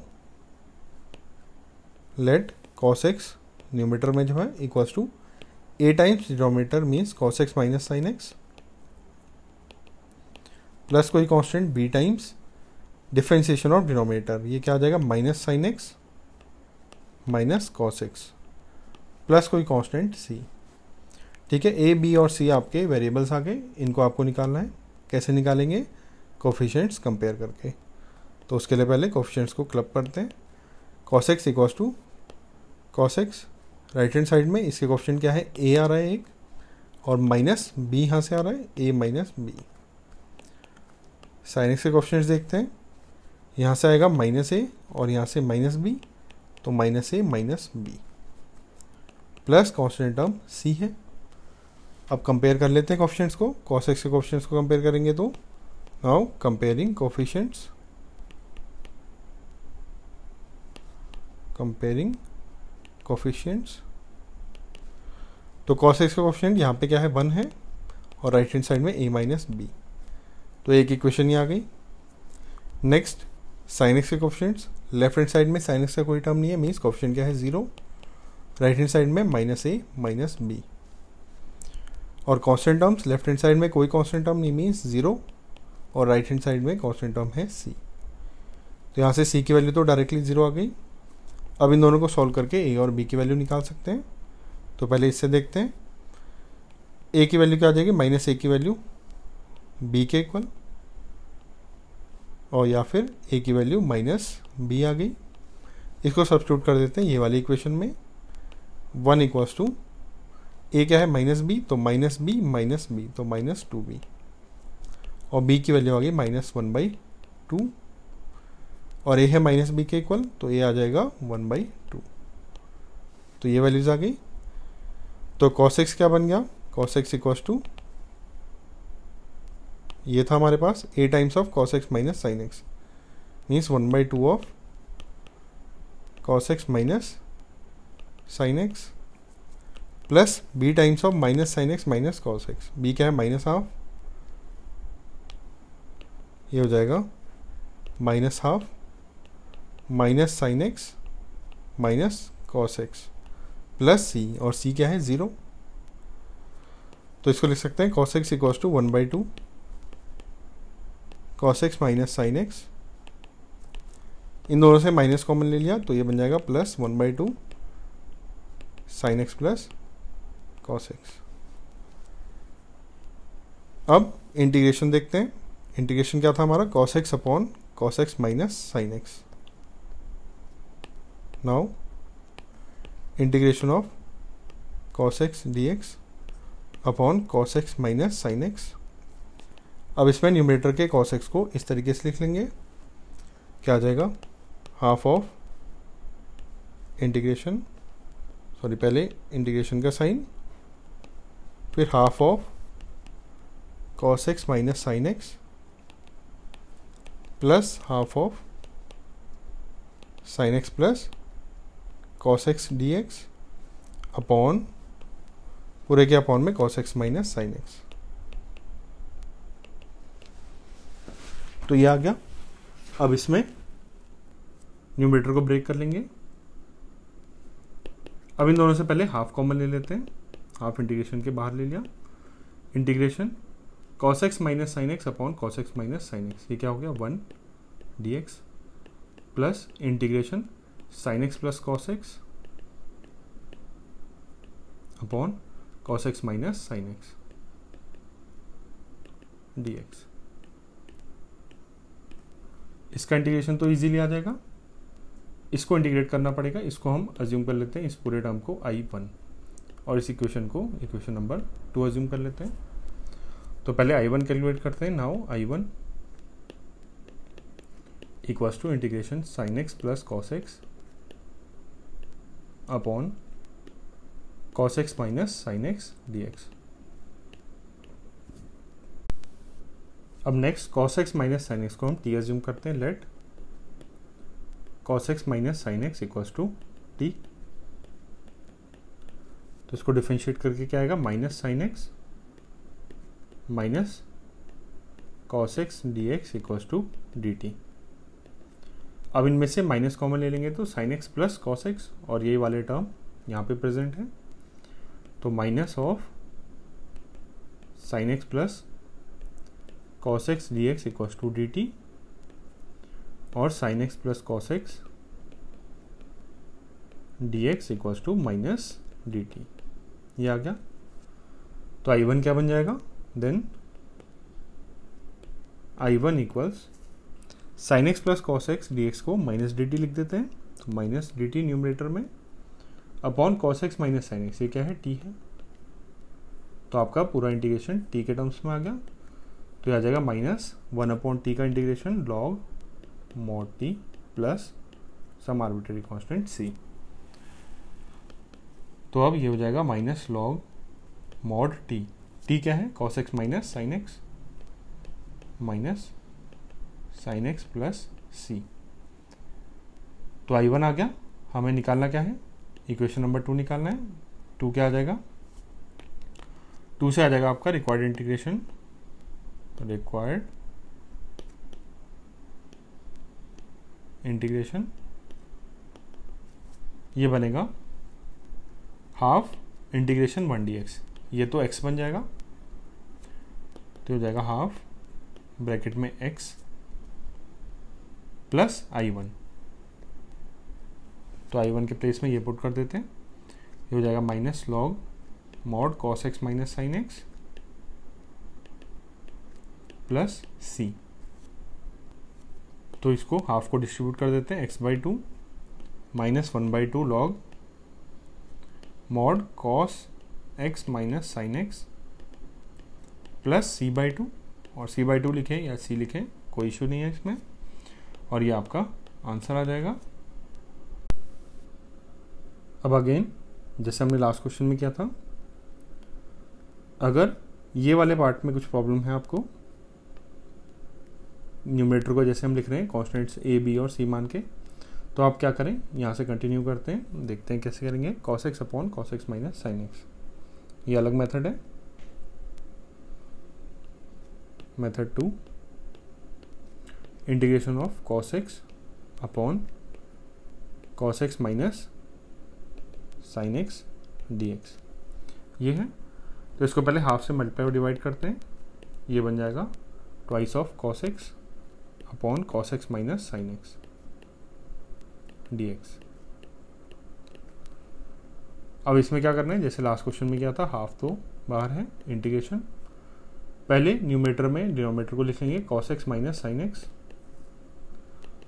let cos x numerator में जो है equals to a times denominator means cos x minus sine x plus कोई constant b times differentiation of denominator ये क्या आ जाएगा minus sine x minus cos x plus कोई कॉन्स्टेंट सी ठीक है ए बी और सी आपके वेरिएबल्स आ गए इनको आपको निकालना है कैसे निकालेंगे कोफिशेंट्स कंपेयर करके तो उसके लिए पहले कोफिशेंट्स को क्लब करते हैं cos x equals to cos x right hand side में इसके क्वेश्चन क्या है ए आ रहा है एक और माइनस बी यहाँ से आ रहा है a minus b sine x के क्वेश्चन देखते हैं यहाँ से आएगा माइनस ए और यहाँ से माइनस बी तो minus a minus b plus constant term c है अब कंपेयर कर लेते हैं क्वेश्चन को कॉस एक्स के क्वेश्चन को कंपेयर करेंगे तो now comparing coefficients comparing coefficients तो कॉस एक्स का कोफिशियंट यहाँ पे क्या है वन है और राइट हैंड साइड में ए माइनस बी तो एक इक्वेशन ही आ गई नेक्स्ट साइन एक्स के कोफिशियंट्स लेफ्ट हैंड साइड में साइन एक्स का कोई टर्म नहीं है मीन्स कोफिशियंट क्या है ज़ीरो राइट हैंड साइड में माइनस ए माइनस बी और constant terms left hand side में कोई कॉन्स्टेंट टर्म नहीं मीन्स ज़ीरो और राइट हैंड साइड में कॉन्स्टेंट टर्म है सी तो यहाँ से सी की वैल्यू तो डायरेक्टली ज़ीरो आ गई अब इन दोनों को सॉल्व करके ए और बी की वैल्यू निकाल सकते हैं तो पहले इससे देखते हैं ए की वैल्यू क्या आ जाएगी माइनस ए की वैल्यू बी के इक्वल और या फिर ए की वैल्यू माइनस बी आ गई इसको सब्सिट्यूट कर देते हैं ये वाली इक्वेशन में वन इक्वल्स टू ए क्या है माइनस बी तो माइनस बी माइनस बी तो माइनस टू बी और बी की वैल्यू आ गई माइनस वन बाई टू और ए है माइनस बी के इक्वल तो ए आ जाएगा वन बाई टू तो ये वैल्यूज आ गई तो कॉस एक्स क्या बन गया कॉस एक्स इक्वस टू ये था हमारे पास ए times of cos x minus sine x means one by two of cos x minus sine x plus b times of minus sine x minus cos x B क्या है minus half ये हो जाएगा minus half minus sine x minus cos x plus सी और सी क्या है zero तो इसको लिख सकते हैं cos x equal to one by two cos x minus sine x इन दोनों से माइनस कॉमन ले लिया तो ये बन जाएगा plus one by two sine x plus cos x अब इंटीग्रेशन देखते हैं इंटीग्रेशन क्या था हमारा cos x upon cos x minus sine x now integration of cos x dx upon cos x minus sin x अब इसमें numerator के cos x को इस तरीके से लिख लेंगे क्या आ जाएगा हाफ ऑफ इंटीग्रेशन सॉरी पहले इंटीग्रेशन का साइन फिर half of cos x minus sine x plus half of sine x plus cos x D x upon पूरे के अपॉन में cos x minus sine x तो ये आ गया अब इसमें न्यूमीटर को ब्रेक कर लेंगे अब इन दोनों से पहले हाफ कॉमन ले लेते हैं हाफ इंटीग्रेशन के बाहर ले लिया integration cos x minus sine x upon cos x minus sine x ये क्या हो गया one d x plus integration sine x plus cos x upon cos x minus sine x D x इसका integration तो easily आ जाएगा इसको integrate करना पड़ेगा इसको हम अज्यूम कर लेते हैं इस पूरे टर्म को आई वन और इस इक्वेशन को इक्वेशन नंबर टू अज्यूम कर लेते हैं तो पहले आई वन कैलकुलेट करते हैं now I one equals to integration sine x plus cos x upon cos x minus sine x D x अब next cos x minus sine x को हम टी एज्यूम करते हैं let cos x minus sine x equals to T तो इसको differentiate करके क्या आएगा minus sine x minus cos x D x equals to D T अब इनमें से माइनस कॉमन ले लेंगे तो sine x plus cos x और ये वाले टर्म यहाँ पे प्रेजेंट है तो minus of sine x plus cos x D x equal to D T और sine x plus cos x D x equal to minus D t ये आ गया तो आई वन क्या बन जाएगा then I one equals sine x plus cos x D x को minus D t लिख देते हैं तो माइनस डी टी न्यूमरेटर में upon cos x minus sine x ये क्या है टी है तो आपका पूरा इंटीग्रेशन टी के टर्म्स में आ गया तो यह आ जाएगा माइनस वन अपॉन टी का integration log mod t plus some arbitrary constant c तो अब ये हो जाएगा minus log mod t t क्या है cos x minus sine x minus sine x plus सी तो आई वन आ गया हमें निकालना क्या है इक्वेशन नंबर टू निकालना है टू क्या आ जाएगा टू से आ जाएगा आपका रिक्वायर्ड इंटीग्रेशन तो रिक्वायर्ड इंटीग्रेशन ये बनेगा half integration one d x ये तो एक्स बन जाएगा तो हो जाएगा हाफ ब्रैकेट में एक्स प्लस आई वन तो आई वन के प्लेस में ये पुट कर देते हैं ये हो जाएगा minus log mod cos x minus sine x plus सी तो इसको हाफ को डिस्ट्रीब्यूट कर देते हैं x by two minus one by two log mod cos x minus sine x plus c by two और सी बाई टू लिखें या सी लिखें कोई इशू नहीं है इसमें और ये आपका आंसर आ जाएगा अब अगेन जैसे हमने लास्ट क्वेश्चन में किया था अगर ये वाले पार्ट में कुछ प्रॉब्लम है आपको न्यूमरेटर को जैसे हम लिख रहे हैं कॉन्स्टेंट्स ए बी और सी मान के तो आप क्या करें यहाँ से कंटिन्यू करते हैं देखते हैं कैसे करेंगे cos x upon cos x minus sine x ये अलग मेथड है method two integration of cos x upon cos x minus sine x D x ये है तो इसको पहले हाफ से मल्टीप्लाई और डिवाइड करते हैं ये बन जाएगा twice of cos x upon cos x minus sine x D x अब इसमें क्या करना है जैसे लास्ट क्वेश्चन में क्या था हाफ तो बाहर है इंटीग्रेशन पहले न्यूमेटर में डिनोमीटर को लिखेंगे cos x minus sine x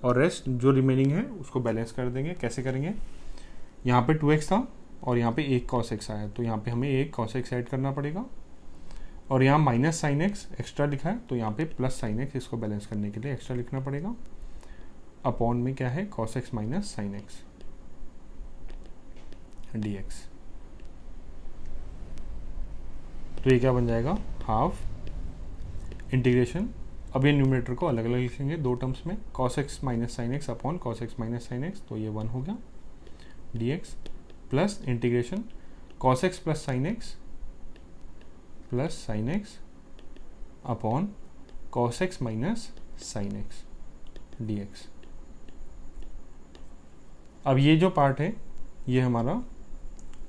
और रेस्ट जो रिमेनिंग है उसको बैलेंस कर देंगे कैसे करेंगे यहाँ पे टू एक्स था और यहाँ पे एक कॉस एक्स आया तो यहाँ पे हमें एक कॉस एक्स ऐड करना पड़ेगा और यहाँ माइनस साइन एक्स एक्स्ट्रा लिखा है तो यहाँ पे प्लस साइन एक्स इसको बैलेंस करने के लिए एक्स्ट्रा लिखना पड़ेगा अपॉन में क्या है cos x minus sine x D x तो ये क्या बन जाएगा हाफ इंटीग्रेशन अब ये न्यूमिनेटर को अलग अलग लिखेंगे दो टर्म्स में cos x minus sine x upon cos x minus sine x तो ये वन हो गया d x plus integration cos x plus sine x plus sine x upon cos x minus sine x D x अब ये जो part है ये हमारा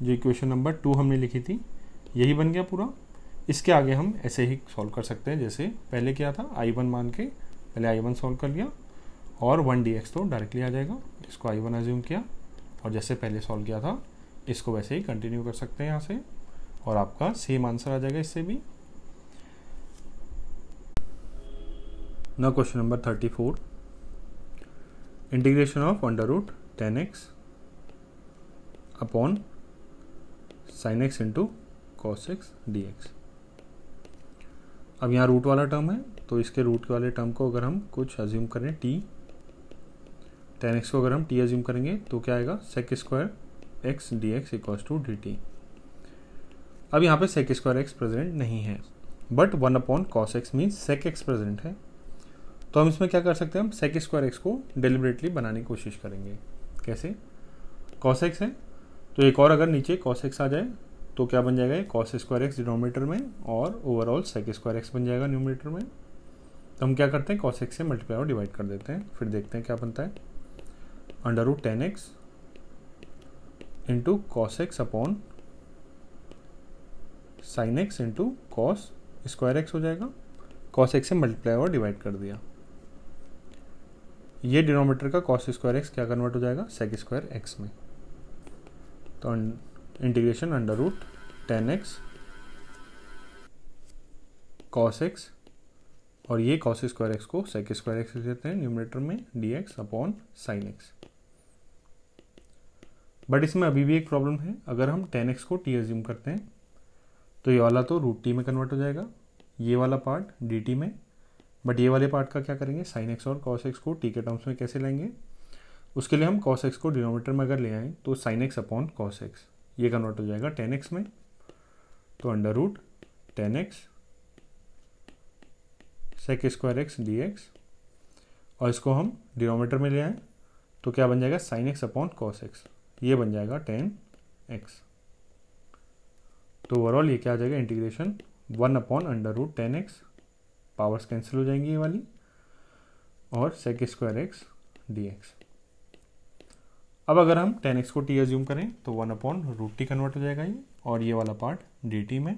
जो इक्वेशन नंबर टू हमने लिखी थी यही बन गया पूरा इसके आगे हम ऐसे ही सॉल्व कर सकते हैं जैसे पहले क्या था आई वन मान के पहले आई वन सॉल्व कर लिया और वन डी एक्स तो डायरेक्टली आ जाएगा इसको आई वन एज्यूम किया और जैसे पहले सॉल्व किया था इसको वैसे ही कंटिन्यू कर सकते हैं यहाँ से और आपका सेम आंसर आ जाएगा इससे भी न question number thirty four integration of under root tan x upon sine x into cos x D x अब यहाँ रूट वाला टर्म है तो इसके रूट वाले टर्म को अगर हम कुछ अज्यूम करें टी टेन एक्स को अगर हम टी एज्यूम करेंगे तो क्या आएगा sec square x D x equal to D T अब यहाँ पे सेक स्क्वायर एक्स प्रेजेंट नहीं है but one upon cos x means sec x present है तो हम इसमें क्या कर सकते हैं हम सेक स्क्वायर एक्स को डिलिबरेटली बनाने की कोशिश करेंगे कैसे कॉस एक्स है तो एक और अगर नीचे कॉस एक्स आ जाए तो क्या बन जाएगा ये कॉस स्क्वायर एक्स डिनोमीटर में और ओवरऑल सेक स्क्वायर एक्स बन जाएगा न्यूमीटर में तो हम क्या करते हैं कॉस एक्स से मल्टीप्लाई और डिवाइड कर देते हैं फिर देखते हैं क्या बनता है under root tan x into cos x upon sine x into cos square x हो जाएगा कॉस एक्स से मल्टीप्लाई और डिवाइड कर दिया ये डिनोमीटर का कॉस स्क्वायर एक्स क्या कन्वर्ट हो जाएगा सेक स्क्वायर एक्स में तो integration under root tan x cos x और ये कॉस स्क्वायर एक्स को सेक स्क्वायर एक्स लिख देते हैं न्यूमिनेटर में d x upon sine x but इसमें अभी भी एक प्रॉब्लम है अगर हम टेन एक्स को टी एज्यूम करते हैं तो ये वाला तो रूट टी में कन्वर्ट हो जाएगा ये वाला पार्ट डी टी में बट ये वाले पार्ट का क्या करेंगे साइन एक्स और कॉस एक्स को टी के टर्म्स में कैसे लेंगे उसके लिए हम कॉस एक्स को डिनोमीटर में अगर ले आएँ तो sine x upon cos x ये कन्वर्ट हो जाएगा टेन एक्स में तो under root tan x sec square x D x और इसको हम डिनोमीटर में ले आएँ तो क्या बन जाएगा sine x upon cos x ये बन जाएगा टेन एक्स तो ओवरऑल ये क्या आ जाएगा integration one upon under root tan x powers cancel हो जाएंगी ये वाली और sec square x D x अब अगर हम टेन एक्स को टी एज्यूम करें तो one upon root t convert हो जाएगा ये और ये वाला पार्ट डी टी में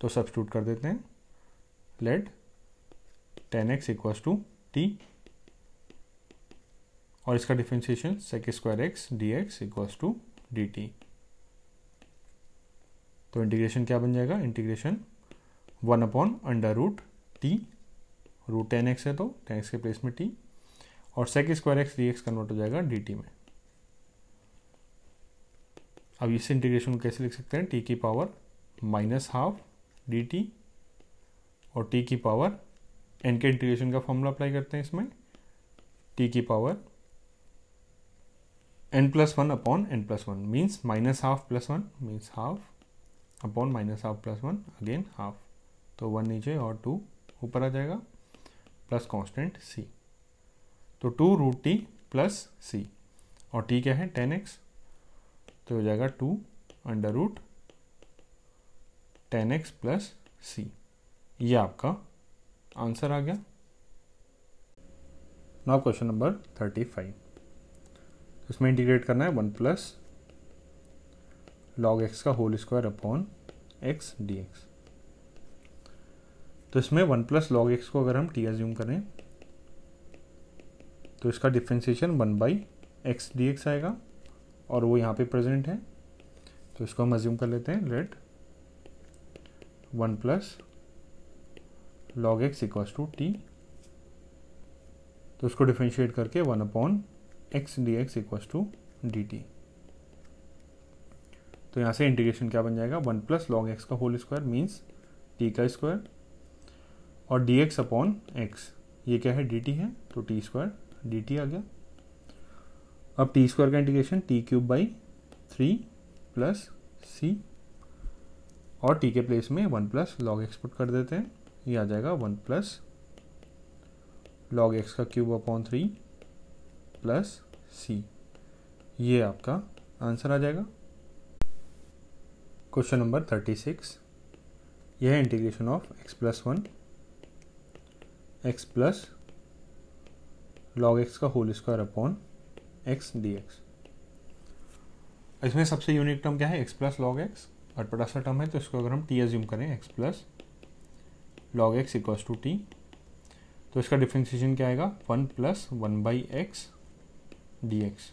तो सब्सट्यूट कर देते हैं let tan x equal to T और इसका differentiation sec square x D x equal to D T तो इंटीग्रेशन क्या बन जाएगा integration one upon under root t root tan x है तो टेन एक्स के प्लेस में टी और sec square x D x convert हो जाएगा डी टी में अब इस इंटीग्रेशन को कैसे लिख सकते हैं टी की power minus half D T और टी की पावर एन के इंटीग्रेशन का फॉर्मूला अप्लाई करते हैं इसमें टी की power n plus one upon n plus one means minus half plus one means half upon minus half plus one again half तो one नीचे और टू ऊपर आ जाएगा प्लस कांस्टेंट सी तो टू रूट टी प्लस सी और T क्या है टेन एक्स तो हो जाएगा two under root tan x plus सी ये आपका आंसर आ गया now question number thirty five इसमें इंटीग्रेट करना है वन प्लस लॉग एक्स का whole square upon x D x तो इसमें वन प्लस लॉग एक्स को अगर हम टी एज्यूम करें तो इसका differentiation one by x D x आएगा और वो यहाँ पे प्रेजेंट है तो इसको हम अज्यूम कर लेते हैं let one plus log x equals to T तो उसको डिफ्रेंशिएट करके one upon x D x equal to D T तो यहाँ से इंटीग्रेशन क्या बन जाएगा वन प्लस लॉग एक्स का होल स्क्वायर मीन्स टी का स्क्वायर और डी एक्स अपॉन एक्स ये क्या है डी टी है तो टी स्क्वायर डी टी आ गया अब टी स्क्वायर का integration t cube by three plus सी और टी के प्लेस में one plus log x put कर देते हैं ये आ जाएगा वन प्लस लॉग एक्स का क्यूब अपॉन थ्री प्लस सी ये आपका आंसर आ जाएगा क्वेश्चन नंबर थर्टी सिक्स यह है integration of x plus one x plus log x का whole square upon x D x इसमें सबसे यूनिक टर्म क्या है एक्स प्लस लॉग एक्स और सा टर्म है तो इसको अगर हम टी एज्यूम करें x plus log x equal to T तो इसका डिफ्रेंसिएशन क्या आएगा one plus one by x D x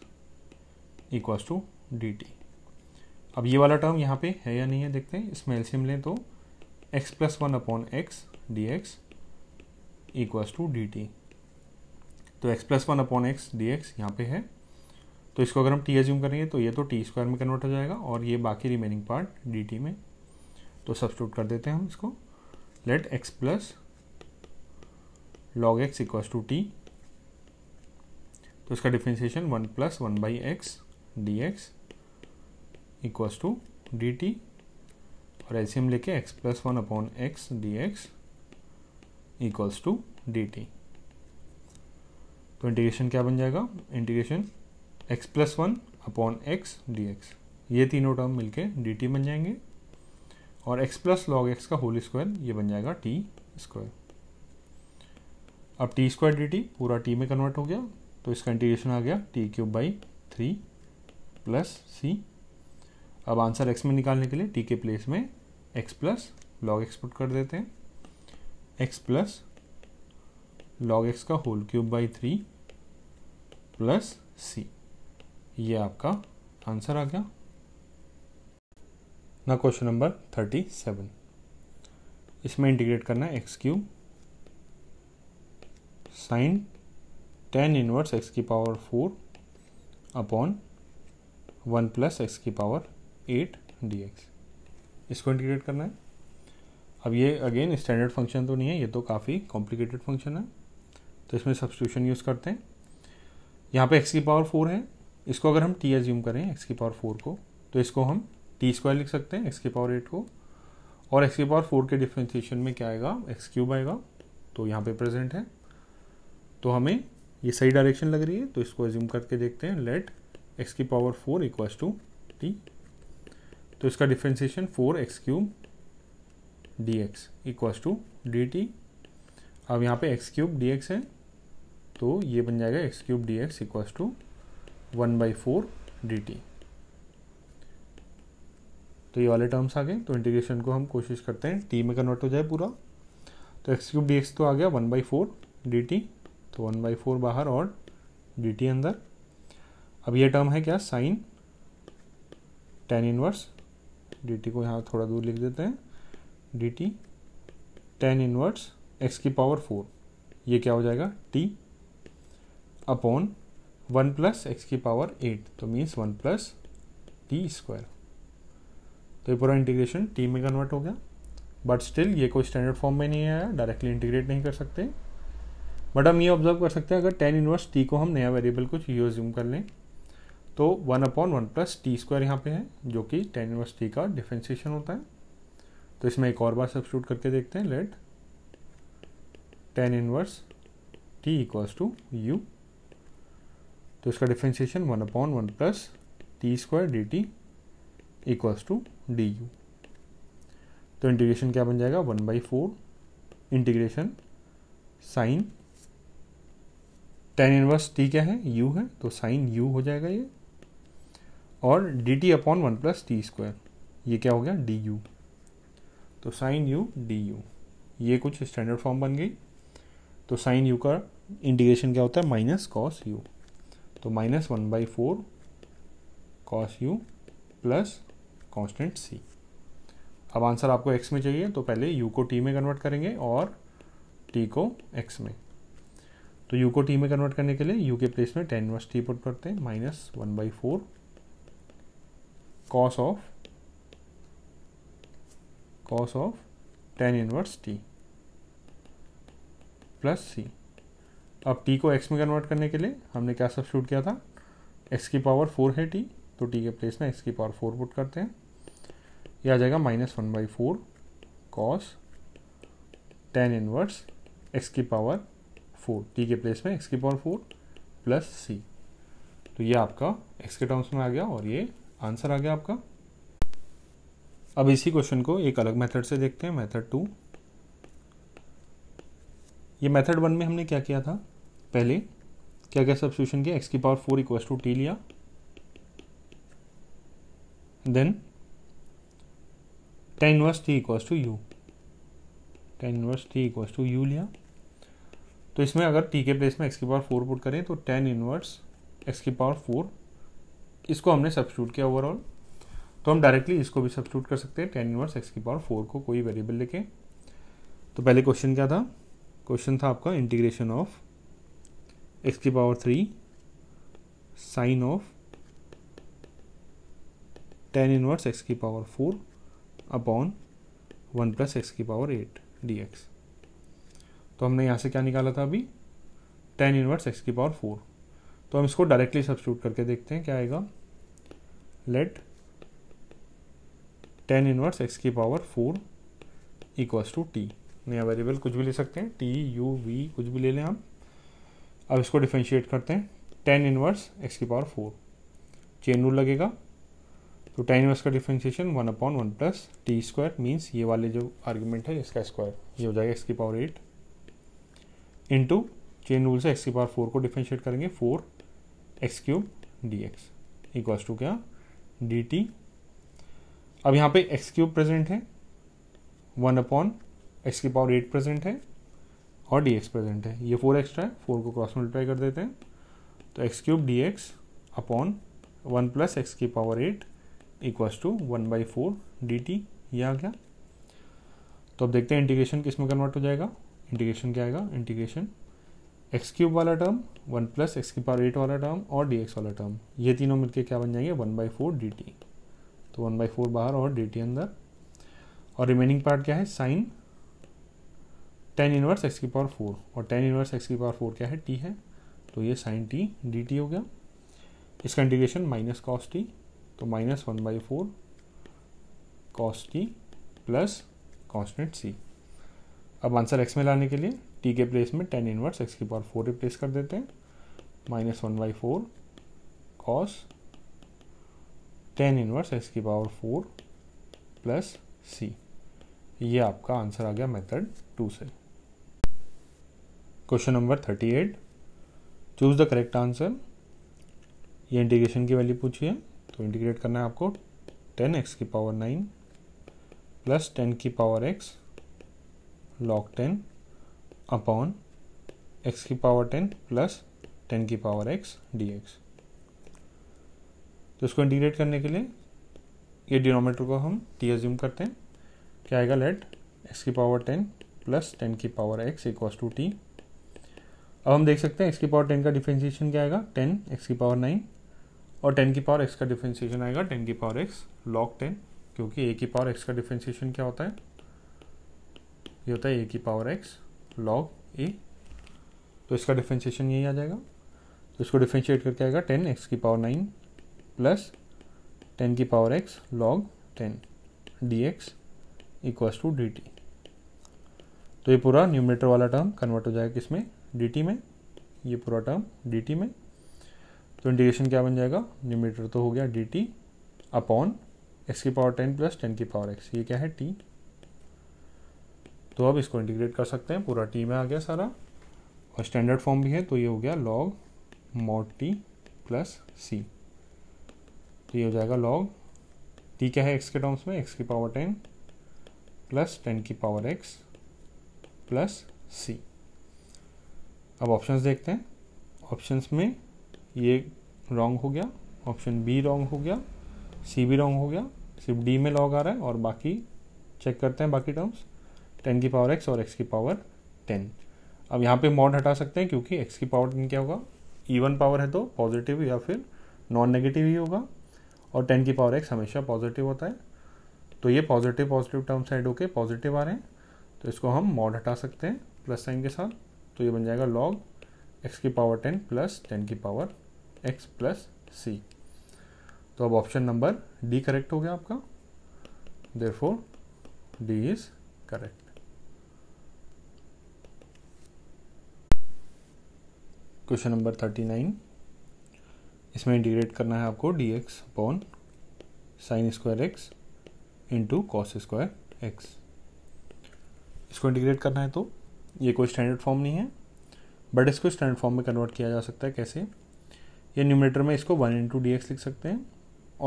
equal to D T अब ये वाला टर्म यहाँ पे है या नहीं है देखते हैं इसमें एल्सियम लें तो x plus one upon x D x equals to D T तो x plus one upon x D x यहाँ पे है तो इसको अगर हम टी एज्यूम करेंगे तो ये तो टी स्क्वायर में कन्वर्ट हो जाएगा और ये बाकी रिमेनिंग पार्ट डी टी में तो सब्सटूट कर देते हैं हम इसको let x plus log x equals to T तो इसका differentiation one plus one by x D x equals to D T और हम लेके x plus one upon x D x equals to D T तो integration क्या बन जाएगा integration x plus one upon x D x ये तीनों term मिलके डी टी बन जाएंगे और एक्स प्लस लॉग एक्स का होल स्क्वायर ये बन जाएगा टी स्क्वायर अब टी स्क्वायर डी टी पूरा टी में कन्वर्ट हो गया तो इसका इंटीग्रेशन आ गया t cube by three plus सी अब आंसर एक्स में निकालने के लिए टी के प्लेस में x plus log x put कर देते हैं एक्स प्लस लॉग एक्स का whole cube by three plus सी ये आपका आंसर आ गया ना क्वेश्चन नंबर थर्टी सेवन इसमें इंटीग्रेट करना है x cube sine tan inverse x की power four upon one plus x की पावर एट डी एक्स इसको इंटीग्रेट करना है अब ये अगेन स्टैंडर्ड फंक्शन तो नहीं है ये तो काफ़ी कॉम्प्लिकेटेड फंक्शन है तो इसमें सब्सिट्यूशन यूज़ करते हैं यहाँ पे एक्स की पावर फोर है इसको अगर हम टी एज्यूम करें एक्स की पावर फोर को तो इसको हम टी स्क्वायर लिख सकते हैं एक्स की पावर एट को और एक्स की पावर फोर के डिफ्रेंसिएशन में क्या आएगा एक्स क्यूब आएगा तो यहाँ पे प्रेजेंट है तो हमें ये सही डायरेक्शन लग रही है तो इसको एज्यूम करके देखते हैं लेट एक्स की power four equals to T तो इसका differentiation four x cube d x equals to D T अब यहाँ पे एक्स क्यूब डी एक्स है तो ये बन जाएगा x cube d x equals to one by four d तो ये वाले टर्म्स आ गए तो इंटीग्रेशन को हम कोशिश करते हैं टी में कन्वर्ट हो जाए पूरा तो एक्स क्यूब डी तो आ गया वन बाई फोर डी तो वन बाई फोर बाहर और डी अंदर अब ये टर्म है क्या साइन टेन इनवर्स डी को यहाँ थोड़ा दूर लिख देते हैं d t tan inverse x की पावर फोर ये क्या हो जाएगा t upon one plus x की पावर एट तो means one plus t square तो ये पूरा इंटीग्रेशन टी में कन्वर्ट हो गया बट स्टिल ये कोई स्टैंडर्ड फॉर्म में नहीं आया डायरेक्टली इंटीग्रेट नहीं कर सकते बट हम ये ऑब्जर्व कर सकते हैं अगर टेन इनवर्स टी को हम नया वेरिएबल कुछ यू ज्यूम कर लें तो one upon one plus t square यहाँ पे है जो कि टेन इनवर्स टी का डिफ्रेंसिएशन होता है तो इसमें एक और बार सब्सिट्यूट करके देखते हैं let tan inverse t equals to u तो इसका differentiation one upon one plus t square d t equals to d u तो इंटीग्रेशन क्या बन जाएगा one by four integration sine tan inverse t क्या है यू है तो साइन यू हो जाएगा ये और D T upon one plus t square ये क्या हो गया डी यू तो साइन यू डी यू ये कुछ स्टैंडर्ड फॉर्म बन गई तो साइन यू का इंटीग्रेशन क्या होता है माइनस कॉस यू तो minus one by four cos u plus constant c अब आंसर आपको एक्स में चाहिए तो पहले यू को टी में कन्वर्ट करेंगे और टी को एक्स में तो यू को टी में कन्वर्ट करने के लिए यू के प्लेस में टेन वर्स टी पुट करते हैं minus one by four cos of cos of tan inverse t plus सी अब टी को एक्स में कन्वर्ट करने के लिए हमने क्या सब्सिट्यूट किया था एक्स की पावर फोर है टी तो टी के प्लेस में एक्स की पावर फोर पुट करते हैं यह आ जाएगा minus one by four cos tan inverse x की पावर फोर टी के प्लेस में एक्स की पावर फोर प्लस सी तो ये आपका एक्स के टर्म्स में आ गया और ये आंसर आ गया आपका अब इसी क्वेश्चन को एक अलग मेथड से देखते हैं मेथड टू ये मेथड वन में हमने क्या किया था पहले क्या क्या सब्सिट्यूशन किया एक्स की power four equal to t लिया then tan inverse t equals to u tan inverse t equal to u लिया तो इसमें अगर टी के प्लेस में एक्स की पावर फोर पुट करें तो टेन इनवर्स एक्स की पावर फोर इसको हमने सब्सिट्यूट किया ओवरऑल तो हम डायरेक्टली इसको भी सब्सिट्यूट कर सकते हैं टेन इनवर्स एक्स की पावर फोर को कोई वेरिएबल लेके तो पहले क्वेश्चन क्या था क्वेश्चन था आपका इंटीग्रेशन ऑफ एक्स की power three sine of tan inverse x की power four upon one plus x की पावर एट डी एक्स तो हमने यहाँ से क्या निकाला था अभी टेन इनवर्स एक्स की पावर फोर तो हम इसको डायरेक्टली सब्सिट्यूट करके देखते हैं क्या आएगा लेट टेन इनवर्स एक्स की power four equals to t नया वेरिएबल कुछ भी ले सकते हैं टी यू वी कुछ भी ले लें आप अब इसको डिफ्रेंशिएट करते हैं टेन इनवर्स एक्स की पावर फोर चेन रूल लगेगा तो टेन इनवर्स का differentiation one upon one plus t square means ये वाले जो आर्ग्यूमेंट है इसका स्क्वायर ये हो जाएगा एक्स की power eight into chain rule से एक्स की पावर फोर को डिफ्रेंशिएट करेंगे four x cube d x equals to क्या डी टी अब यहाँ पे एक्स क्यूब प्रेजेंट है वन अपॉन एक्स की पावर एट प्रेजेंट है और डी एक्स प्रेजेंट है ये फोर एक्स्ट्रा है फोर को क्रॉस मल्टीप्लाई कर देते हैं तो x cube d x upon one plus x की power eight equals to one by four D t ये आ गया तो अब देखते हैं इंटीग्रेशन किस में कन्वर्ट हो जाएगा इंटीग्रेशन क्या आएगा इंटीग्रेशन एक्स क्यूब वाला टर्म वन प्लस एक्स की पावर एट वाला टर्म और डी एक्स वाला टर्म ये तीनों मिलकर क्या बन जाएंगे one by four D T तो वन बाई फोर बाहर और डी टी अंदर और रिमेनिंग पार्ट क्या है साइन टेन इनवर्स एक्स की पावर फोर और टेन इनवर्स एक्स की पावर फोर क्या है टी है तो ये साइन टी डी टी हो गया इसका इंटीग्रेशन माइनस कॉस टी तो minus one by four cos t plus constant c अब आंसर एक्स में लाने के लिए टी के प्लेस में टेन इनवर्स एक्स की पावर फोर रिप्लेस कर देते हैं minus one by four cos tan inverse x की पावर फोर प्लस सी ये आपका आंसर आ गया मेथड टू से question number thirty eight choose the correct answer ये इंटीग्रेशन की वैल्यू पूछी है तो इंटीग्रेट करना है आपको टेन एक्स की पावर नाइन प्लस टेन की power x log ten upon x की पावर टेन प्लस टेन की पावर एक्स डी एक्स तो इसको इंटीग्रेट करने के लिए ये डिनोमीटर को हम टी एज्यूम करते हैं क्या आएगा लेट एक्स की पावर टेन प्लस टेन की power x equals to t अब हम देख सकते हैं एक्स की पावर टेन का डिफ्रेंसीशन क्या आएगा टेन एक्स की पावर नाइन और टेन की पावर एक्स का डिफ्रेंसीशन आएगा टेन की पावर एक्स लॉग टेन क्योंकि ए की पावर एक्स का डिफ्रेंसीशन क्या होता है ये होता है ए की पावर एक्स लॉग ए तो इसका डिफ्रेंसीशन यही आ जाएगा तो इसको डिफ्रेंशिएट करके आएगा टेन एक्स की पावर नाइन प्लस टेन की power x log ten d x equals to D T तो ये पूरा न्यूमिनेटर वाला टर्म कन्वर्ट हो जाएगा किसमें डी में ये पूरा टर्म डी में तो इंटीग्रेशन क्या बन जाएगा निमीटर तो हो गया डी टी अपॉन एक्स की पावर टेन प्लस टेन की पावर एक्स ये क्या है टी तो अब इसको इंटीग्रेट कर सकते हैं पूरा टी में आ गया सारा और स्टैंडर्ड फॉर्म भी है तो ये हो गया लॉग मॉड टी प्लस सी तो ये हो जाएगा लॉग टी क्या है एक्स के टर्म्स में एक्स की पावर टेन प्लस टेन की पावर एक्स प्लस सी अब ऑप्शंस देखते हैं ऑप्शंस में ये रॉन्ग हो गया ऑप्शन बी रॉन्ग हो गया सी भी रॉन्ग हो गया सिर्फ डी में लॉग आ रहा है और बाकी चेक करते हैं बाकी टर्म्स टेन की पावर एक्स और एक्स की पावर टेन अब यहाँ पे मॉड हटा सकते हैं क्योंकि एक्स की पावर टेन क्या होगा इवन e पावर है तो पॉजिटिव या फिर नॉन नेगेटिव ही होगा और टेन की पावर एक्स हमेशा पॉजिटिव होता है तो ये पॉजिटिव पॉजिटिव टर्म्स एड होके पॉजिटिव आ रहे हैं तो इसको हम मॉड हटा सकते हैं प्लस साइन के साथ तो ये बन जाएगा लॉग एक्स की पावर टेन प्लस टेन की पावर एक्स प्लस सी तो अब ऑप्शन नंबर डी करेक्ट हो गया आपका therefore d is correct question number thirty nine इसमें इंटीग्रेट करना है आपको d x upon sine square x into cos square x इसको इंटीग्रेट करना है तो ये कोई स्टैंडर्ड फॉर्म नहीं है बट इसको स्टैंडर्ड फॉर्म में कन्वर्ट किया जा सकता है कैसे ये न्यूमिनेटर में इसको वन इंटू डी लिख सकते हैं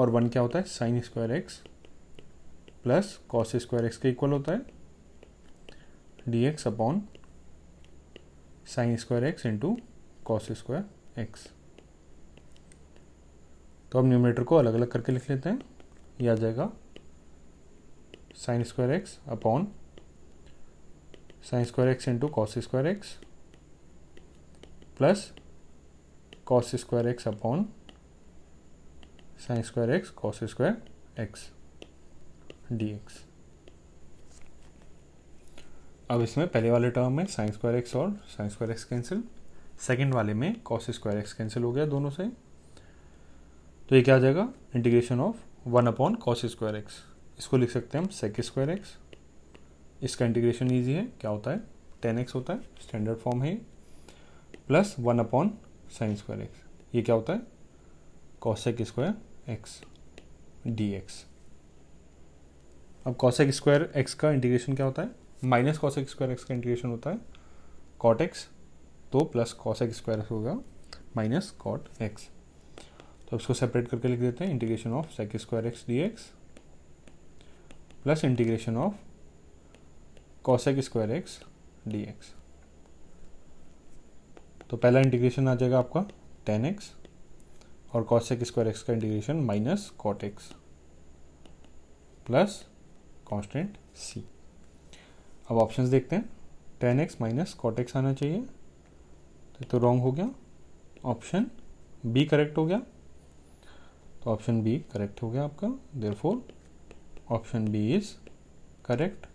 और वन क्या होता है sine square x plus cos square x के इक्वल होता है d x upon sine square x into cos square x तो हम न्यूमिनेटर को अलग अलग करके लिख लेते हैं यह आ जाएगा sine square x upon sine square x into cos square x plus cos square x upon sine square x cos square x D x अब इसमें पहले वाले टर्म में साइन स्क्वायर एक्स और sine square x cancel second वाले में cos square x cancel हो गया दोनों से तो ये क्या आ जाएगा integration of one upon cos square x इसको लिख सकते हैं हम सेक स्क्वायर एक्स इसका इंटीग्रेशन ईजी है क्या होता है टेन एक्स होता है स्टैंडर्ड फॉर्म है plus one upon sine square x ये क्या होता है cosec square x D x अब कॉसेक स्क्वायर एक्स का इंटीग्रेशन क्या होता है माइनस कॉसेक स्क्वायर एक्स का इंटीग्रेशन होता है कॉट एक्स तो प्लस कॉसेक स्क्वायर होगा माइनस कॉट एक्स तो इसको सेपरेट करके लिख देते हैं integration of sec square x D x plus integration of cosec square x D x तो पहला इंटीग्रेशन आ जाएगा आपका टेन एक्स और कॉसेक स्क्वायर एक्स का integration minus cot x plus constant c अब ऑप्शंस देखते हैं tan x minus cot x आना चाहिए तो, तो रॉन्ग हो गया ऑप्शन बी करेक्ट हो गया तो ऑप्शन बी करेक्ट हो गया आपका there option B is correct